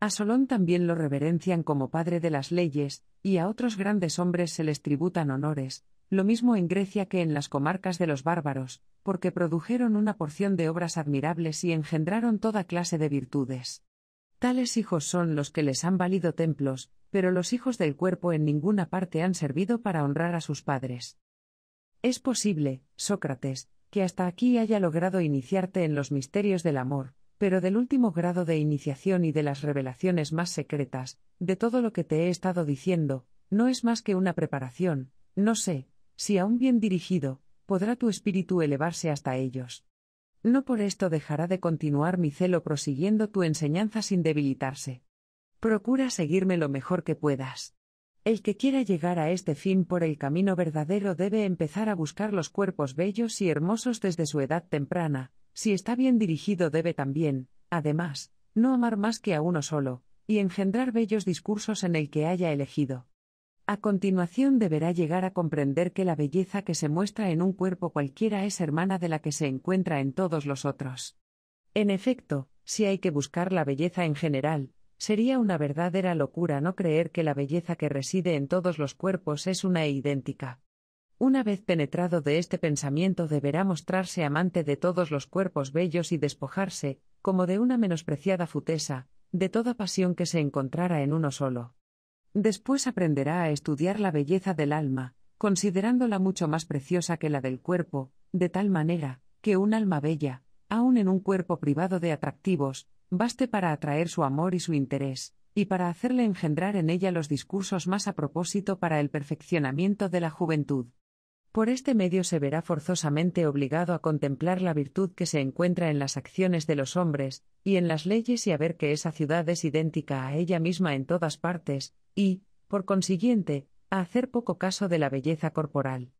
A Solón también lo reverencian como padre de las leyes, y a otros grandes hombres se les tributan honores, lo mismo en Grecia que en las comarcas de los bárbaros, porque produjeron una porción de obras admirables y engendraron toda clase de virtudes. Tales hijos son los que les han valido templos, pero los hijos del cuerpo en ninguna parte han servido para honrar a sus padres. Es posible, Sócrates, que hasta aquí haya logrado iniciarte en los misterios del amor, pero del último grado de iniciación y de las revelaciones más secretas, de todo lo que te he estado diciendo, no es más que una preparación, no sé, si aún bien dirigido, podrá tu espíritu elevarse hasta ellos. No por esto dejará de continuar mi celo prosiguiendo tu enseñanza sin debilitarse. Procura seguirme lo mejor que puedas. El que quiera llegar a este fin por el camino verdadero debe empezar a buscar los cuerpos bellos y hermosos desde su edad temprana, si está bien dirigido debe también, además, no amar más que a uno solo, y engendrar bellos discursos en el que haya elegido. A continuación deberá llegar a comprender que la belleza que se muestra en un cuerpo cualquiera es hermana de la que se encuentra en todos los otros. En efecto, si hay que buscar la belleza en general, sería una verdadera locura no creer que la belleza que reside en todos los cuerpos es una e idéntica. Una vez penetrado de este pensamiento deberá mostrarse amante de todos los cuerpos bellos y despojarse, como de una menospreciada futesa, de toda pasión que se encontrara en uno solo. Después aprenderá a estudiar la belleza del alma, considerándola mucho más preciosa que la del cuerpo, de tal manera, que un alma bella, aun en un cuerpo privado de atractivos, baste para atraer su amor y su interés, y para hacerle engendrar en ella los discursos más a propósito para el perfeccionamiento de la juventud. Por este medio se verá forzosamente obligado a contemplar la virtud que se encuentra en las acciones de los hombres, y en las leyes y a ver que esa ciudad es idéntica a ella misma en todas partes, y, por consiguiente, a hacer poco caso de la belleza corporal.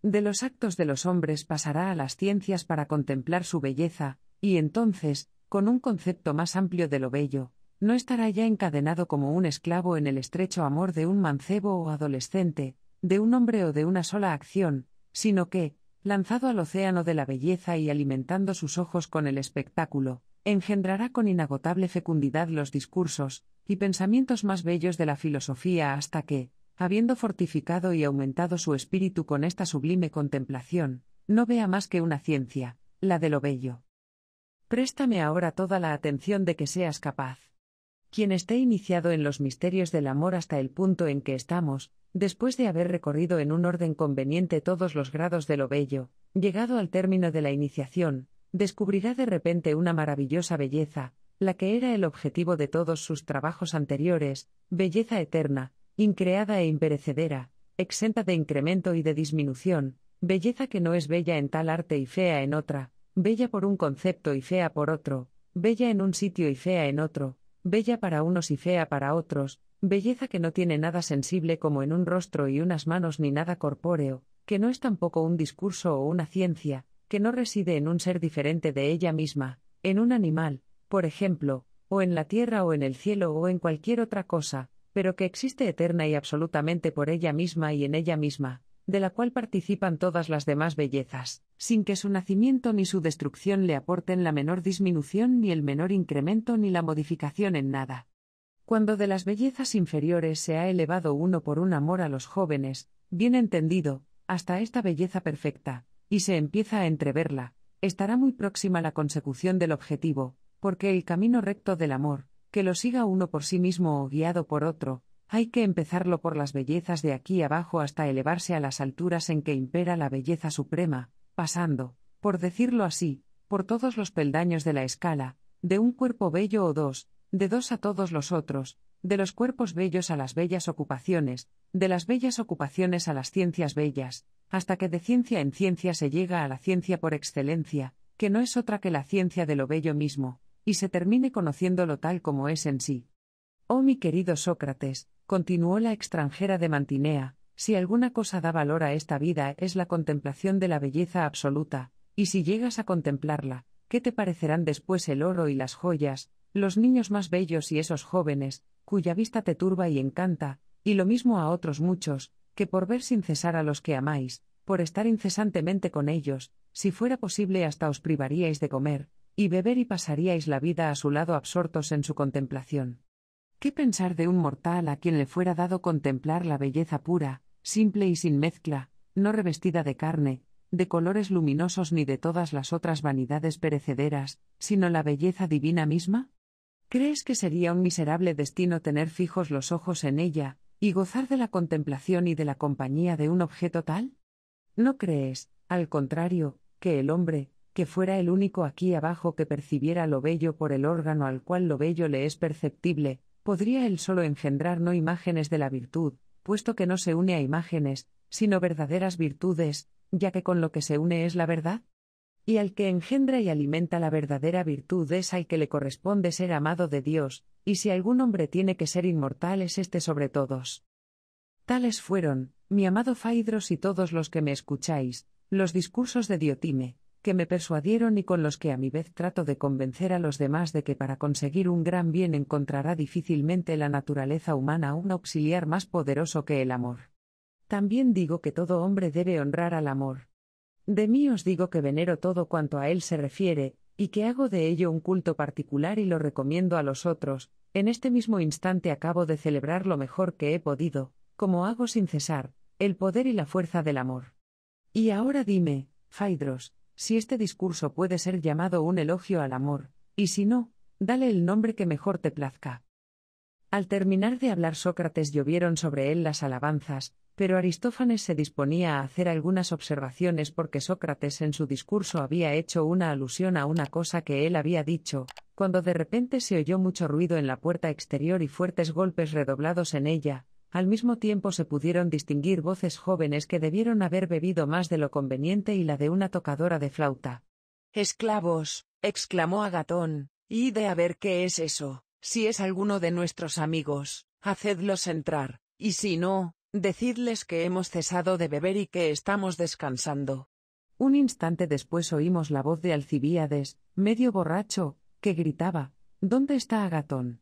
De los actos de los hombres pasará a las ciencias para contemplar su belleza, y entonces, con un concepto más amplio de lo bello, no estará ya encadenado como un esclavo en el estrecho amor de un mancebo o adolescente, de un hombre o de una sola acción, sino que, lanzado al océano de la belleza y alimentando sus ojos con el espectáculo, engendrará con inagotable fecundidad los discursos y pensamientos más bellos de la filosofía hasta que, habiendo fortificado y aumentado su espíritu con esta sublime contemplación, no vea más que una ciencia, la de lo bello. Préstame ahora toda la atención de que seas capaz. Quien esté iniciado en los misterios del amor hasta el punto en que estamos, después de haber recorrido en un orden conveniente todos los grados de lo bello, llegado al término de la iniciación, descubrirá de repente una maravillosa belleza, la que era el objetivo de todos sus trabajos anteriores, belleza eterna, increada e imperecedera, exenta de incremento y de disminución, belleza que no es bella en tal arte y fea en otra, bella por un concepto y fea por otro, bella en un sitio y fea en otro, bella para unos y fea para otros, Belleza que no tiene nada sensible como en un rostro y unas manos ni nada corpóreo, que no es tampoco un discurso o una ciencia, que no reside en un ser diferente de ella misma, en un animal, por ejemplo, o en la tierra o en el cielo o en cualquier otra cosa, pero que existe eterna y absolutamente por ella misma y en ella misma, de la cual participan todas las demás bellezas, sin que su nacimiento ni su destrucción le aporten la menor disminución ni el menor incremento ni la modificación en nada. Cuando de las bellezas inferiores se ha elevado uno por un amor a los jóvenes, bien entendido, hasta esta belleza perfecta, y se empieza a entreverla, estará muy próxima la consecución del objetivo, porque el camino recto del amor, que lo siga uno por sí mismo o guiado por otro, hay que empezarlo por las bellezas de aquí abajo hasta elevarse a las alturas en que impera la belleza suprema, pasando, por decirlo así, por todos los peldaños de la escala, de un cuerpo bello o dos, de dos a todos los otros, de los cuerpos bellos a las bellas ocupaciones, de las bellas ocupaciones a las ciencias bellas, hasta que de ciencia en ciencia se llega a la ciencia por excelencia, que no es otra que la ciencia de lo bello mismo, y se termine conociéndolo tal como es en sí. Oh mi querido Sócrates, continuó la extranjera de Mantinea, si alguna cosa da valor a esta vida es la contemplación de la belleza absoluta, y si llegas a contemplarla, ¿qué te parecerán después el oro y las joyas, los niños más bellos y esos jóvenes, cuya vista te turba y encanta, y lo mismo a otros muchos, que por ver sin cesar a los que amáis, por estar incesantemente con ellos, si fuera posible hasta os privaríais de comer, y beber y pasaríais la vida a su lado absortos en su contemplación. ¿Qué pensar de un mortal a quien le fuera dado contemplar la belleza pura, simple y sin mezcla, no revestida de carne, de colores luminosos ni de todas las otras vanidades perecederas, sino la belleza divina misma? ¿Crees que sería un miserable destino tener fijos los ojos en ella, y gozar de la contemplación y de la compañía de un objeto tal? ¿No crees, al contrario, que el hombre, que fuera el único aquí abajo que percibiera lo bello por el órgano al cual lo bello le es perceptible, podría él solo engendrar no imágenes de la virtud, puesto que no se une a imágenes, sino verdaderas virtudes, ya que con lo que se une es la verdad? Y al que engendra y alimenta la verdadera virtud es al que le corresponde ser amado de Dios, y si algún hombre tiene que ser inmortal es este sobre todos. Tales fueron, mi amado Faidros y todos los que me escucháis, los discursos de Diotime, que me persuadieron y con los que a mi vez trato de convencer a los demás de que para conseguir un gran bien encontrará difícilmente la naturaleza humana un auxiliar más poderoso que el amor. También digo que todo hombre debe honrar al amor, de mí os digo que venero todo cuanto a él se refiere, y que hago de ello un culto particular y lo recomiendo a los otros, en este mismo instante acabo de celebrar lo mejor que he podido, como hago sin cesar, el poder y la fuerza del amor. Y ahora dime, Phaedros, si este discurso puede ser llamado un elogio al amor, y si no, dale el nombre que mejor te plazca. Al terminar de hablar Sócrates llovieron sobre él las alabanzas, pero Aristófanes se disponía a hacer algunas observaciones porque Sócrates en su discurso había hecho una alusión a una cosa que él había dicho, cuando de repente se oyó mucho ruido en la puerta exterior y fuertes golpes redoblados en ella, al mismo tiempo se pudieron distinguir voces jóvenes que debieron haber bebido más de lo conveniente y la de una tocadora de flauta. Esclavos, exclamó Agatón, y de a ver qué es eso, si es alguno de nuestros amigos, hacedlos entrar, y si no, Decidles que hemos cesado de beber y que estamos descansando. Un instante después oímos la voz de Alcibíades, medio borracho, que gritaba, ¿Dónde está Agatón?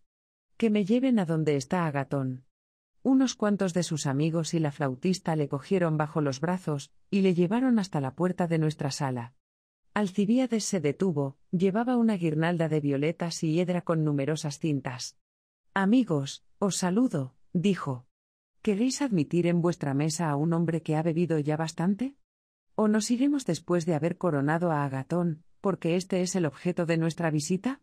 Que me lleven a donde está Agatón. Unos cuantos de sus amigos y la flautista le cogieron bajo los brazos, y le llevaron hasta la puerta de nuestra sala. Alcibíades se detuvo, llevaba una guirnalda de violetas y hiedra con numerosas cintas. Amigos, os saludo, dijo. ¿Queréis admitir en vuestra mesa a un hombre que ha bebido ya bastante? ¿O nos iremos después de haber coronado a Agatón, porque este es el objeto de nuestra visita?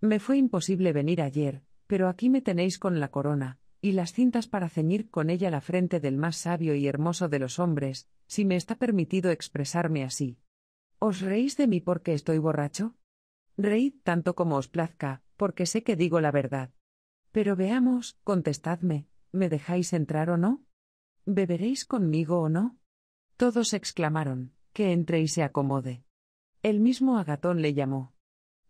Me fue imposible venir ayer, pero aquí me tenéis con la corona, y las cintas para ceñir con ella la frente del más sabio y hermoso de los hombres, si me está permitido expresarme así. ¿Os reís de mí porque estoy borracho? Reíd tanto como os plazca, porque sé que digo la verdad. Pero veamos, contestadme, ¿Me dejáis entrar o no? ¿Beberéis conmigo o no? Todos exclamaron, que entre y se acomode. El mismo Agatón le llamó.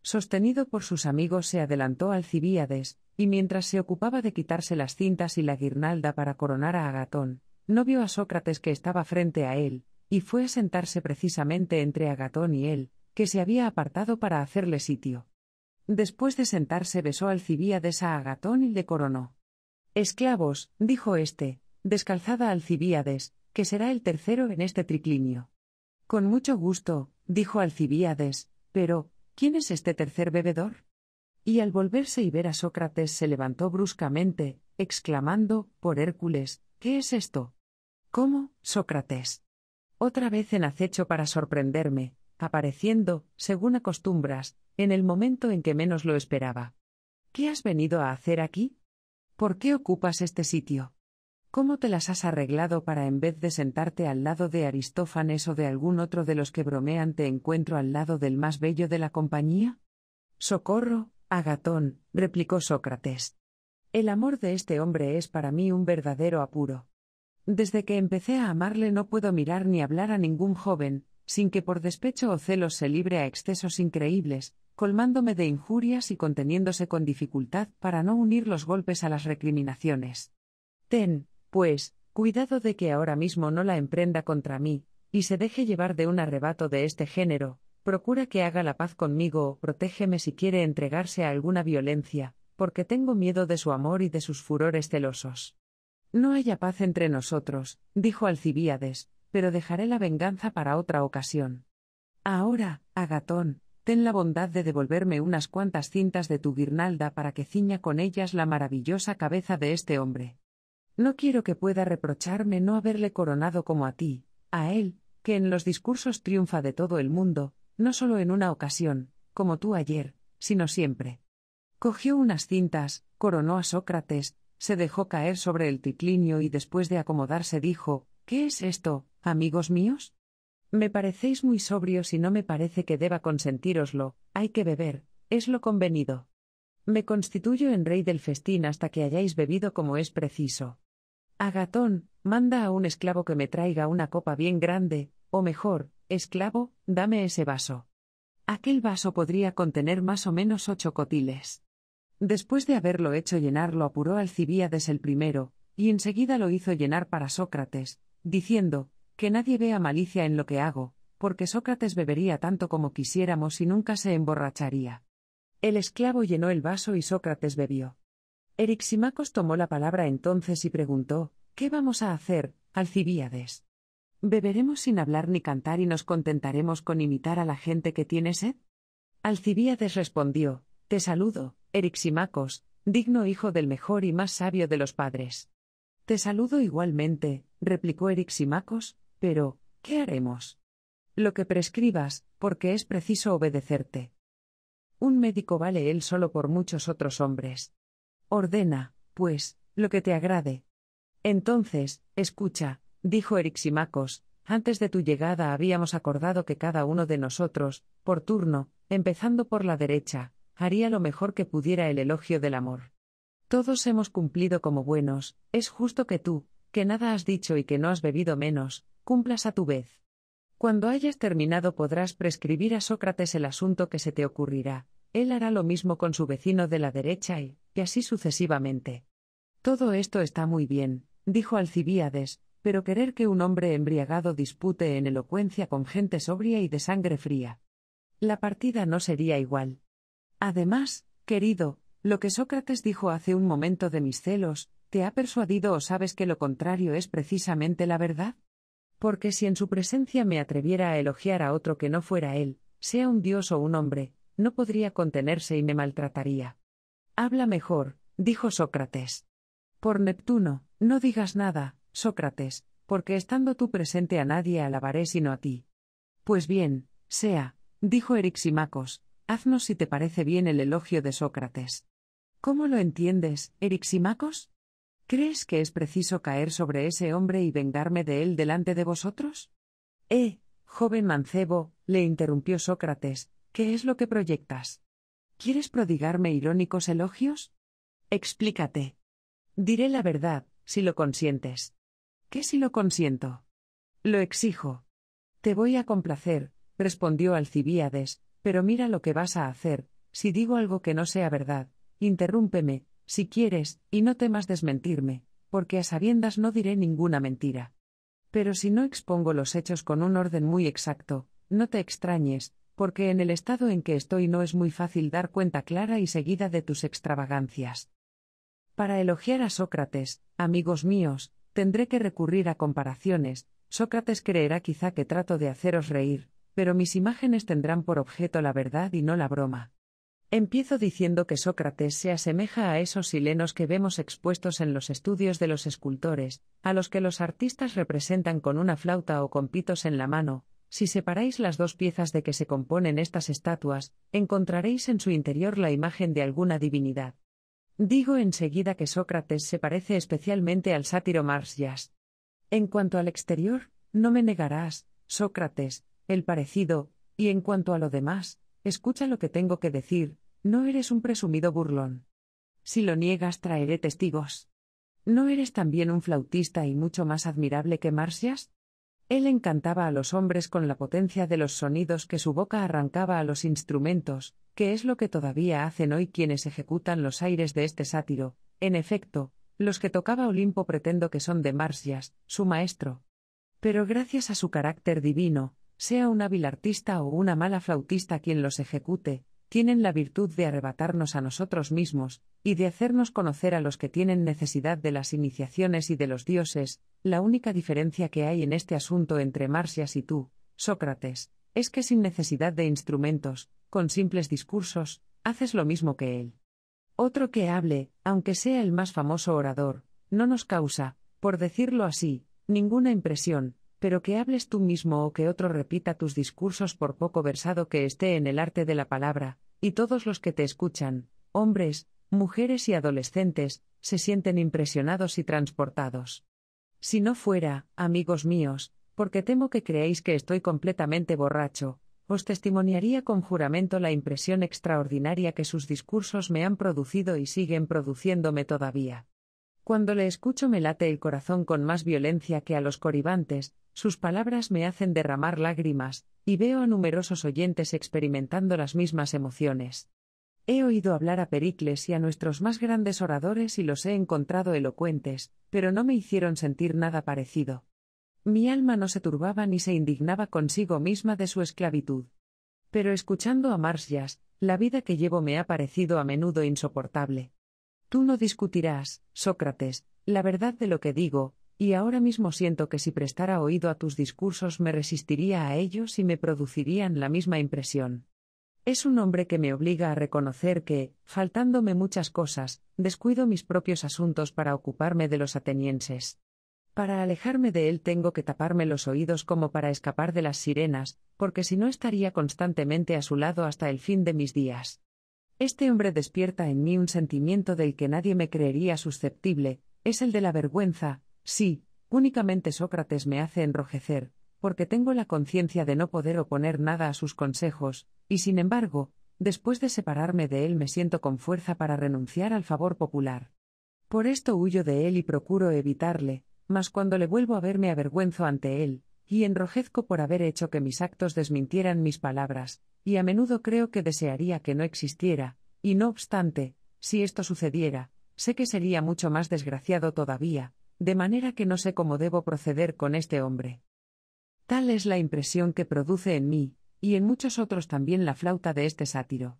Sostenido por sus amigos se adelantó al Cibíades, y mientras se ocupaba de quitarse las cintas y la guirnalda para coronar a Agatón, no vio a Sócrates que estaba frente a él, y fue a sentarse precisamente entre Agatón y él, que se había apartado para hacerle sitio. Después de sentarse besó al Alcibíades a Agatón y le coronó. Esclavos, dijo éste, descalzada Alcibíades, que será el tercero en este triclinio. Con mucho gusto, dijo Alcibíades, pero, ¿quién es este tercer bebedor? Y al volverse y ver a Sócrates se levantó bruscamente, exclamando, por Hércules, ¿qué es esto? ¿Cómo, Sócrates? Otra vez en acecho para sorprenderme, apareciendo, según acostumbras, en el momento en que menos lo esperaba. ¿Qué has venido a hacer aquí? ¿Por qué ocupas este sitio? ¿Cómo te las has arreglado para en vez de sentarte al lado de Aristófanes o de algún otro de los que bromean te encuentro al lado del más bello de la compañía? Socorro, Agatón, replicó Sócrates. El amor de este hombre es para mí un verdadero apuro. Desde que empecé a amarle no puedo mirar ni hablar a ningún joven, sin que por despecho o celos se libre a excesos increíbles, colmándome de injurias y conteniéndose con dificultad para no unir los golpes a las recriminaciones. Ten, pues, cuidado de que ahora mismo no la emprenda contra mí, y se deje llevar de un arrebato de este género, procura que haga la paz conmigo o protégeme si quiere entregarse a alguna violencia, porque tengo miedo de su amor y de sus furores celosos. No haya paz entre nosotros, dijo Alcibíades, pero dejaré la venganza para otra ocasión. Ahora, Agatón, ten la bondad de devolverme unas cuantas cintas de tu guirnalda para que ciña con ellas la maravillosa cabeza de este hombre. No quiero que pueda reprocharme no haberle coronado como a ti, a él, que en los discursos triunfa de todo el mundo, no solo en una ocasión, como tú ayer, sino siempre. Cogió unas cintas, coronó a Sócrates, se dejó caer sobre el triclinio y después de acomodarse dijo, ¿Qué es esto, amigos míos? Me parecéis muy sobrios y no me parece que deba consentíroslo, hay que beber, es lo convenido. Me constituyo en rey del festín hasta que hayáis bebido como es preciso. Agatón, manda a un esclavo que me traiga una copa bien grande, o mejor, esclavo, dame ese vaso. Aquel vaso podría contener más o menos ocho cotiles. Después de haberlo hecho llenar, lo apuró Alcibíades el primero, y enseguida lo hizo llenar para Sócrates, diciendo, que nadie vea malicia en lo que hago, porque Sócrates bebería tanto como quisiéramos y nunca se emborracharía. El esclavo llenó el vaso y Sócrates bebió. Eriximacos tomó la palabra entonces y preguntó, ¿Qué vamos a hacer, Alcibíades? ¿Beberemos sin hablar ni cantar y nos contentaremos con imitar a la gente que tiene sed? Alcibíades respondió, Te saludo, Eriximacos, digno hijo del mejor y más sabio de los padres. Te saludo igualmente, replicó Eriximacos, pero, ¿qué haremos? Lo que prescribas, porque es preciso obedecerte. Un médico vale él solo por muchos otros hombres. Ordena, pues, lo que te agrade. Entonces, escucha, dijo Eriximacos, antes de tu llegada habíamos acordado que cada uno de nosotros, por turno, empezando por la derecha, haría lo mejor que pudiera el elogio del amor. Todos hemos cumplido como buenos, es justo que tú, que nada has dicho y que no has bebido menos, cumplas a tu vez. Cuando hayas terminado podrás prescribir a Sócrates el asunto que se te ocurrirá, él hará lo mismo con su vecino de la derecha y, y así sucesivamente. Todo esto está muy bien, dijo Alcibíades, pero querer que un hombre embriagado dispute en elocuencia con gente sobria y de sangre fría. La partida no sería igual. Además, querido, lo que Sócrates dijo hace un momento de mis celos, ¿te ha persuadido o sabes que lo contrario es precisamente la verdad? Porque si en su presencia me atreviera a elogiar a otro que no fuera él, sea un dios o un hombre, no podría contenerse y me maltrataría. Habla mejor, dijo Sócrates. Por Neptuno, no digas nada, Sócrates, porque estando tú presente a nadie alabaré sino a ti. Pues bien, sea, dijo Eriximacos, haznos si te parece bien el elogio de Sócrates. ¿Cómo lo entiendes, Eriximacos? ¿Crees que es preciso caer sobre ese hombre y vengarme de él delante de vosotros? Eh, joven mancebo, le interrumpió Sócrates, ¿qué es lo que proyectas? ¿Quieres prodigarme irónicos elogios? Explícate. Diré la verdad, si lo consientes. ¿Qué si lo consiento? Lo exijo. Te voy a complacer, respondió Alcibíades, pero mira lo que vas a hacer, si digo algo que no sea verdad, interrúmpeme, si quieres, y no temas desmentirme, porque a sabiendas no diré ninguna mentira. Pero si no expongo los hechos con un orden muy exacto, no te extrañes, porque en el estado en que estoy no es muy fácil dar cuenta clara y seguida de tus extravagancias. Para elogiar a Sócrates, amigos míos, tendré que recurrir a comparaciones, Sócrates creerá quizá que trato de haceros reír, pero mis imágenes tendrán por objeto la verdad y no la broma. Empiezo diciendo que Sócrates se asemeja a esos silenos que vemos expuestos en los estudios de los escultores, a los que los artistas representan con una flauta o con pitos en la mano. Si separáis las dos piezas de que se componen estas estatuas, encontraréis en su interior la imagen de alguna divinidad. Digo enseguida que Sócrates se parece especialmente al sátiro Marsyas. En cuanto al exterior, no me negarás, Sócrates, el parecido, y en cuanto a lo demás, Escucha lo que tengo que decir, no eres un presumido burlón. Si lo niegas, traeré testigos. ¿No eres también un flautista y mucho más admirable que Marcias? Él encantaba a los hombres con la potencia de los sonidos que su boca arrancaba a los instrumentos, que es lo que todavía hacen hoy quienes ejecutan los aires de este sátiro. En efecto, los que tocaba Olimpo pretendo que son de Marcias, su maestro. Pero gracias a su carácter divino, sea un hábil artista o una mala flautista quien los ejecute, tienen la virtud de arrebatarnos a nosotros mismos, y de hacernos conocer a los que tienen necesidad de las iniciaciones y de los dioses, la única diferencia que hay en este asunto entre Marcias y tú, Sócrates, es que sin necesidad de instrumentos, con simples discursos, haces lo mismo que él. Otro que hable, aunque sea el más famoso orador, no nos causa, por decirlo así, ninguna impresión, pero que hables tú mismo o que otro repita tus discursos por poco versado que esté en el arte de la palabra, y todos los que te escuchan, hombres, mujeres y adolescentes, se sienten impresionados y transportados. Si no fuera, amigos míos, porque temo que creéis que estoy completamente borracho, os testimoniaría con juramento la impresión extraordinaria que sus discursos me han producido y siguen produciéndome todavía. Cuando le escucho me late el corazón con más violencia que a los coribantes, sus palabras me hacen derramar lágrimas, y veo a numerosos oyentes experimentando las mismas emociones. He oído hablar a Pericles y a nuestros más grandes oradores y los he encontrado elocuentes, pero no me hicieron sentir nada parecido. Mi alma no se turbaba ni se indignaba consigo misma de su esclavitud. Pero escuchando a Marsyas, la vida que llevo me ha parecido a menudo insoportable. Tú no discutirás, Sócrates, la verdad de lo que digo, y ahora mismo siento que si prestara oído a tus discursos me resistiría a ellos y me producirían la misma impresión. Es un hombre que me obliga a reconocer que, faltándome muchas cosas, descuido mis propios asuntos para ocuparme de los atenienses. Para alejarme de él tengo que taparme los oídos como para escapar de las sirenas, porque si no estaría constantemente a su lado hasta el fin de mis días. Este hombre despierta en mí un sentimiento del que nadie me creería susceptible, es el de la vergüenza, Sí, únicamente Sócrates me hace enrojecer, porque tengo la conciencia de no poder oponer nada a sus consejos, y sin embargo, después de separarme de él me siento con fuerza para renunciar al favor popular. Por esto huyo de él y procuro evitarle, mas cuando le vuelvo a ver me avergüenzo ante él, y enrojezco por haber hecho que mis actos desmintieran mis palabras, y a menudo creo que desearía que no existiera, y no obstante, si esto sucediera, sé que sería mucho más desgraciado todavía, de manera que no sé cómo debo proceder con este hombre. Tal es la impresión que produce en mí, y en muchos otros también la flauta de este sátiro.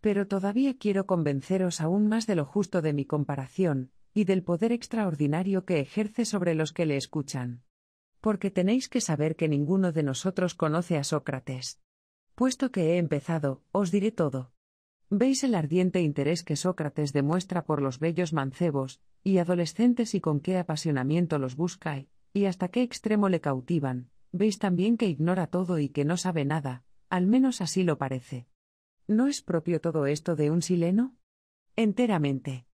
Pero todavía quiero convenceros aún más de lo justo de mi comparación, y del poder extraordinario que ejerce sobre los que le escuchan. Porque tenéis que saber que ninguno de nosotros conoce a Sócrates. Puesto que he empezado, os diré todo. Veis el ardiente interés que Sócrates demuestra por los bellos mancebos, y adolescentes y con qué apasionamiento los busca y hasta qué extremo le cautivan, veis también que ignora todo y que no sabe nada, al menos así lo parece. ¿No es propio todo esto de un sileno? Enteramente.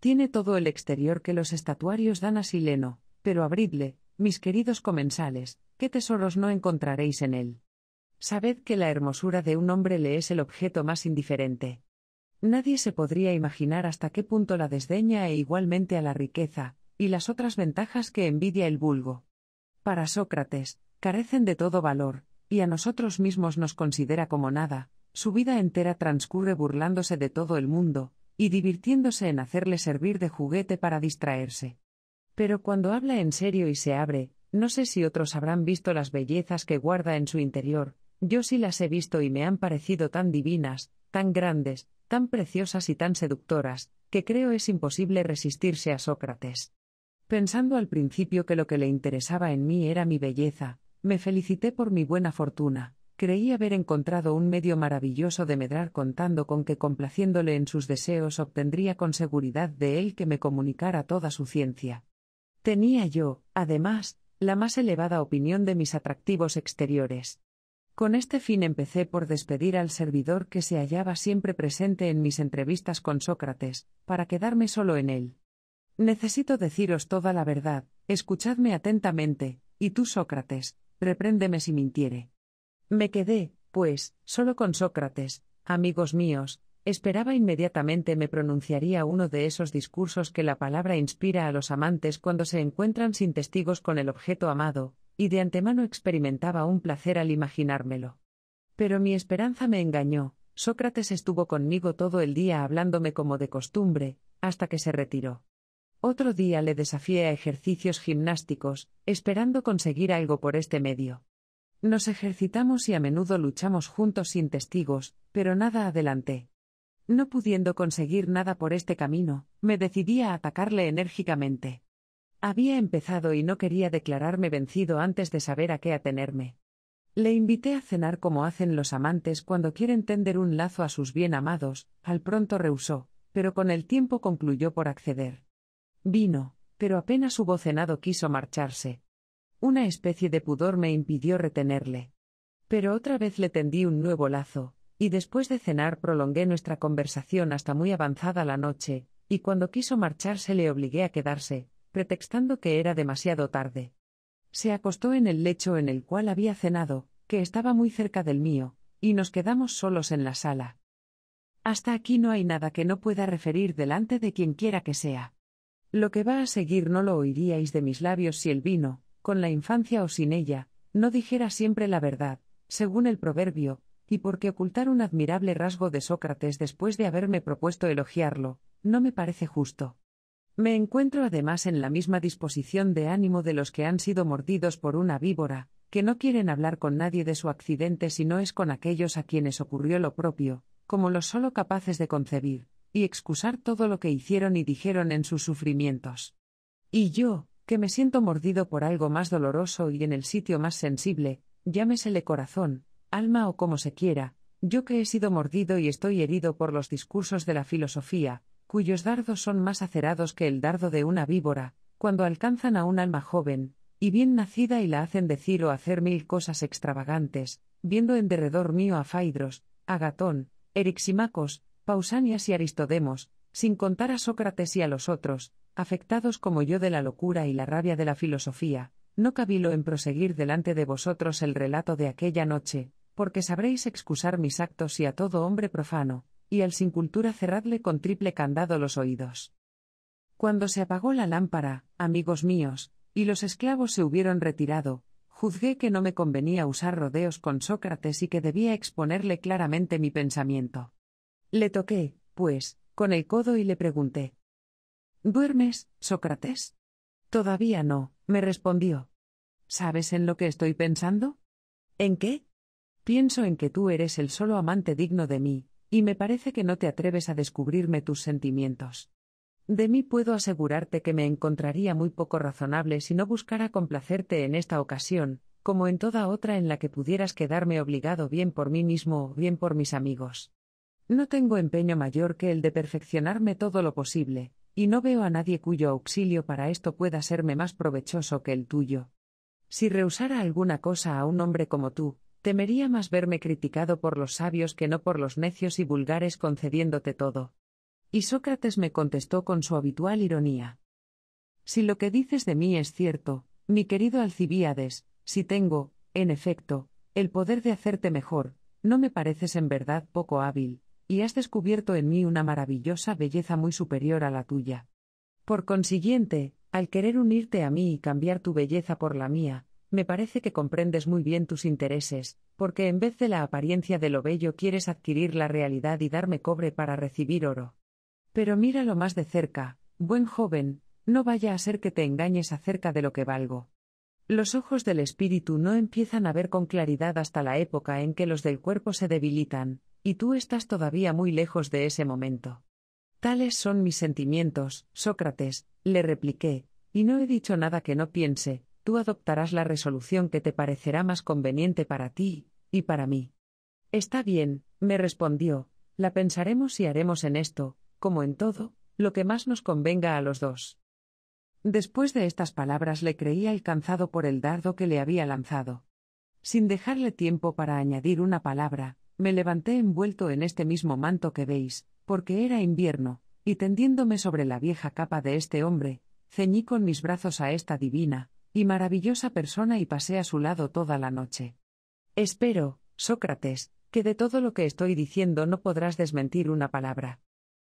Tiene todo el exterior que los estatuarios dan a sileno, pero abridle, mis queridos comensales, qué tesoros no encontraréis en él. Sabed que la hermosura de un hombre le es el objeto más indiferente. Nadie se podría imaginar hasta qué punto la desdeña e igualmente a la riqueza, y las otras ventajas que envidia el vulgo. Para Sócrates, carecen de todo valor, y a nosotros mismos nos considera como nada, su vida entera transcurre burlándose de todo el mundo, y divirtiéndose en hacerle servir de juguete para distraerse. Pero cuando habla en serio y se abre, no sé si otros habrán visto las bellezas que guarda en su interior, yo sí las he visto y me han parecido tan divinas, tan grandes, tan preciosas y tan seductoras, que creo es imposible resistirse a Sócrates. Pensando al principio que lo que le interesaba en mí era mi belleza, me felicité por mi buena fortuna, creí haber encontrado un medio maravilloso de medrar contando con que complaciéndole en sus deseos obtendría con seguridad de él que me comunicara toda su ciencia. Tenía yo, además, la más elevada opinión de mis atractivos exteriores. Con este fin empecé por despedir al servidor que se hallaba siempre presente en mis entrevistas con Sócrates, para quedarme solo en él. Necesito deciros toda la verdad, escuchadme atentamente, y tú, Sócrates, repréndeme si mintiere. Me quedé, pues, solo con Sócrates, amigos míos, esperaba inmediatamente me pronunciaría uno de esos discursos que la palabra inspira a los amantes cuando se encuentran sin testigos con el objeto amado, y de antemano experimentaba un placer al imaginármelo. Pero mi esperanza me engañó, Sócrates estuvo conmigo todo el día hablándome como de costumbre, hasta que se retiró. Otro día le desafié a ejercicios gimnásticos, esperando conseguir algo por este medio. Nos ejercitamos y a menudo luchamos juntos sin testigos, pero nada adelanté. No pudiendo conseguir nada por este camino, me decidí a atacarle enérgicamente. Había empezado y no quería declararme vencido antes de saber a qué atenerme. Le invité a cenar como hacen los amantes cuando quieren tender un lazo a sus bien amados, al pronto rehusó, pero con el tiempo concluyó por acceder. Vino, pero apenas hubo cenado quiso marcharse. Una especie de pudor me impidió retenerle. Pero otra vez le tendí un nuevo lazo, y después de cenar prolongué nuestra conversación hasta muy avanzada la noche, y cuando quiso marcharse le obligué a quedarse, pretextando que era demasiado tarde. Se acostó en el lecho en el cual había cenado, que estaba muy cerca del mío, y nos quedamos solos en la sala. Hasta aquí no hay nada que no pueda referir delante de quien quiera que sea. Lo que va a seguir no lo oiríais de mis labios si el vino, con la infancia o sin ella, no dijera siempre la verdad, según el proverbio, y porque ocultar un admirable rasgo de Sócrates después de haberme propuesto elogiarlo, no me parece justo. Me encuentro además en la misma disposición de ánimo de los que han sido mordidos por una víbora, que no quieren hablar con nadie de su accidente si no es con aquellos a quienes ocurrió lo propio, como los sólo capaces de concebir, y excusar todo lo que hicieron y dijeron en sus sufrimientos. Y yo, que me siento mordido por algo más doloroso y en el sitio más sensible, llámesele corazón, alma o como se quiera, yo que he sido mordido y estoy herido por los discursos de la filosofía, cuyos dardos son más acerados que el dardo de una víbora, cuando alcanzan a un alma joven, y bien nacida y la hacen decir o hacer mil cosas extravagantes, viendo en derredor mío a Faidros, Agatón, Eriximacos, Pausanias y Aristodemos, sin contar a Sócrates y a los otros, afectados como yo de la locura y la rabia de la filosofía, no cabilo en proseguir delante de vosotros el relato de aquella noche, porque sabréis excusar mis actos y a todo hombre profano, y al sin cultura cerradle con triple candado los oídos. Cuando se apagó la lámpara, amigos míos, y los esclavos se hubieron retirado, juzgué que no me convenía usar rodeos con Sócrates y que debía exponerle claramente mi pensamiento. Le toqué, pues, con el codo y le pregunté. ¿Duermes, Sócrates? Todavía no, me respondió. ¿Sabes en lo que estoy pensando? ¿En qué? Pienso en que tú eres el solo amante digno de mí, y me parece que no te atreves a descubrirme tus sentimientos. De mí puedo asegurarte que me encontraría muy poco razonable si no buscara complacerte en esta ocasión, como en toda otra en la que pudieras quedarme obligado bien por mí mismo o bien por mis amigos. No tengo empeño mayor que el de perfeccionarme todo lo posible, y no veo a nadie cuyo auxilio para esto pueda serme más provechoso que el tuyo. Si rehusara alguna cosa a un hombre como tú, Temería más verme criticado por los sabios que no por los necios y vulgares concediéndote todo. Y Sócrates me contestó con su habitual ironía. Si lo que dices de mí es cierto, mi querido Alcibíades, si tengo, en efecto, el poder de hacerte mejor, no me pareces en verdad poco hábil, y has descubierto en mí una maravillosa belleza muy superior a la tuya. Por consiguiente, al querer unirte a mí y cambiar tu belleza por la mía, me parece que comprendes muy bien tus intereses, porque en vez de la apariencia de lo bello quieres adquirir la realidad y darme cobre para recibir oro. Pero míralo más de cerca, buen joven, no vaya a ser que te engañes acerca de lo que valgo. Los ojos del espíritu no empiezan a ver con claridad hasta la época en que los del cuerpo se debilitan, y tú estás todavía muy lejos de ese momento. Tales son mis sentimientos, Sócrates, le repliqué, y no he dicho nada que no piense, tú adoptarás la resolución que te parecerá más conveniente para ti, y para mí. Está bien, me respondió, la pensaremos y haremos en esto, como en todo, lo que más nos convenga a los dos. Después de estas palabras le creí alcanzado por el dardo que le había lanzado. Sin dejarle tiempo para añadir una palabra, me levanté envuelto en este mismo manto que veis, porque era invierno, y tendiéndome sobre la vieja capa de este hombre, ceñí con mis brazos a esta divina, y maravillosa persona y pasé a su lado toda la noche. Espero, Sócrates, que de todo lo que estoy diciendo no podrás desmentir una palabra.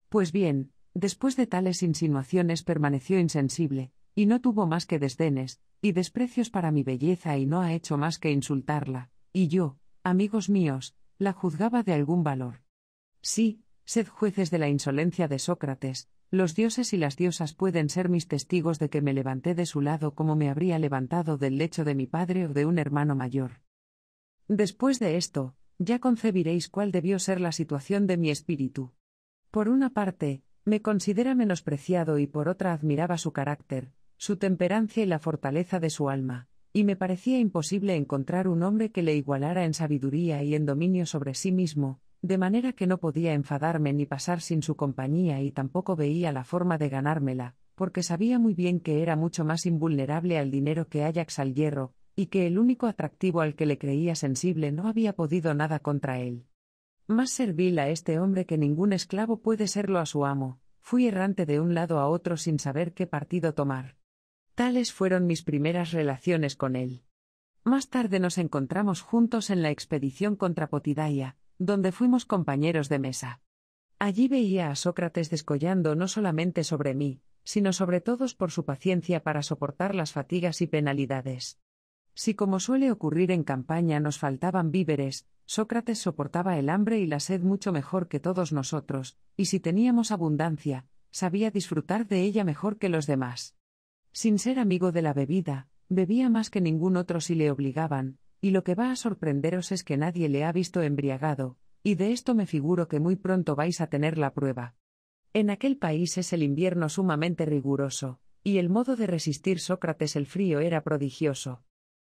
Pues bien, después de tales insinuaciones permaneció insensible, y no tuvo más que desdenes, y desprecios para mi belleza y no ha hecho más que insultarla, y yo, amigos míos, la juzgaba de algún valor. Sí, sed jueces de la insolencia de Sócrates, los dioses y las diosas pueden ser mis testigos de que me levanté de su lado como me habría levantado del lecho de mi padre o de un hermano mayor. Después de esto, ya concebiréis cuál debió ser la situación de mi espíritu. Por una parte, me considera menospreciado y por otra admiraba su carácter, su temperancia y la fortaleza de su alma, y me parecía imposible encontrar un hombre que le igualara en sabiduría y en dominio sobre sí mismo, de manera que no podía enfadarme ni pasar sin su compañía y tampoco veía la forma de ganármela, porque sabía muy bien que era mucho más invulnerable al dinero que Ajax al hierro, y que el único atractivo al que le creía sensible no había podido nada contra él. Más servil a este hombre que ningún esclavo puede serlo a su amo, fui errante de un lado a otro sin saber qué partido tomar. Tales fueron mis primeras relaciones con él. Más tarde nos encontramos juntos en la expedición contra Potidaya, donde fuimos compañeros de mesa. Allí veía a Sócrates descollando no solamente sobre mí, sino sobre todos por su paciencia para soportar las fatigas y penalidades. Si como suele ocurrir en campaña nos faltaban víveres, Sócrates soportaba el hambre y la sed mucho mejor que todos nosotros, y si teníamos abundancia, sabía disfrutar de ella mejor que los demás. Sin ser amigo de la bebida, bebía más que ningún otro si le obligaban, y lo que va a sorprenderos es que nadie le ha visto embriagado, y de esto me figuro que muy pronto vais a tener la prueba. En aquel país es el invierno sumamente riguroso, y el modo de resistir Sócrates el frío era prodigioso.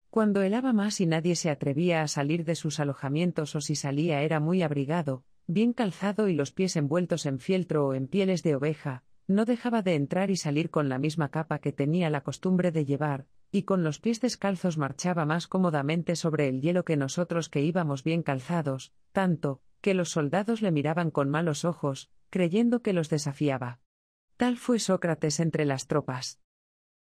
Cuando helaba más y nadie se atrevía a salir de sus alojamientos o si salía era muy abrigado, bien calzado y los pies envueltos en fieltro o en pieles de oveja, no dejaba de entrar y salir con la misma capa que tenía la costumbre de llevar, y con los pies descalzos marchaba más cómodamente sobre el hielo que nosotros que íbamos bien calzados, tanto, que los soldados le miraban con malos ojos, creyendo que los desafiaba. Tal fue Sócrates entre las tropas.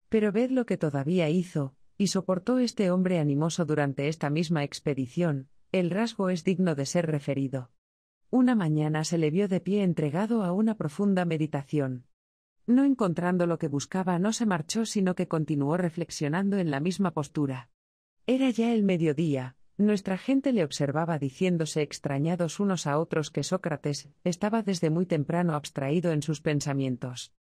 Pero ved lo que todavía hizo, y soportó este hombre animoso durante esta misma expedición, el rasgo es digno de ser referido. Una mañana se le vio de pie entregado a una profunda meditación. No encontrando lo que buscaba, no se marchó, sino que continuó reflexionando en la misma postura. Era ya el mediodía, nuestra gente le observaba diciéndose extrañados unos a otros que Sócrates estaba desde muy temprano abstraído en sus pensamientos.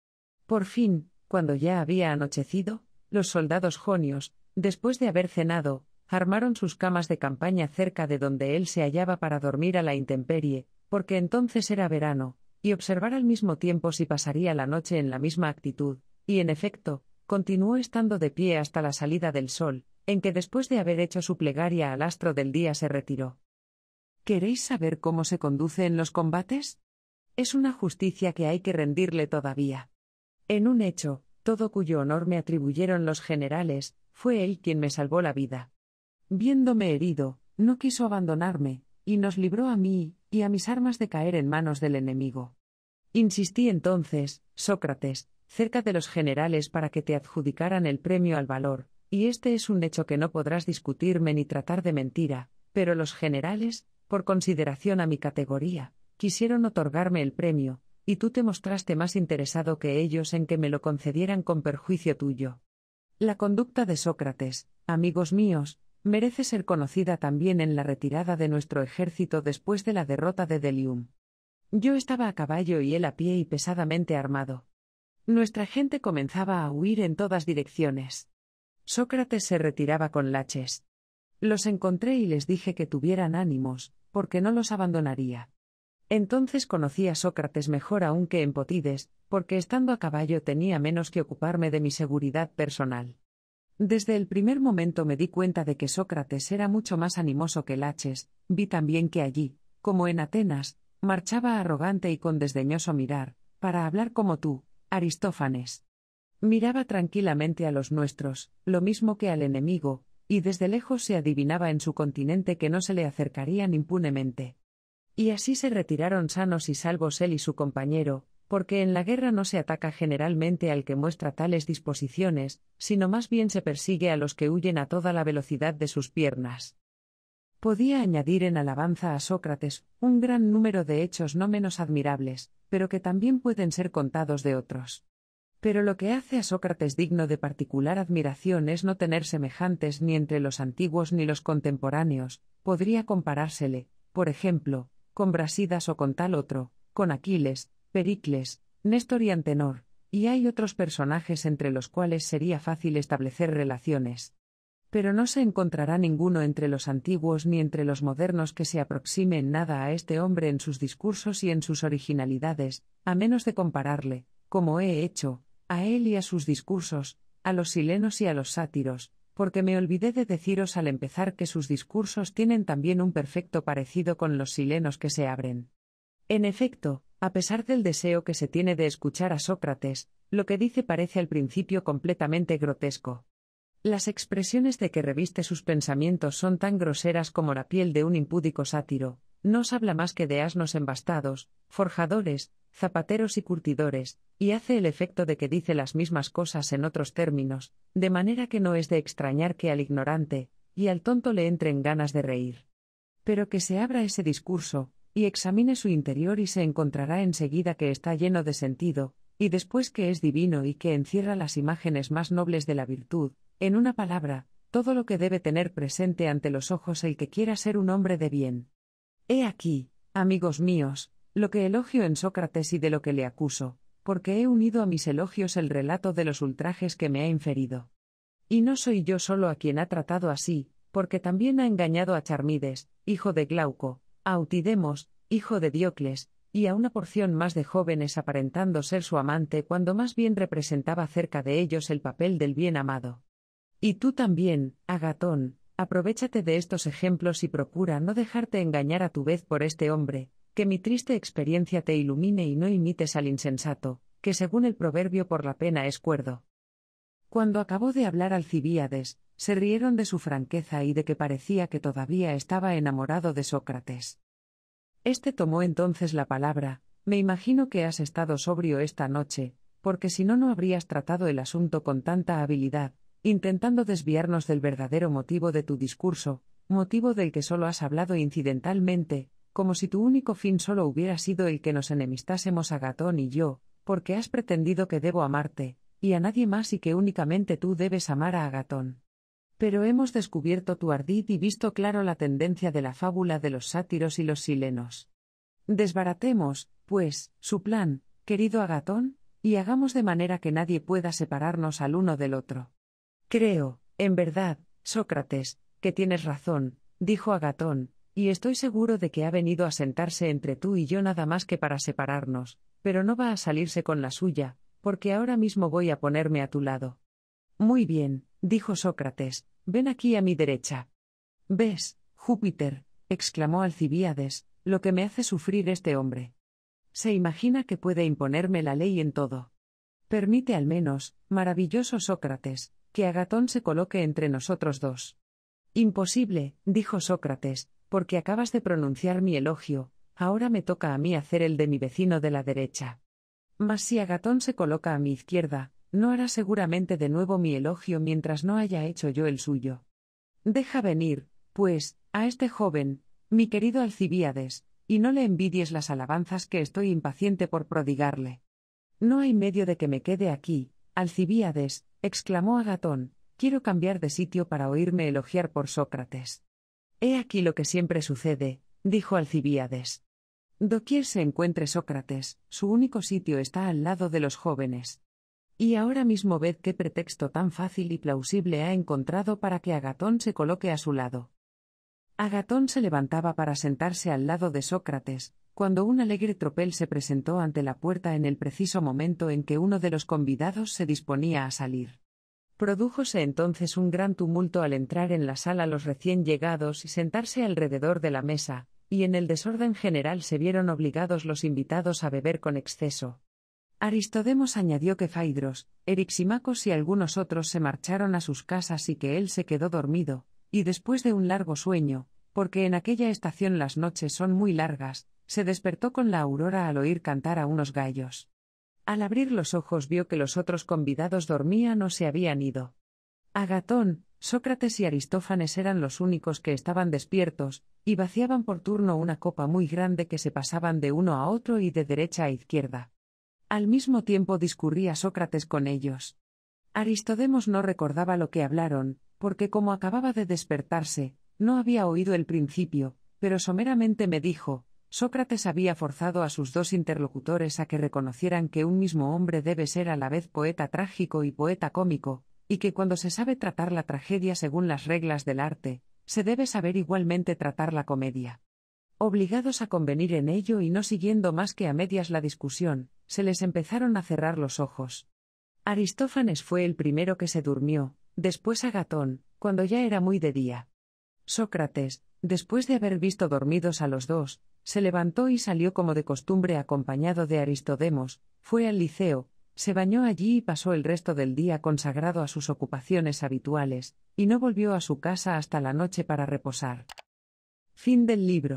Por fin, cuando ya había anochecido, los soldados jonios, después de haber cenado, armaron sus camas de campaña cerca de donde él se hallaba para dormir a la intemperie, porque entonces era verano, y observar al mismo tiempo si pasaría la noche en la misma actitud, y en efecto, continuó estando de pie hasta la salida del sol, en que después de haber hecho su plegaria al astro del día se retiró. ¿Queréis saber cómo se conduce en los combates? Es una justicia que hay que rendirle todavía. En un hecho, todo cuyo honor me atribuyeron los generales, fue él quien me salvó la vida. Viéndome herido, no quiso abandonarme, y nos libró a mí, y a mis armas de caer en manos del enemigo. Insistí entonces, Sócrates, cerca de los generales para que te adjudicaran el premio al valor, y este es un hecho que no podrás discutirme ni tratar de mentira, pero los generales, por consideración a mi categoría, quisieron otorgarme el premio, y tú te mostraste más interesado que ellos en que me lo concedieran con perjuicio tuyo. La conducta de Sócrates, amigos míos, merece ser conocida también en la retirada de nuestro ejército después de la derrota de Delium. Yo estaba a caballo y él a pie y pesadamente armado. Nuestra gente comenzaba a huir en todas direcciones. Sócrates se retiraba con laches. Los encontré y les dije que tuvieran ánimos, porque no los abandonaría. Entonces conocí a Sócrates mejor aún que Potides, porque estando a caballo tenía menos que ocuparme de mi seguridad personal. Desde el primer momento me di cuenta de que Sócrates era mucho más animoso que Laches, vi también que allí, como en Atenas, marchaba arrogante y con desdeñoso mirar, para hablar como tú, Aristófanes. Miraba tranquilamente a los nuestros, lo mismo que al enemigo, y desde lejos se adivinaba en su continente que no se le acercarían impunemente. Y así se retiraron sanos y salvos él y su compañero, porque en la guerra no se ataca generalmente al que muestra tales disposiciones, sino más bien se persigue a los que huyen a toda la velocidad de sus piernas. Podía añadir en alabanza a Sócrates un gran número de hechos no menos admirables, pero que también pueden ser contados de otros. Pero lo que hace a Sócrates digno de particular admiración es no tener semejantes ni entre los antiguos ni los contemporáneos, podría comparársele, por ejemplo, con Brasidas o con tal otro, con Aquiles, Pericles, Néstor y Antenor, y hay otros personajes entre los cuales sería fácil establecer relaciones. Pero no se encontrará ninguno entre los antiguos ni entre los modernos que se aproxime en nada a este hombre en sus discursos y en sus originalidades, a menos de compararle, como he hecho, a él y a sus discursos, a los silenos y a los sátiros, porque me olvidé de deciros al empezar que sus discursos tienen también un perfecto parecido con los silenos que se abren. En efecto, a pesar del deseo que se tiene de escuchar a Sócrates, lo que dice parece al principio completamente grotesco. Las expresiones de que reviste sus pensamientos son tan groseras como la piel de un impúdico sátiro, no habla más que de asnos embastados, forjadores, zapateros y curtidores, y hace el efecto de que dice las mismas cosas en otros términos, de manera que no es de extrañar que al ignorante y al tonto le entren ganas de reír. Pero que se abra ese discurso, y examine su interior y se encontrará enseguida que está lleno de sentido, y después que es divino y que encierra las imágenes más nobles de la virtud, en una palabra, todo lo que debe tener presente ante los ojos el que quiera ser un hombre de bien. He aquí, amigos míos, lo que elogio en Sócrates y de lo que le acuso, porque he unido a mis elogios el relato de los ultrajes que me ha inferido. Y no soy yo solo a quien ha tratado así, porque también ha engañado a Charmides, hijo de Glauco, a Autidemos, hijo de Diocles, y a una porción más de jóvenes aparentando ser su amante cuando más bien representaba cerca de ellos el papel del bien amado. Y tú también, Agatón, aprovechate de estos ejemplos y procura no dejarte engañar a tu vez por este hombre, que mi triste experiencia te ilumine y no imites al insensato, que según el proverbio por la pena es cuerdo. Cuando acabó de hablar Alcibíades, se rieron de su franqueza y de que parecía que todavía estaba enamorado de Sócrates. Este tomó entonces la palabra, me imagino que has estado sobrio esta noche, porque si no no habrías tratado el asunto con tanta habilidad, intentando desviarnos del verdadero motivo de tu discurso, motivo del que solo has hablado incidentalmente, como si tu único fin solo hubiera sido el que nos enemistásemos a Gatón y yo, porque has pretendido que debo amarte, y a nadie más y que únicamente tú debes amar a Agatón. Pero hemos descubierto tu ardid y visto claro la tendencia de la fábula de los sátiros y los silenos. Desbaratemos, pues, su plan, querido Agatón, y hagamos de manera que nadie pueda separarnos al uno del otro. Creo, en verdad, Sócrates, que tienes razón, dijo Agatón, y estoy seguro de que ha venido a sentarse entre tú y yo nada más que para separarnos, pero no va a salirse con la suya, porque ahora mismo voy a ponerme a tu lado. Muy bien, dijo Sócrates, ven aquí a mi derecha. ¿Ves, Júpiter? exclamó Alcibiades, lo que me hace sufrir este hombre. Se imagina que puede imponerme la ley en todo. Permite al menos, maravilloso Sócrates, que Agatón se coloque entre nosotros dos. Imposible, dijo Sócrates, porque acabas de pronunciar mi elogio, ahora me toca a mí hacer el de mi vecino de la derecha. Mas si Agatón se coloca a mi izquierda, no hará seguramente de nuevo mi elogio mientras no haya hecho yo el suyo. Deja venir, pues, a este joven, mi querido Alcibíades, y no le envidies las alabanzas que estoy impaciente por prodigarle. No hay medio de que me quede aquí, Alcibíades, exclamó Agatón, quiero cambiar de sitio para oírme elogiar por Sócrates. He aquí lo que siempre sucede, dijo Alcibíades. Doquier se encuentre Sócrates, su único sitio está al lado de los jóvenes. Y ahora mismo ved qué pretexto tan fácil y plausible ha encontrado para que Agatón se coloque a su lado. Agatón se levantaba para sentarse al lado de Sócrates, cuando un alegre tropel se presentó ante la puerta en el preciso momento en que uno de los convidados se disponía a salir. Prodújose entonces un gran tumulto al entrar en la sala los recién llegados y sentarse alrededor de la mesa, y en el desorden general se vieron obligados los invitados a beber con exceso. Aristodemos añadió que Faidros, Eriximacos y algunos otros se marcharon a sus casas y que él se quedó dormido, y después de un largo sueño, porque en aquella estación las noches son muy largas, se despertó con la aurora al oír cantar a unos gallos. Al abrir los ojos vio que los otros convidados dormían o se habían ido. Agatón, Sócrates y Aristófanes eran los únicos que estaban despiertos, y vaciaban por turno una copa muy grande que se pasaban de uno a otro y de derecha a izquierda. Al mismo tiempo discurría Sócrates con ellos. Aristodemos no recordaba lo que hablaron, porque como acababa de despertarse, no había oído el principio, pero someramente me dijo, Sócrates había forzado a sus dos interlocutores a que reconocieran que un mismo hombre debe ser a la vez poeta trágico y poeta cómico, y que cuando se sabe tratar la tragedia según las reglas del arte, se debe saber igualmente tratar la comedia. Obligados a convenir en ello y no siguiendo más que a medias la discusión, se les empezaron a cerrar los ojos. Aristófanes fue el primero que se durmió, después Agatón, cuando ya era muy de día. Sócrates, después de haber visto dormidos a los dos, se levantó y salió como de costumbre acompañado de Aristodemos, fue al liceo, se bañó allí y pasó el resto del día consagrado a sus ocupaciones habituales, y no volvió a su casa hasta la noche para reposar. Fin del libro.